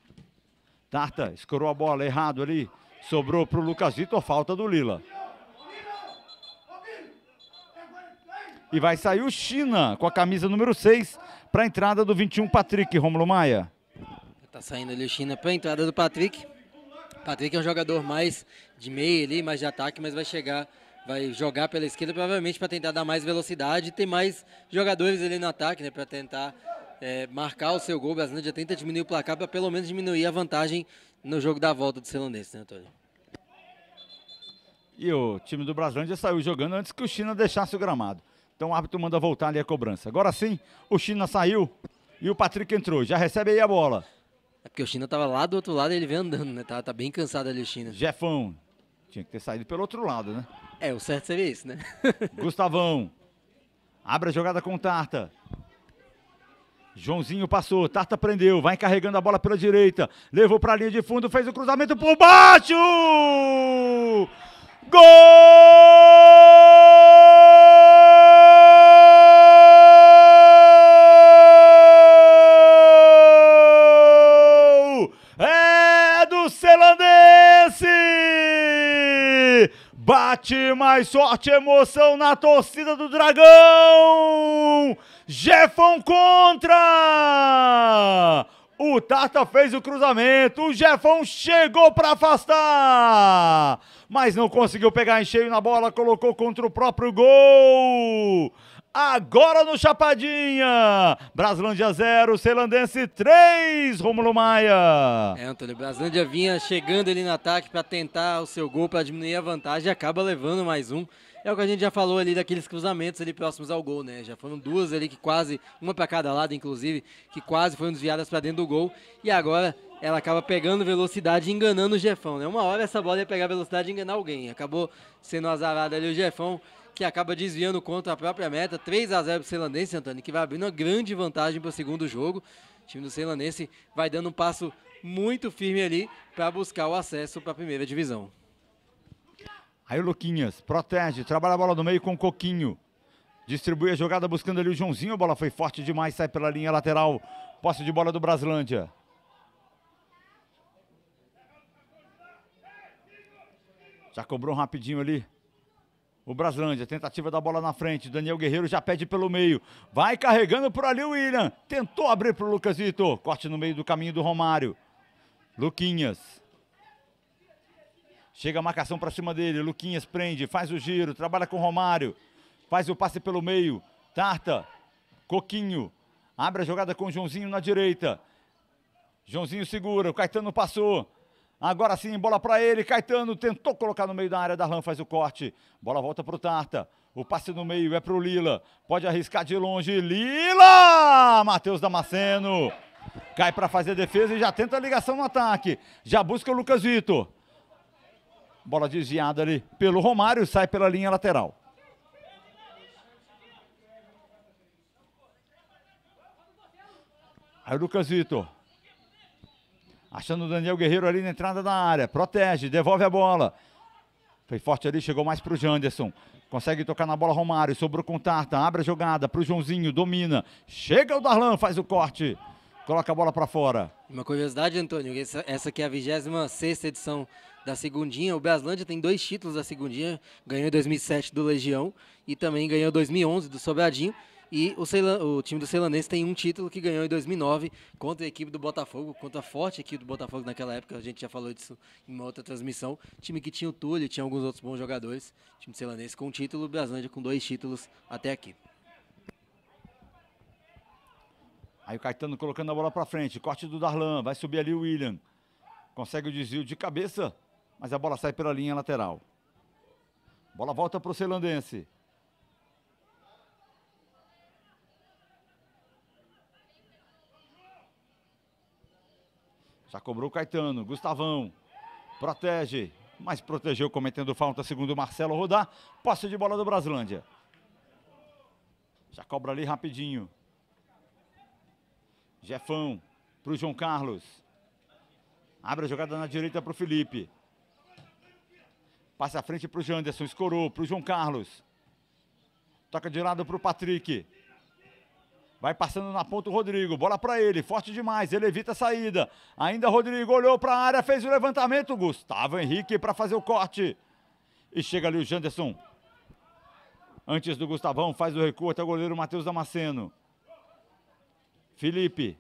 A: Tarta escorou a bola errado ali. Sobrou para o Lucas Vitor, falta do Lila. E vai sair o China com a camisa número 6 para a entrada do 21 Patrick, Romulo Maia.
B: está saindo ali o China para a entrada do Patrick. Patrick é um jogador mais de meio ali, mais de ataque, mas vai chegar, vai jogar pela esquerda provavelmente para tentar dar mais velocidade e ter mais jogadores ali no ataque, né, para tentar é, marcar o seu gol. O Brasil já tenta diminuir o placar para pelo menos diminuir a vantagem no jogo da volta dos finlandeses, né, Antônio?
A: E o time do Brasil já saiu jogando antes que o China deixasse o gramado. Então o árbitro manda voltar ali a cobrança. Agora sim, o China saiu e o Patrick entrou. Já recebe aí a bola. É porque o China estava lá do outro lado e ele vem andando, né? Tá, tá bem cansado ali o China. Jefão. Tinha que ter saído pelo outro lado, né? É, o certo seria isso, né? Gustavão. Abre a jogada com o Tarta. Joãozinho passou, Tata prendeu, vai carregando a bola pela direita, levou para a linha de fundo, fez o cruzamento por baixo! Gol! Bate mais sorte, emoção na torcida do Dragão! Jefão contra! O Tata fez o cruzamento, o Jefão chegou para afastar, mas não conseguiu pegar em cheio na bola, colocou contra o próprio gol agora no Chapadinha. Braslândia 0, Ceilandense 3, Romulo Maia.
B: É, Antônio, Braslândia vinha chegando ali no ataque para tentar o seu gol, para diminuir a vantagem e acaba levando mais um. É o que a gente já falou ali daqueles cruzamentos ali próximos ao gol, né? Já foram duas ali que quase, uma para cada lado inclusive, que quase foram desviadas para dentro do gol. E agora ela acaba pegando velocidade e enganando o Jefão, né? Uma hora essa bola ia pegar velocidade e enganar alguém. Acabou sendo azarada ali o Jefão que acaba desviando contra a própria meta. 3 a 0 para o Celandense, Antônio, que vai abrindo uma grande vantagem para o segundo jogo. O time do Celandense vai dando um passo muito firme ali para buscar o acesso para a primeira divisão.
A: Aí o Luquinhas protege, trabalha a bola no meio com o Coquinho. Distribui a jogada buscando ali o Joãozinho. A bola foi forte demais, sai pela linha lateral. Posse de bola do Braslândia. Já cobrou rapidinho ali o Braslândia, tentativa da bola na frente, Daniel Guerreiro já pede pelo meio, vai carregando por ali o William, tentou abrir para o Lucas Vitor, corte no meio do caminho do Romário, Luquinhas, chega a marcação para cima dele, Luquinhas prende, faz o giro, trabalha com o Romário, faz o passe pelo meio, Tarta, Coquinho, abre a jogada com o Joãozinho na direita, Joãozinho segura, o Caetano passou, Agora sim, bola para ele. Caetano tentou colocar no meio da área. da Ram faz o corte. Bola volta para o Tarta. O passe no meio é para o Lila. Pode arriscar de longe. Lila! Matheus Damasceno. Cai para fazer a defesa e já tenta a ligação no ataque. Já busca o Lucas Vitor. Bola desviada ali pelo Romário. Sai pela linha lateral. Aí o Lucas Vitor. Achando o Daniel Guerreiro ali na entrada da área. Protege, devolve a bola. Foi forte ali, chegou mais para o Janderson. Consegue tocar na bola Romário, sobrou com Tarta, abre a jogada para o Joãozinho, domina. Chega o Darlan, faz o corte. Coloca a bola para fora.
B: Uma curiosidade, Antônio, essa, essa aqui é a 26 edição da Segundinha. O Braslândia tem dois títulos da Segundinha. Ganhou em 2007 do Legião e também ganhou em 2011 do Sobradinho. E o, Ceilan, o time do Ceilanense tem um título que ganhou em 2009 contra a equipe do Botafogo, contra a forte equipe do Botafogo naquela época. A gente já falou disso em uma outra transmissão. Time que tinha o Túlio, tinha alguns outros bons jogadores.
A: Time do Ceilanense com um título, Brasândia com dois títulos até aqui. Aí o Caetano colocando a bola para frente. Corte do Darlan. Vai subir ali o William. Consegue o desvio de cabeça, mas a bola sai pela linha lateral. Bola volta para o Celandense. Já cobrou o Caetano, Gustavão. Protege, mas protegeu cometendo falta, segundo Marcelo Rodar. Posse de bola do Braslândia. Já cobra ali rapidinho. Jefão para o João Carlos. Abre a jogada na direita para o Felipe. Passa à frente para o Janderson, escorou para o João Carlos. Toca de lado para o Patrick. Vai passando na ponta o Rodrigo, bola para ele, forte demais, ele evita a saída. Ainda Rodrigo olhou para a área, fez o levantamento, Gustavo Henrique para fazer o corte. E chega ali o Janderson. Antes do Gustavão, faz o recuo até o goleiro Matheus Damasceno. Felipe.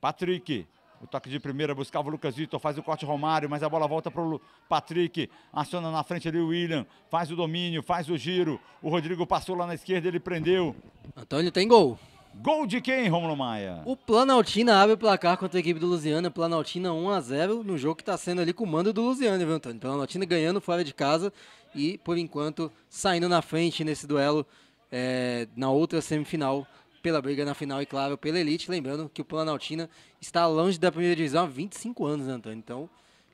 A: Patrick. O toque de primeira buscava o Lucas Vitor, faz o corte Romário, mas a bola volta para o Patrick. Aciona na frente ali o William, faz o domínio, faz o giro. O Rodrigo passou lá na esquerda, ele prendeu. Antônio tem gol. Gol de quem, Romulo Maia?
B: O Planaltina abre o placar contra a equipe do Lusiana. Planaltina 1 a 0 no jogo que está sendo ali com o mando do Lusiana, viu, Antônio? Planaltina ganhando fora de casa e, por enquanto, saindo na frente nesse duelo é, na outra semifinal pela briga na final e, claro, pela elite. Lembrando que o Planaltina está longe da primeira divisão há 25 anos, né, Antônio. Então,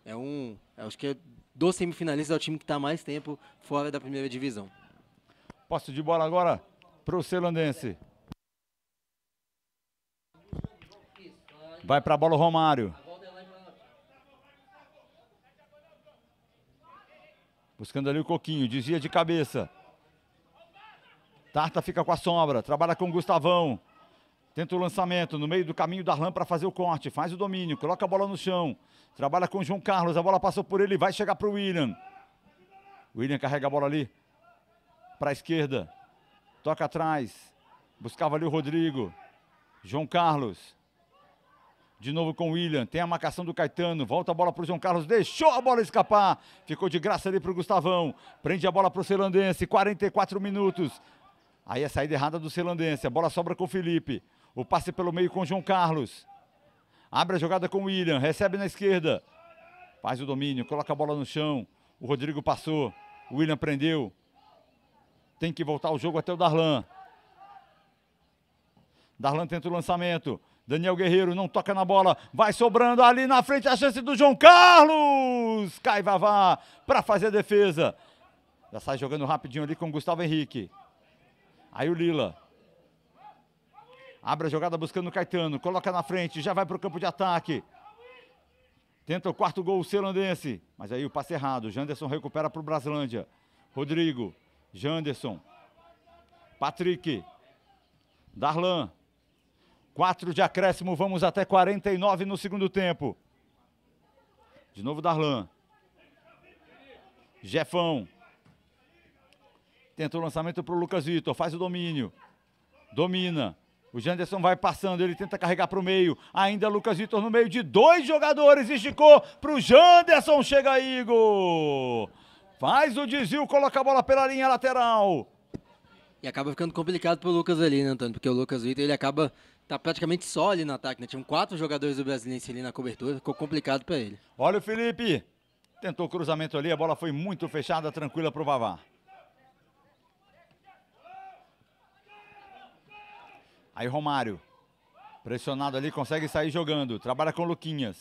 B: é um. É, acho que é dos semifinalistas é o time que está mais tempo fora da primeira divisão.
A: posso de bola agora para o Celandense. Vai para a bola o Romário. Buscando ali o Coquinho, desvia de cabeça. Tarta fica com a sombra, trabalha com o Gustavão. Tenta o lançamento no meio do caminho da Arlan para fazer o corte. Faz o domínio, coloca a bola no chão. Trabalha com o João Carlos, a bola passou por ele, e vai chegar para o William. William carrega a bola ali para a esquerda. Toca atrás. Buscava ali o Rodrigo. João Carlos. De novo com o William. Tem a marcação do Caetano. Volta a bola para o João Carlos. Deixou a bola escapar. Ficou de graça ali para o Gustavão. Prende a bola para o Ceilandense, 44 minutos. Aí a é saída errada do Celandense. A bola sobra com o Felipe. O passe pelo meio com o João Carlos. Abre a jogada com o William. Recebe na esquerda. Faz o domínio. Coloca a bola no chão. O Rodrigo passou. O William prendeu. Tem que voltar o jogo até o Darlan. Darlan tenta o lançamento. Daniel Guerreiro não toca na bola. Vai sobrando ali na frente a chance do João Carlos. Cai Vavá para fazer a defesa. Já sai jogando rapidinho ali com o Gustavo Henrique. Aí o Lila. Abre a jogada buscando o Caetano. Coloca na frente, já vai para o campo de ataque. Tenta o quarto gol o selandense. Mas aí o passe errado. Janderson recupera para o Brasilândia. Rodrigo. Janderson. Patrick. Darlan. Quatro de acréscimo, vamos até 49 no segundo tempo. De novo Darlan. Jefão. Tentou o lançamento para o Lucas Vitor, faz o domínio. Domina. O Janderson vai passando, ele tenta carregar para o meio. Ainda Lucas Vitor no meio de dois jogadores. Esticou para o Janderson. Chega aí, gol. Faz o desvio, coloca a bola pela linha lateral.
B: E acaba ficando complicado para o Lucas ali, né, Antônio? Porque o Lucas Vitor ele acaba tá praticamente
A: só ali no ataque, né? Tinham quatro jogadores do Brasiliense ali na cobertura, ficou complicado para ele. Olha o Felipe. Tentou o cruzamento ali, a bola foi muito fechada, tranquila para o Vavá. Aí Romário. Pressionado ali, consegue sair jogando. Trabalha com Luquinhas.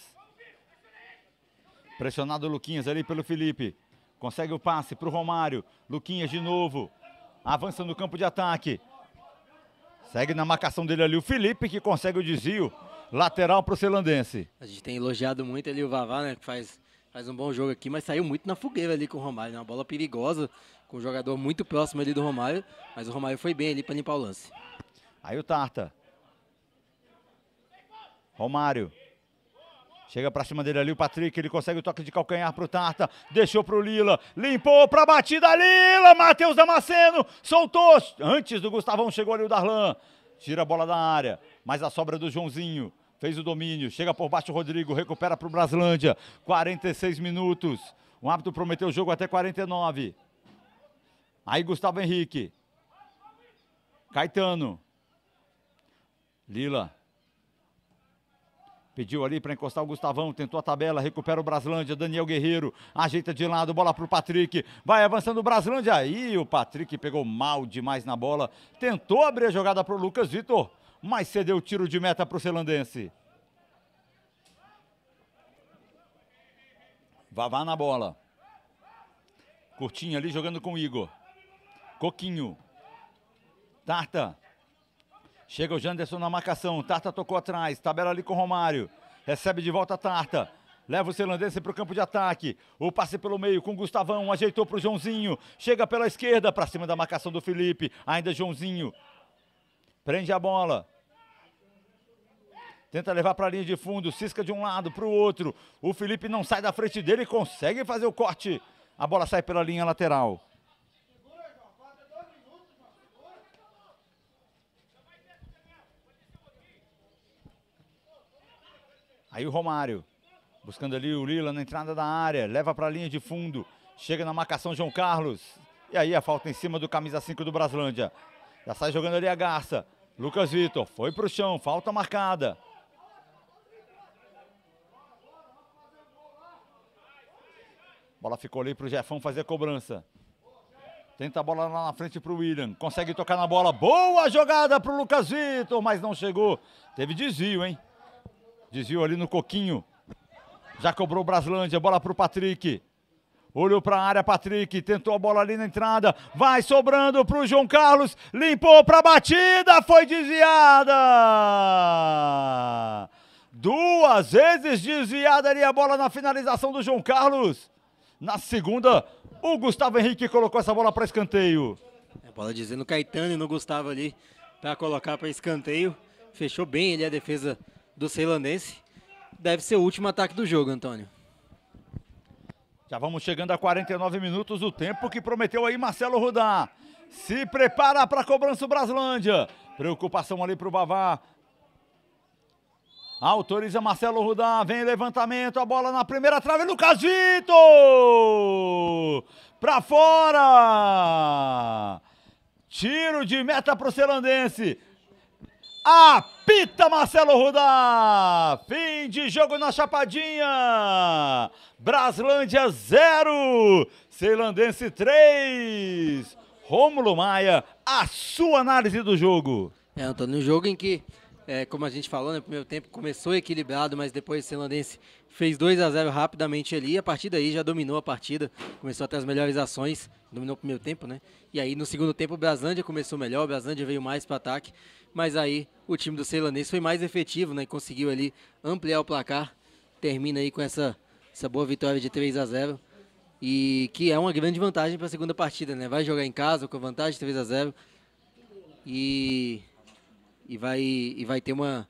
A: Pressionado Luquinhas ali pelo Felipe. Consegue o passe para o Romário. Luquinhas de novo. Avança no campo de ataque. Segue na marcação dele ali o Felipe, que consegue o desvio. Lateral para o Celandense. A gente tem elogiado muito ali o Vavá, né? Que faz, faz
B: um bom jogo aqui, mas saiu muito na fogueira ali com o Romário. Né, uma bola perigosa, com um jogador muito próximo ali do
A: Romário. Mas o Romário foi bem ali para limpar o lance. Aí o Tarta. Romário. Chega pra cima dele ali o Patrick, ele consegue o toque de calcanhar pro Tarta, deixou pro Lila, limpou pra batida Lila, Matheus Damasceno, soltou, antes do Gustavão chegou ali o Darlan, tira a bola da área, mas a sobra do Joãozinho, fez o domínio, chega por baixo o Rodrigo, recupera pro Braslândia, 46 minutos, o árbitro prometeu o jogo até 49. Aí Gustavo Henrique, Caetano, Lila. Pediu ali para encostar o Gustavão, tentou a tabela, recupera o Braslândia, Daniel Guerreiro, ajeita de lado, bola para o Patrick, vai avançando o Braslândia, aí o Patrick pegou mal demais na bola, tentou abrir a jogada para o Lucas Vitor, mas cedeu o tiro de meta para o Celandense. Vavá na bola. Curtinho ali jogando com o Igor. Coquinho. Tarta. Chega o Janderson na marcação. Tarta tocou atrás. Tabela ali com Romário. Recebe de volta a Tarta. Leva o Celandense para o campo de ataque. O passe pelo meio com Gustavão. Ajeitou para o Joãozinho. Chega pela esquerda para cima da marcação do Felipe. Ainda Joãozinho. Prende a bola. Tenta levar para a linha de fundo. Cisca de um lado para o outro. O Felipe não sai da frente dele. Consegue fazer o corte. A bola sai pela linha lateral. Aí o Romário, buscando ali o Lila na entrada da área, leva para a linha de fundo, chega na marcação João Carlos. E aí a falta em cima do camisa 5 do Braslândia. Já sai jogando ali a Garça. Lucas Vitor foi para o chão, falta marcada. Bola ficou ali para o Jefão fazer a cobrança. Tenta a bola lá na frente para o William. Consegue tocar na bola. Boa jogada para o Lucas Vitor, mas não chegou. Teve desvio, hein? Desviou ali no coquinho. Já cobrou o Braslândia, bola para o Patrick. Olhou para a área, Patrick, tentou a bola ali na entrada, vai sobrando para o João Carlos, limpou para a batida, foi desviada! Duas vezes desviada ali a bola na finalização do João Carlos. Na segunda, o Gustavo Henrique colocou essa bola para escanteio. A é, bola dizendo Caetano e no Gustavo ali para colocar para escanteio. Fechou bem ali a defesa do ceilandense. Deve ser o último ataque do jogo, Antônio. Já vamos chegando a 49 minutos do tempo que prometeu aí Marcelo Rudá. Se prepara para a cobrança o Braslândia. Preocupação ali para o Bavá. Autoriza Marcelo Rudá, vem levantamento, a bola na primeira trave, Lucas Vitor! Para fora! Tiro de meta para o Celandense. Apita Marcelo Rudá! Fim de jogo na Chapadinha! Braslândia 0, Ceilandense 3. Rômulo Maia, a sua análise do jogo. É, Antônio, um jogo em que, é, como a gente falou
B: no né, primeiro tempo, começou equilibrado, mas depois o Ceilandense fez 2 a 0 rapidamente ali, e a partir daí já dominou a partida, começou até as melhores ações, dominou o primeiro tempo, né? E aí no segundo tempo o Brasândia começou melhor, o Brasândia veio mais para ataque, mas aí o time do Ceilanês foi mais efetivo, né? Conseguiu ali ampliar o placar, termina aí com essa, essa boa vitória de 3 a 0 e que é uma grande vantagem para a segunda partida, né? Vai jogar em casa com a vantagem 3 a 0 e e vai e vai ter uma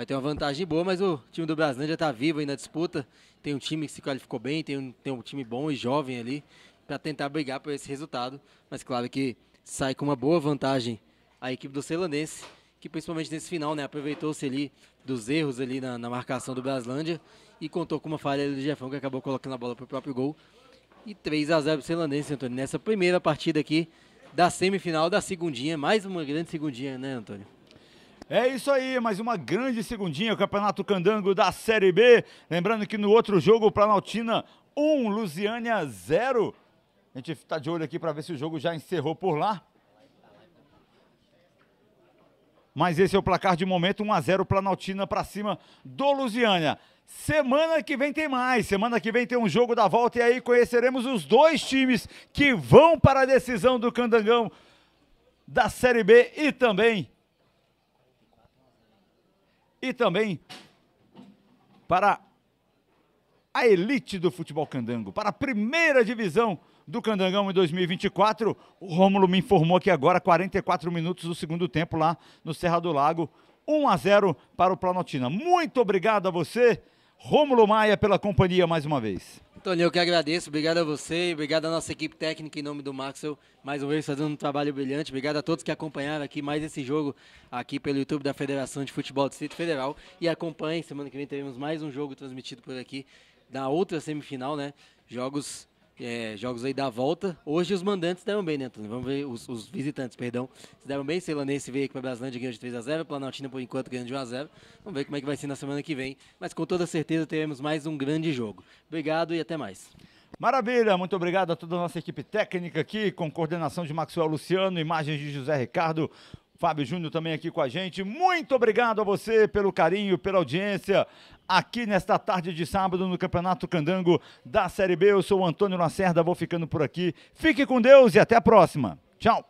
B: vai ter uma vantagem boa, mas o time do Brasil já está vivo aí na disputa. Tem um time que se qualificou bem, tem um, tem um time bom e jovem ali para tentar brigar por esse resultado. Mas claro que sai com uma boa vantagem a equipe do Celandense, que principalmente nesse final né, aproveitou-se ali dos erros ali na, na, marcação do Brasilândia e contou com uma falha do Jefão que acabou colocando a bola para o próprio gol. E 3 a 0 para o Celandense, Antônio, nessa primeira partida aqui da semifinal da segundinha, mais uma grande segundinha, né, Antônio?
A: É isso aí, mais uma grande segundinha, o Campeonato Candango da Série B. Lembrando que no outro jogo, Planaltina 1, Lusiânia 0. A gente está de olho aqui para ver se o jogo já encerrou por lá. Mas esse é o placar de momento, 1 a 0 Planaltina para cima do Lusiânia. Semana que vem tem mais. Semana que vem tem um jogo da volta e aí conheceremos os dois times que vão para a decisão do Candangão da Série B e também e também para a elite do futebol candango, para a primeira divisão do Candangão em 2024. O Rômulo me informou aqui agora, 44 minutos do segundo tempo lá no Serra do Lago. 1 a 0 para o Planotina. Muito obrigado a você, Rômulo Maia, pela companhia mais uma vez.
B: Tony, eu que agradeço. Obrigado a você, obrigado à nossa equipe técnica em nome do Maxwell, mais uma vez fazendo um trabalho brilhante. Obrigado a todos que acompanharam aqui mais esse jogo aqui pelo YouTube da Federação de Futebol do Distrito Federal. E acompanhem, semana que vem teremos mais um jogo transmitido por aqui da outra semifinal, né? Jogos é, jogos aí da volta. Hoje os mandantes deram bem, né, Antônio? Vamos ver, os, os visitantes, perdão, se deram bem. Celanense veio aqui para Braslândia ganhando de 3x0, Planaltina por enquanto ganhando de 1x0. Vamos ver como é que vai ser na semana que vem. Mas com toda certeza teremos mais um grande jogo. Obrigado e até mais.
A: Maravilha, muito obrigado a toda a nossa equipe técnica aqui, com coordenação de Maxwell Luciano, imagens de José Ricardo, Fábio Júnior também aqui com a gente. Muito obrigado a você pelo carinho, pela audiência aqui nesta tarde de sábado no Campeonato Candango da Série B. Eu sou o Antônio Lacerda, vou ficando por aqui. Fique com Deus e até a próxima. Tchau.